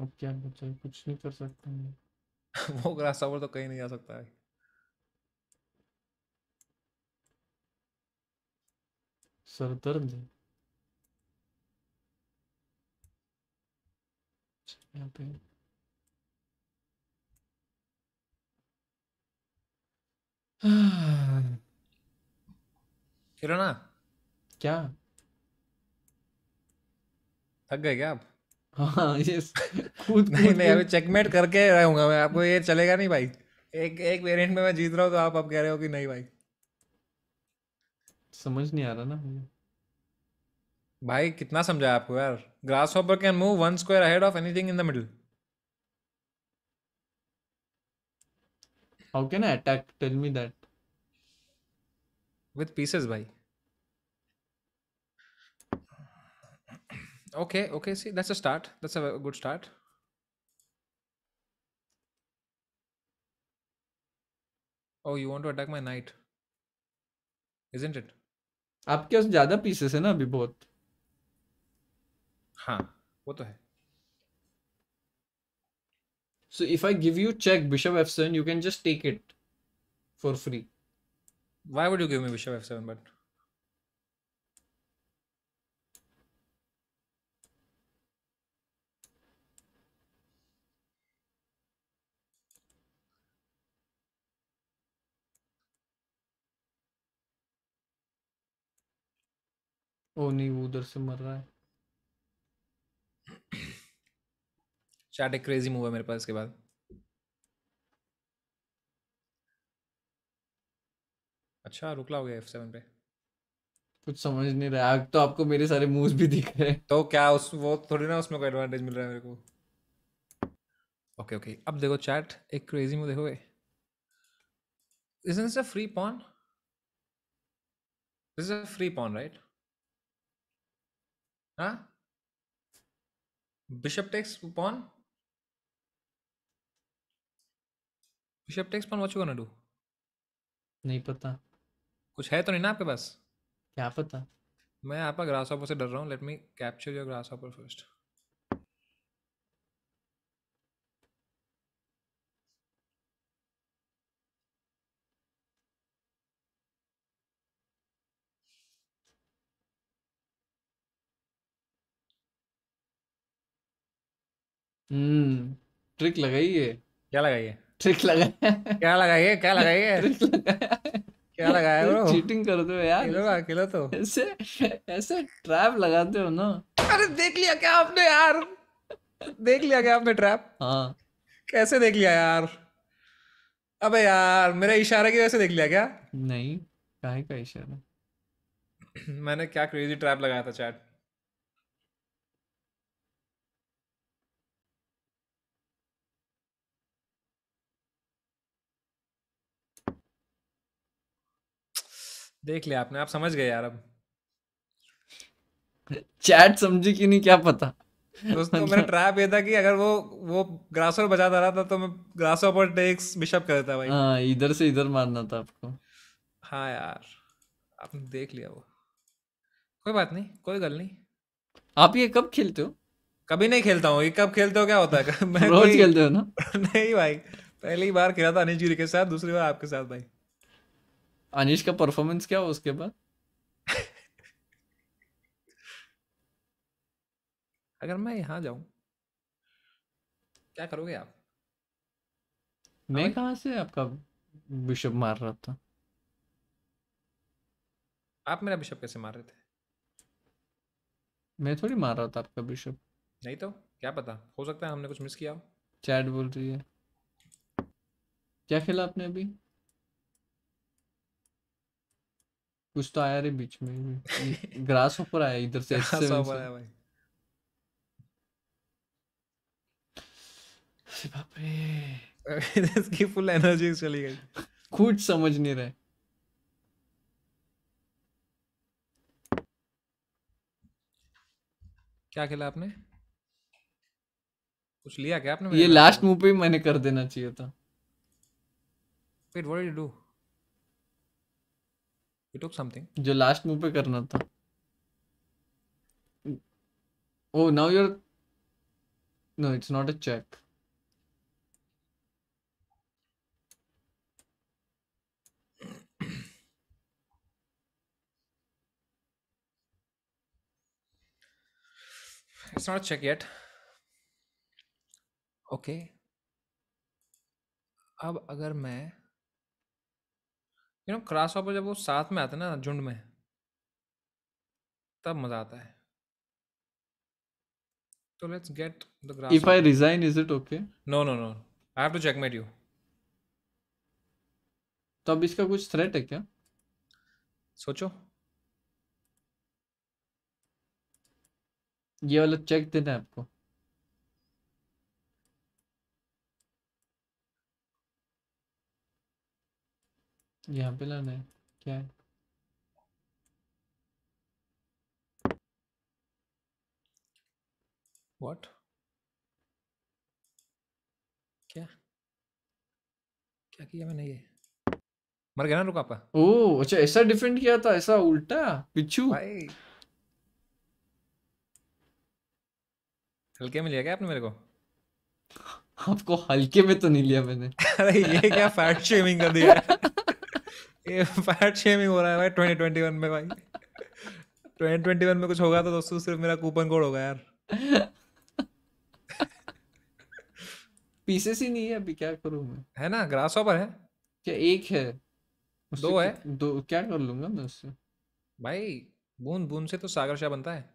अब क्या बचा है कुछ नहीं कर सकते हैं वो ग्रास ओवर तो कहीं नहीं जा सकता है सर दर्द है अच्छा, यहाँ पे किरणा क्या थक गए क्या आप हाँ खुद नहीं नहीं अभी चेकमेट करके रहूंगा मैं आपको ये चलेगा नहीं भाई एक एक वेरिएंट में मैं जीत रहा हूँ तो आप अब कह रहे हो कि नहीं भाई समझ नहीं आ रहा ना मुझे भाई कितना समझाया आपको यार grasshopper can move one square ahead of anything in the middle How can I attack? Tell me that. With pieces, bhai. Okay, okay. See, that's a start. That's a good start. Oh, you want to attack my knight, isn't it? आपके पास ज्यादा pieces है ना अभी बहुत हाँ वो तो है so if I give you check bishop f7, you can just take it for free. Why would you give me bishop f7? But ओ नहीं se mar raha hai. Short एक क्रेजी मूव है मेरे पास इसके बाद अच्छा रुकला हो गया एफ सेवन पे कुछ समझ नहीं रहा तो आपको मेरे सारे मूव्स भी दिख रहे तो क्या उस वो थोड़ी ना उसमें कोई एडवांटेज मिल रहा है मेरे को ओके ओके अब देखो चैट एक क्रेजी मूव देखोगे isn't a free pawn this is a free pawn right right? Bishop takes pawn bishop takes pawn what करना डू नहीं पता कुछ है तो नहीं ना आपके पास क्या पता मैं आपका ग्रास ऑपर से डर रहा हूँ let me capture your grasshopper first हम्म ट्रिक लगाई है क्या लगाई है ट्रिक लगाया क्या लगाइए क्या लगाइए ट्रिक लगाया क्या लगाया ब्रो चीटिंग कर दो यार खेलो अकेला तो ऐसे ऐसे ट्रैप लगाते हो ना अरे देख लिया क्या आपने यार देख लिया क्या आपने ट्रैप हाँ कैसे देख लिया यार अबे यार मेरा इशारा की वजह से देख लिया क्या नहीं काहे का इशारा मैंने क्या क्रेजी ट्रैप लगाया था चैट देख लिया आपने आप समझ गए यार अब चैट समझी कि नहीं क्या पता दोस्तों मेरा ट्रैप ये था कि अगर वो वो ग्रासर बजाता रहा था तो मैं ग्रासर पर टेक्स बिशप कर देता भाई हाँ इधर से इधर मारना था आपको हाँ यार आपने देख लिया वो कोई बात नहीं कोई गल नहीं आप ये कब खेलते हो कभी नहीं खेलता हूँ ये कब खेलते हो क्या होता है मैं रोज कोई... खेलते हो ना नहीं भाई पहली बार खेला था अनिश जी के साथ दूसरी बार आपके साथ भाई अनिश का परफॉर्मेंस क्या हुआ उसके बाद अगर मैं यहाँ जाऊं क्या करोगे आप मैं कहा से आपका बिशप मार रहा था आप मेरा बिशप कैसे मार रहे थे मैं थोड़ी मार रहा था आपका बिशप नहीं तो क्या पता हो सकता है हमने कुछ मिस किया चैट बोल रही है क्या खेला आपने अभी कुछ तो आया रे बीच में ग्रास ऊपर आया इधर से ऐसे भाई बाप रे इसकी फुल एनर्जी चली गई कुछ समझ नहीं रहा क्या खेला आपने कुछ लिया क्या आपने ये लास्ट मूव पे मैंने कर देना चाहिए था फिर what did you do we took something जो लास्ट मूव पे करना था oh now you're no it's not a check it's not a check yet okay अब अगर मैं यू नो क्रास ऑफर जब वो साथ में आते हैं ना झुंड में तब मजा आता है तो let's get the grass if I resign is it okay no no no I have to checkmate you तो अब इसका कुछ थ्रेट है क्या सोचो ये वाला चेक देना है आपको यहाँ पे लाना है क्या है वॉट क्या क्या किया मैंने ये मर गया ना रुका पा ओ अच्छा ऐसा डिफेंड किया था ऐसा उल्टा पिछू हल्के में लिया क्या आपने मेरे को आपको हल्के में तो नहीं लिया मैंने अरे ये क्या फैट शेमिंग कर दिया फैट शेमिंग हो रहा है भाई 2021 में भाई 2021 में कुछ होगा तो दोस्तों सिर्फ मेरा कूपन कोड होगा यार पीसेस ही नहीं है अभी क्या करूं मैं है ना ग्रास हॉपर है क्या एक है दो है दो क्या कर लूंगा मैं उससे भाई बूंद बूंद से तो सागर शाह बनता है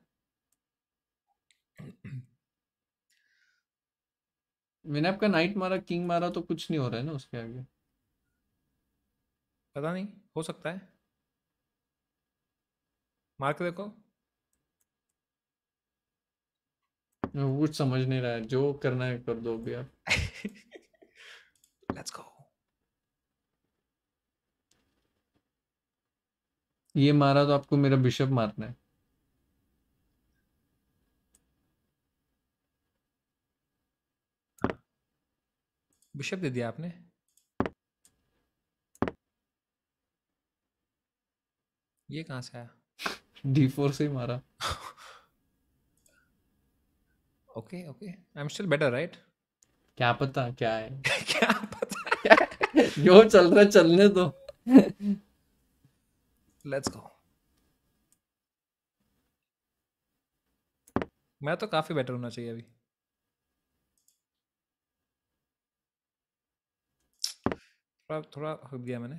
मैंने आपका नाइट मारा किंग मारा तो कुछ नहीं हो रहा है ना उसके आगे पता नहीं हो सकता है मार्क देखो कुछ समझ नहीं रहा है जो करना है कर दो भैया लेट्स गो ये मारा तो आपको मेरा बिशप मारना है बिशप दे दिया आपने ये कहां से आया डी फोर से ही मारा okay okay I am still better right क्या पता क्या है क्या पता क्या जो चल रहा चलने दो लेट्स गो मैं तो काफी बेटर होना चाहिए अभी थोड़ा थोड़ा हक दिया मैंने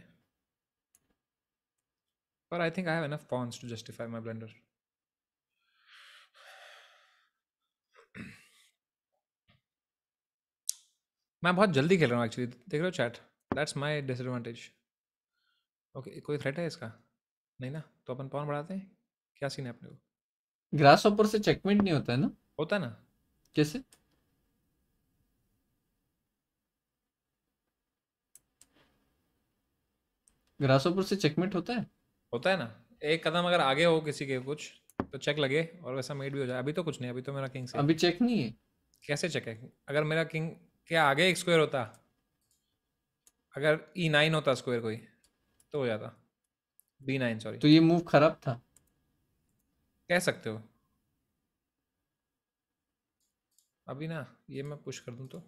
But I think I have enough pawns to justify my blunder. मैं बहुत जल्दी खेल रहा हूँ एक्चुअली देख रहे हो chat that's my disadvantage okay कोई थ्रेट है इसका नहीं ना तो अपन पॉन बढ़ाते हैं क्या सीन है अपने को ग्रास ऊपर से चेकमेंट नहीं होता है ना होता ना कैसे ग्रास ऊपर से चेकमेंट होता है होता है ना एक कदम अगर आगे हो किसी के कुछ तो चेक लगे और वैसा मेड भी हो जाए अभी तो कुछ नहीं अभी तो मेरा किंग अभी चेक नहीं है कैसे चेक है अगर मेरा किंग क्या आगे एक स्क्वायर होता अगर ई e नाइन होता स्क्वायर कोई तो हो जाता बी नाइन सॉरी तो ये मूव खराब था कह सकते हो अभी ना ये मैं पुश कर दूं तो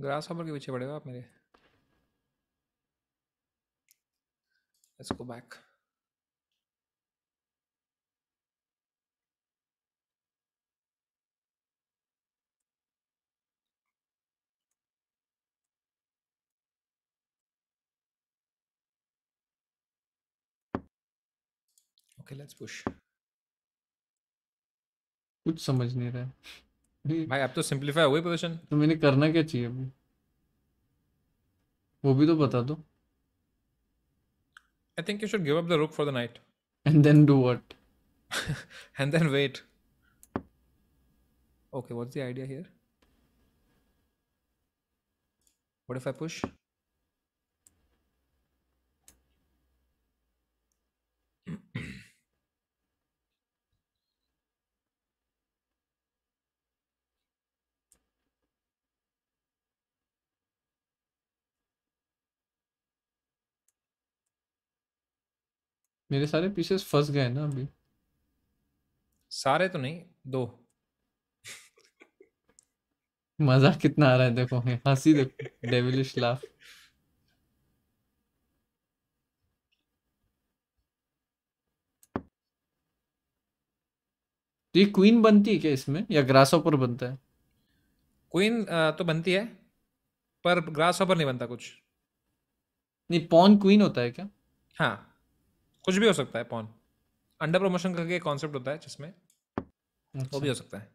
ग्रास हॉपर के पीछे पड़ेगा आप मेरे let's go back okay let's push कुछ समझ नहीं रहा हम्म। भाई अब तो सिंपलीफाई हो गई पोजीशन तो मैंने करना क्या चाहिए अभी वो भी तो बता दो I think you should give up the rook for the knight and then do what and then wait okay what's the idea here what if I push मेरे सारे पीसेस फंस गए ना अभी सारे तो नहीं दो मजा कितना आ रहा है देखो हंसी देखो डेविलिश लाफ तो ये क्वीन बनती है क्या इसमें या ग्रास ऑपर बनता है क्वीन तो बनती है पर ग्रास ऑपर नहीं बनता कुछ नहीं पॉन क्वीन होता है क्या हाँ कुछ भी हो सकता है पॉन अंडर प्रमोशन करके एक कॉन्सेप्ट होता है जिसमें अच्छा। वो भी हो अच्छा। सकता है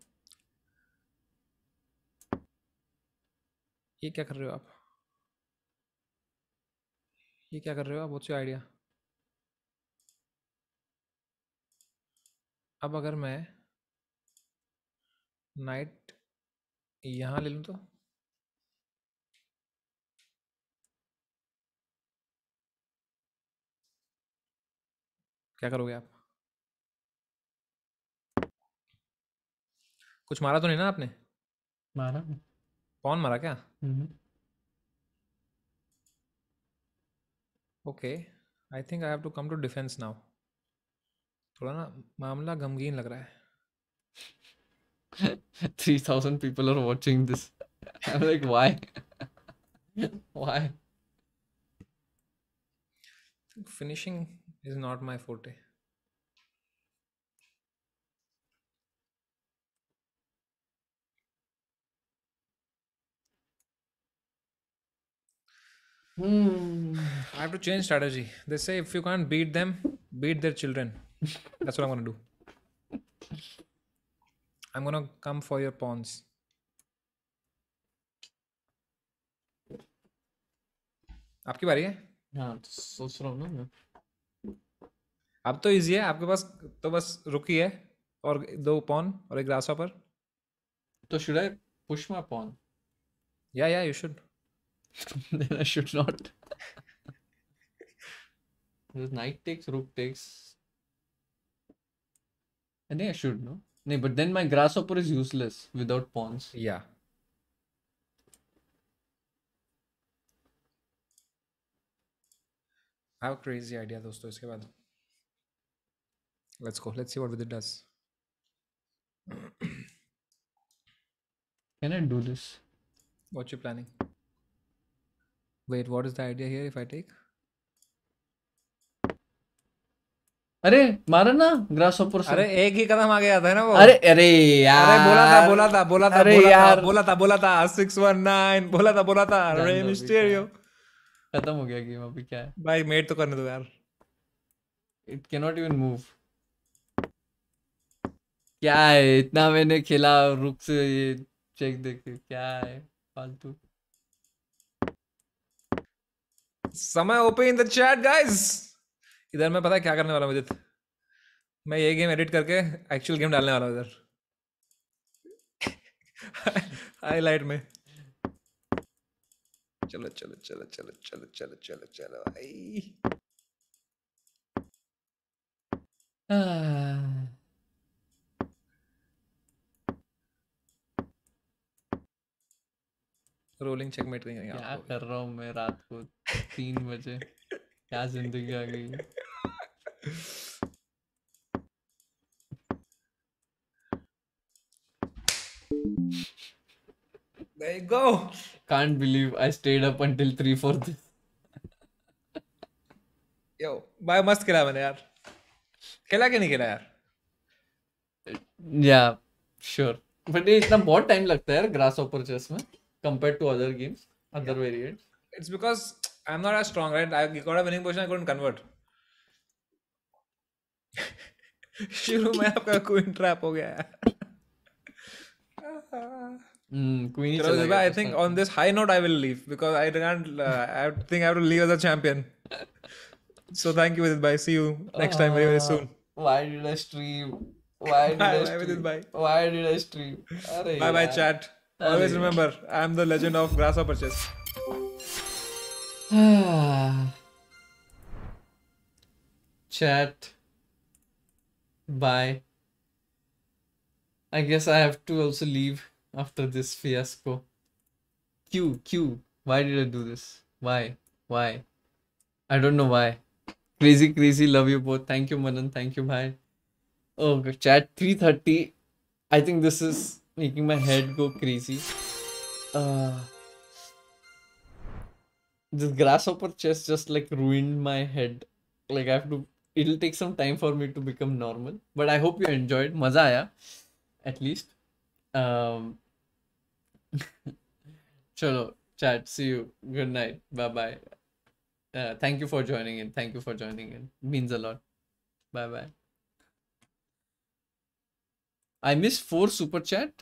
ये क्या कर रहे हो आप ये क्या कर रहे हो आप बहुत सी आइडिया अब अगर मैं नाइट यहाँ ले लूँ तो क्या करोगे आप कुछ मारा तो नहीं ना आपने मारा कौन मारा क्या hmm. Okay I think I have to come to defence now थोड़ा ना मामला गमगीन लग रहा है three thousand people are watching this like finishing is not my forte. Hmm. I have to change strategy. They say if you can't beat them, beat their children. That's what I'm gonna do. I'm gonna come for your pawns. आपकी बारी है हाँ सोच रहा हूँ ना मैं अब तो इजी है आपके पास तो बस रुकी है और दो पॉन और एक ग्रास ऑपर तो should I push my pawn yeah yeah you should then I should not this knight takes रुक takes and I should no नहीं but then my grasshopper is useless without pawns yeah how crazy idea दोस्तों इसके बाद Let's go. Let's see what it does. Can I do this? What you planning? Wait, what is the idea here if I take? अरे मारा ना grass ऊपर से अरे एक ही कदम आगे आता है ना वो अरे अरे यार अरे बोला था बोला था बोला था अरे बोला यार था, बोला था बोला था सिक्स वन नाइन बोला था बोला था अरे मिस्टेरियो खत्म हो गया गेम अभी क्या है भाई मेड तो करने दो यार it can not even move क्या है इतना मैंने खेला रुक से ये चेक देखे क्या है फालतू समय open in the chat guys इधर मैं पता है क्या करने वाला मुझे मैं ये गेम एडिट करके एक्चुअल गेम डालने वाला हूँ इधर हाईलाइट में चलो चलो चलो चलो चलो चलो चलो चलो भाई रोलिंग चेकमेट नहीं क्या कर रहा हूँ मैं रात को तीन बजे क्या जिंदगी आ गई There you go. Can't believe I stayed up until three for this. Yo, भाई मस्त खेला मैंने यार खेला कि नहीं खेला यार Yeah, sure. But ये इतना बहुत टाइम लगता है यार ग्रास chess चेस में compared to other games, other variants? It's because I'm not as strong, right? I got a winning position, I couldn't convert. शुरू में आपका क्वीन ट्रैप हो गया क्वीन hmm, चलो दिबा I think on this high note I will leave because I can't I think I have to leave as a champion so thank you Vidit see you next time very very uh, soon why did I stream why did I stream why did I stream bye bye chat Always remember, I'm the legend of grasshopper chess. Chat. Bye. I guess I have to also leave after this fiasco. Q, Q. Why did I do this? Why? Why? I don't know why. Crazy, crazy. Love you both. Thank you, Manan. Thank you, Bye. Oh, chat 3.30. I think this is making my head go crazy. Uh, this grasshopper chest just like ruined my head. Like I have to. It'll take some time for me to become normal. But I hope you enjoyed. Maza aaya, at least. Um. Chalo, chat. See you. Good night. Bye bye. Uh, thank you for joining in. Thank you for joining in. Means a lot. Bye bye. I miss four super chat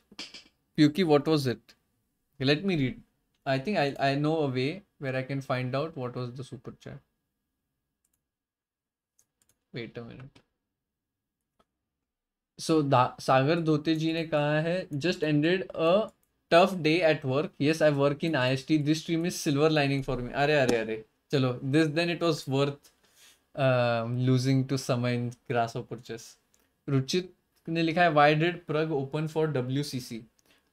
प्यूकी what was it let me read I think I I know a way where I can find out what was the super chat wait so Sagar Dhote ji ने कहा है just ended a tough day at work yes I work in I S T this stream is silver lining for me अरे अरे अरे चलो this then it was worth losing to समय in grass of purchase Ruchit ने लिखा है why did Pragg open for W C C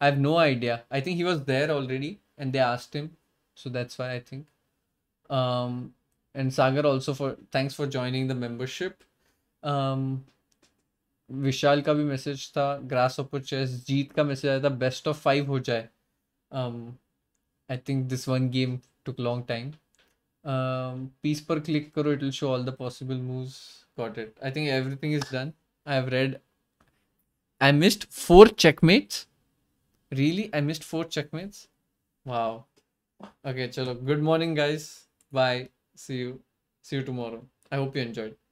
I have no idea I think he was there already and they asked him so that's why I think and Sagar also for thanks for joining the membership Vishal का भी message था grass ऑपर chess जीत का message आया था best of five हो जाए I think this one game took long time piece पर click करो it will show all the possible moves got it I think everything is done I have read I missed four checkmates. Really? I missed four checkmates? Wow. Okay, chalo. Good morning, guys. Bye. See you. See you tomorrow. I hope you enjoyed.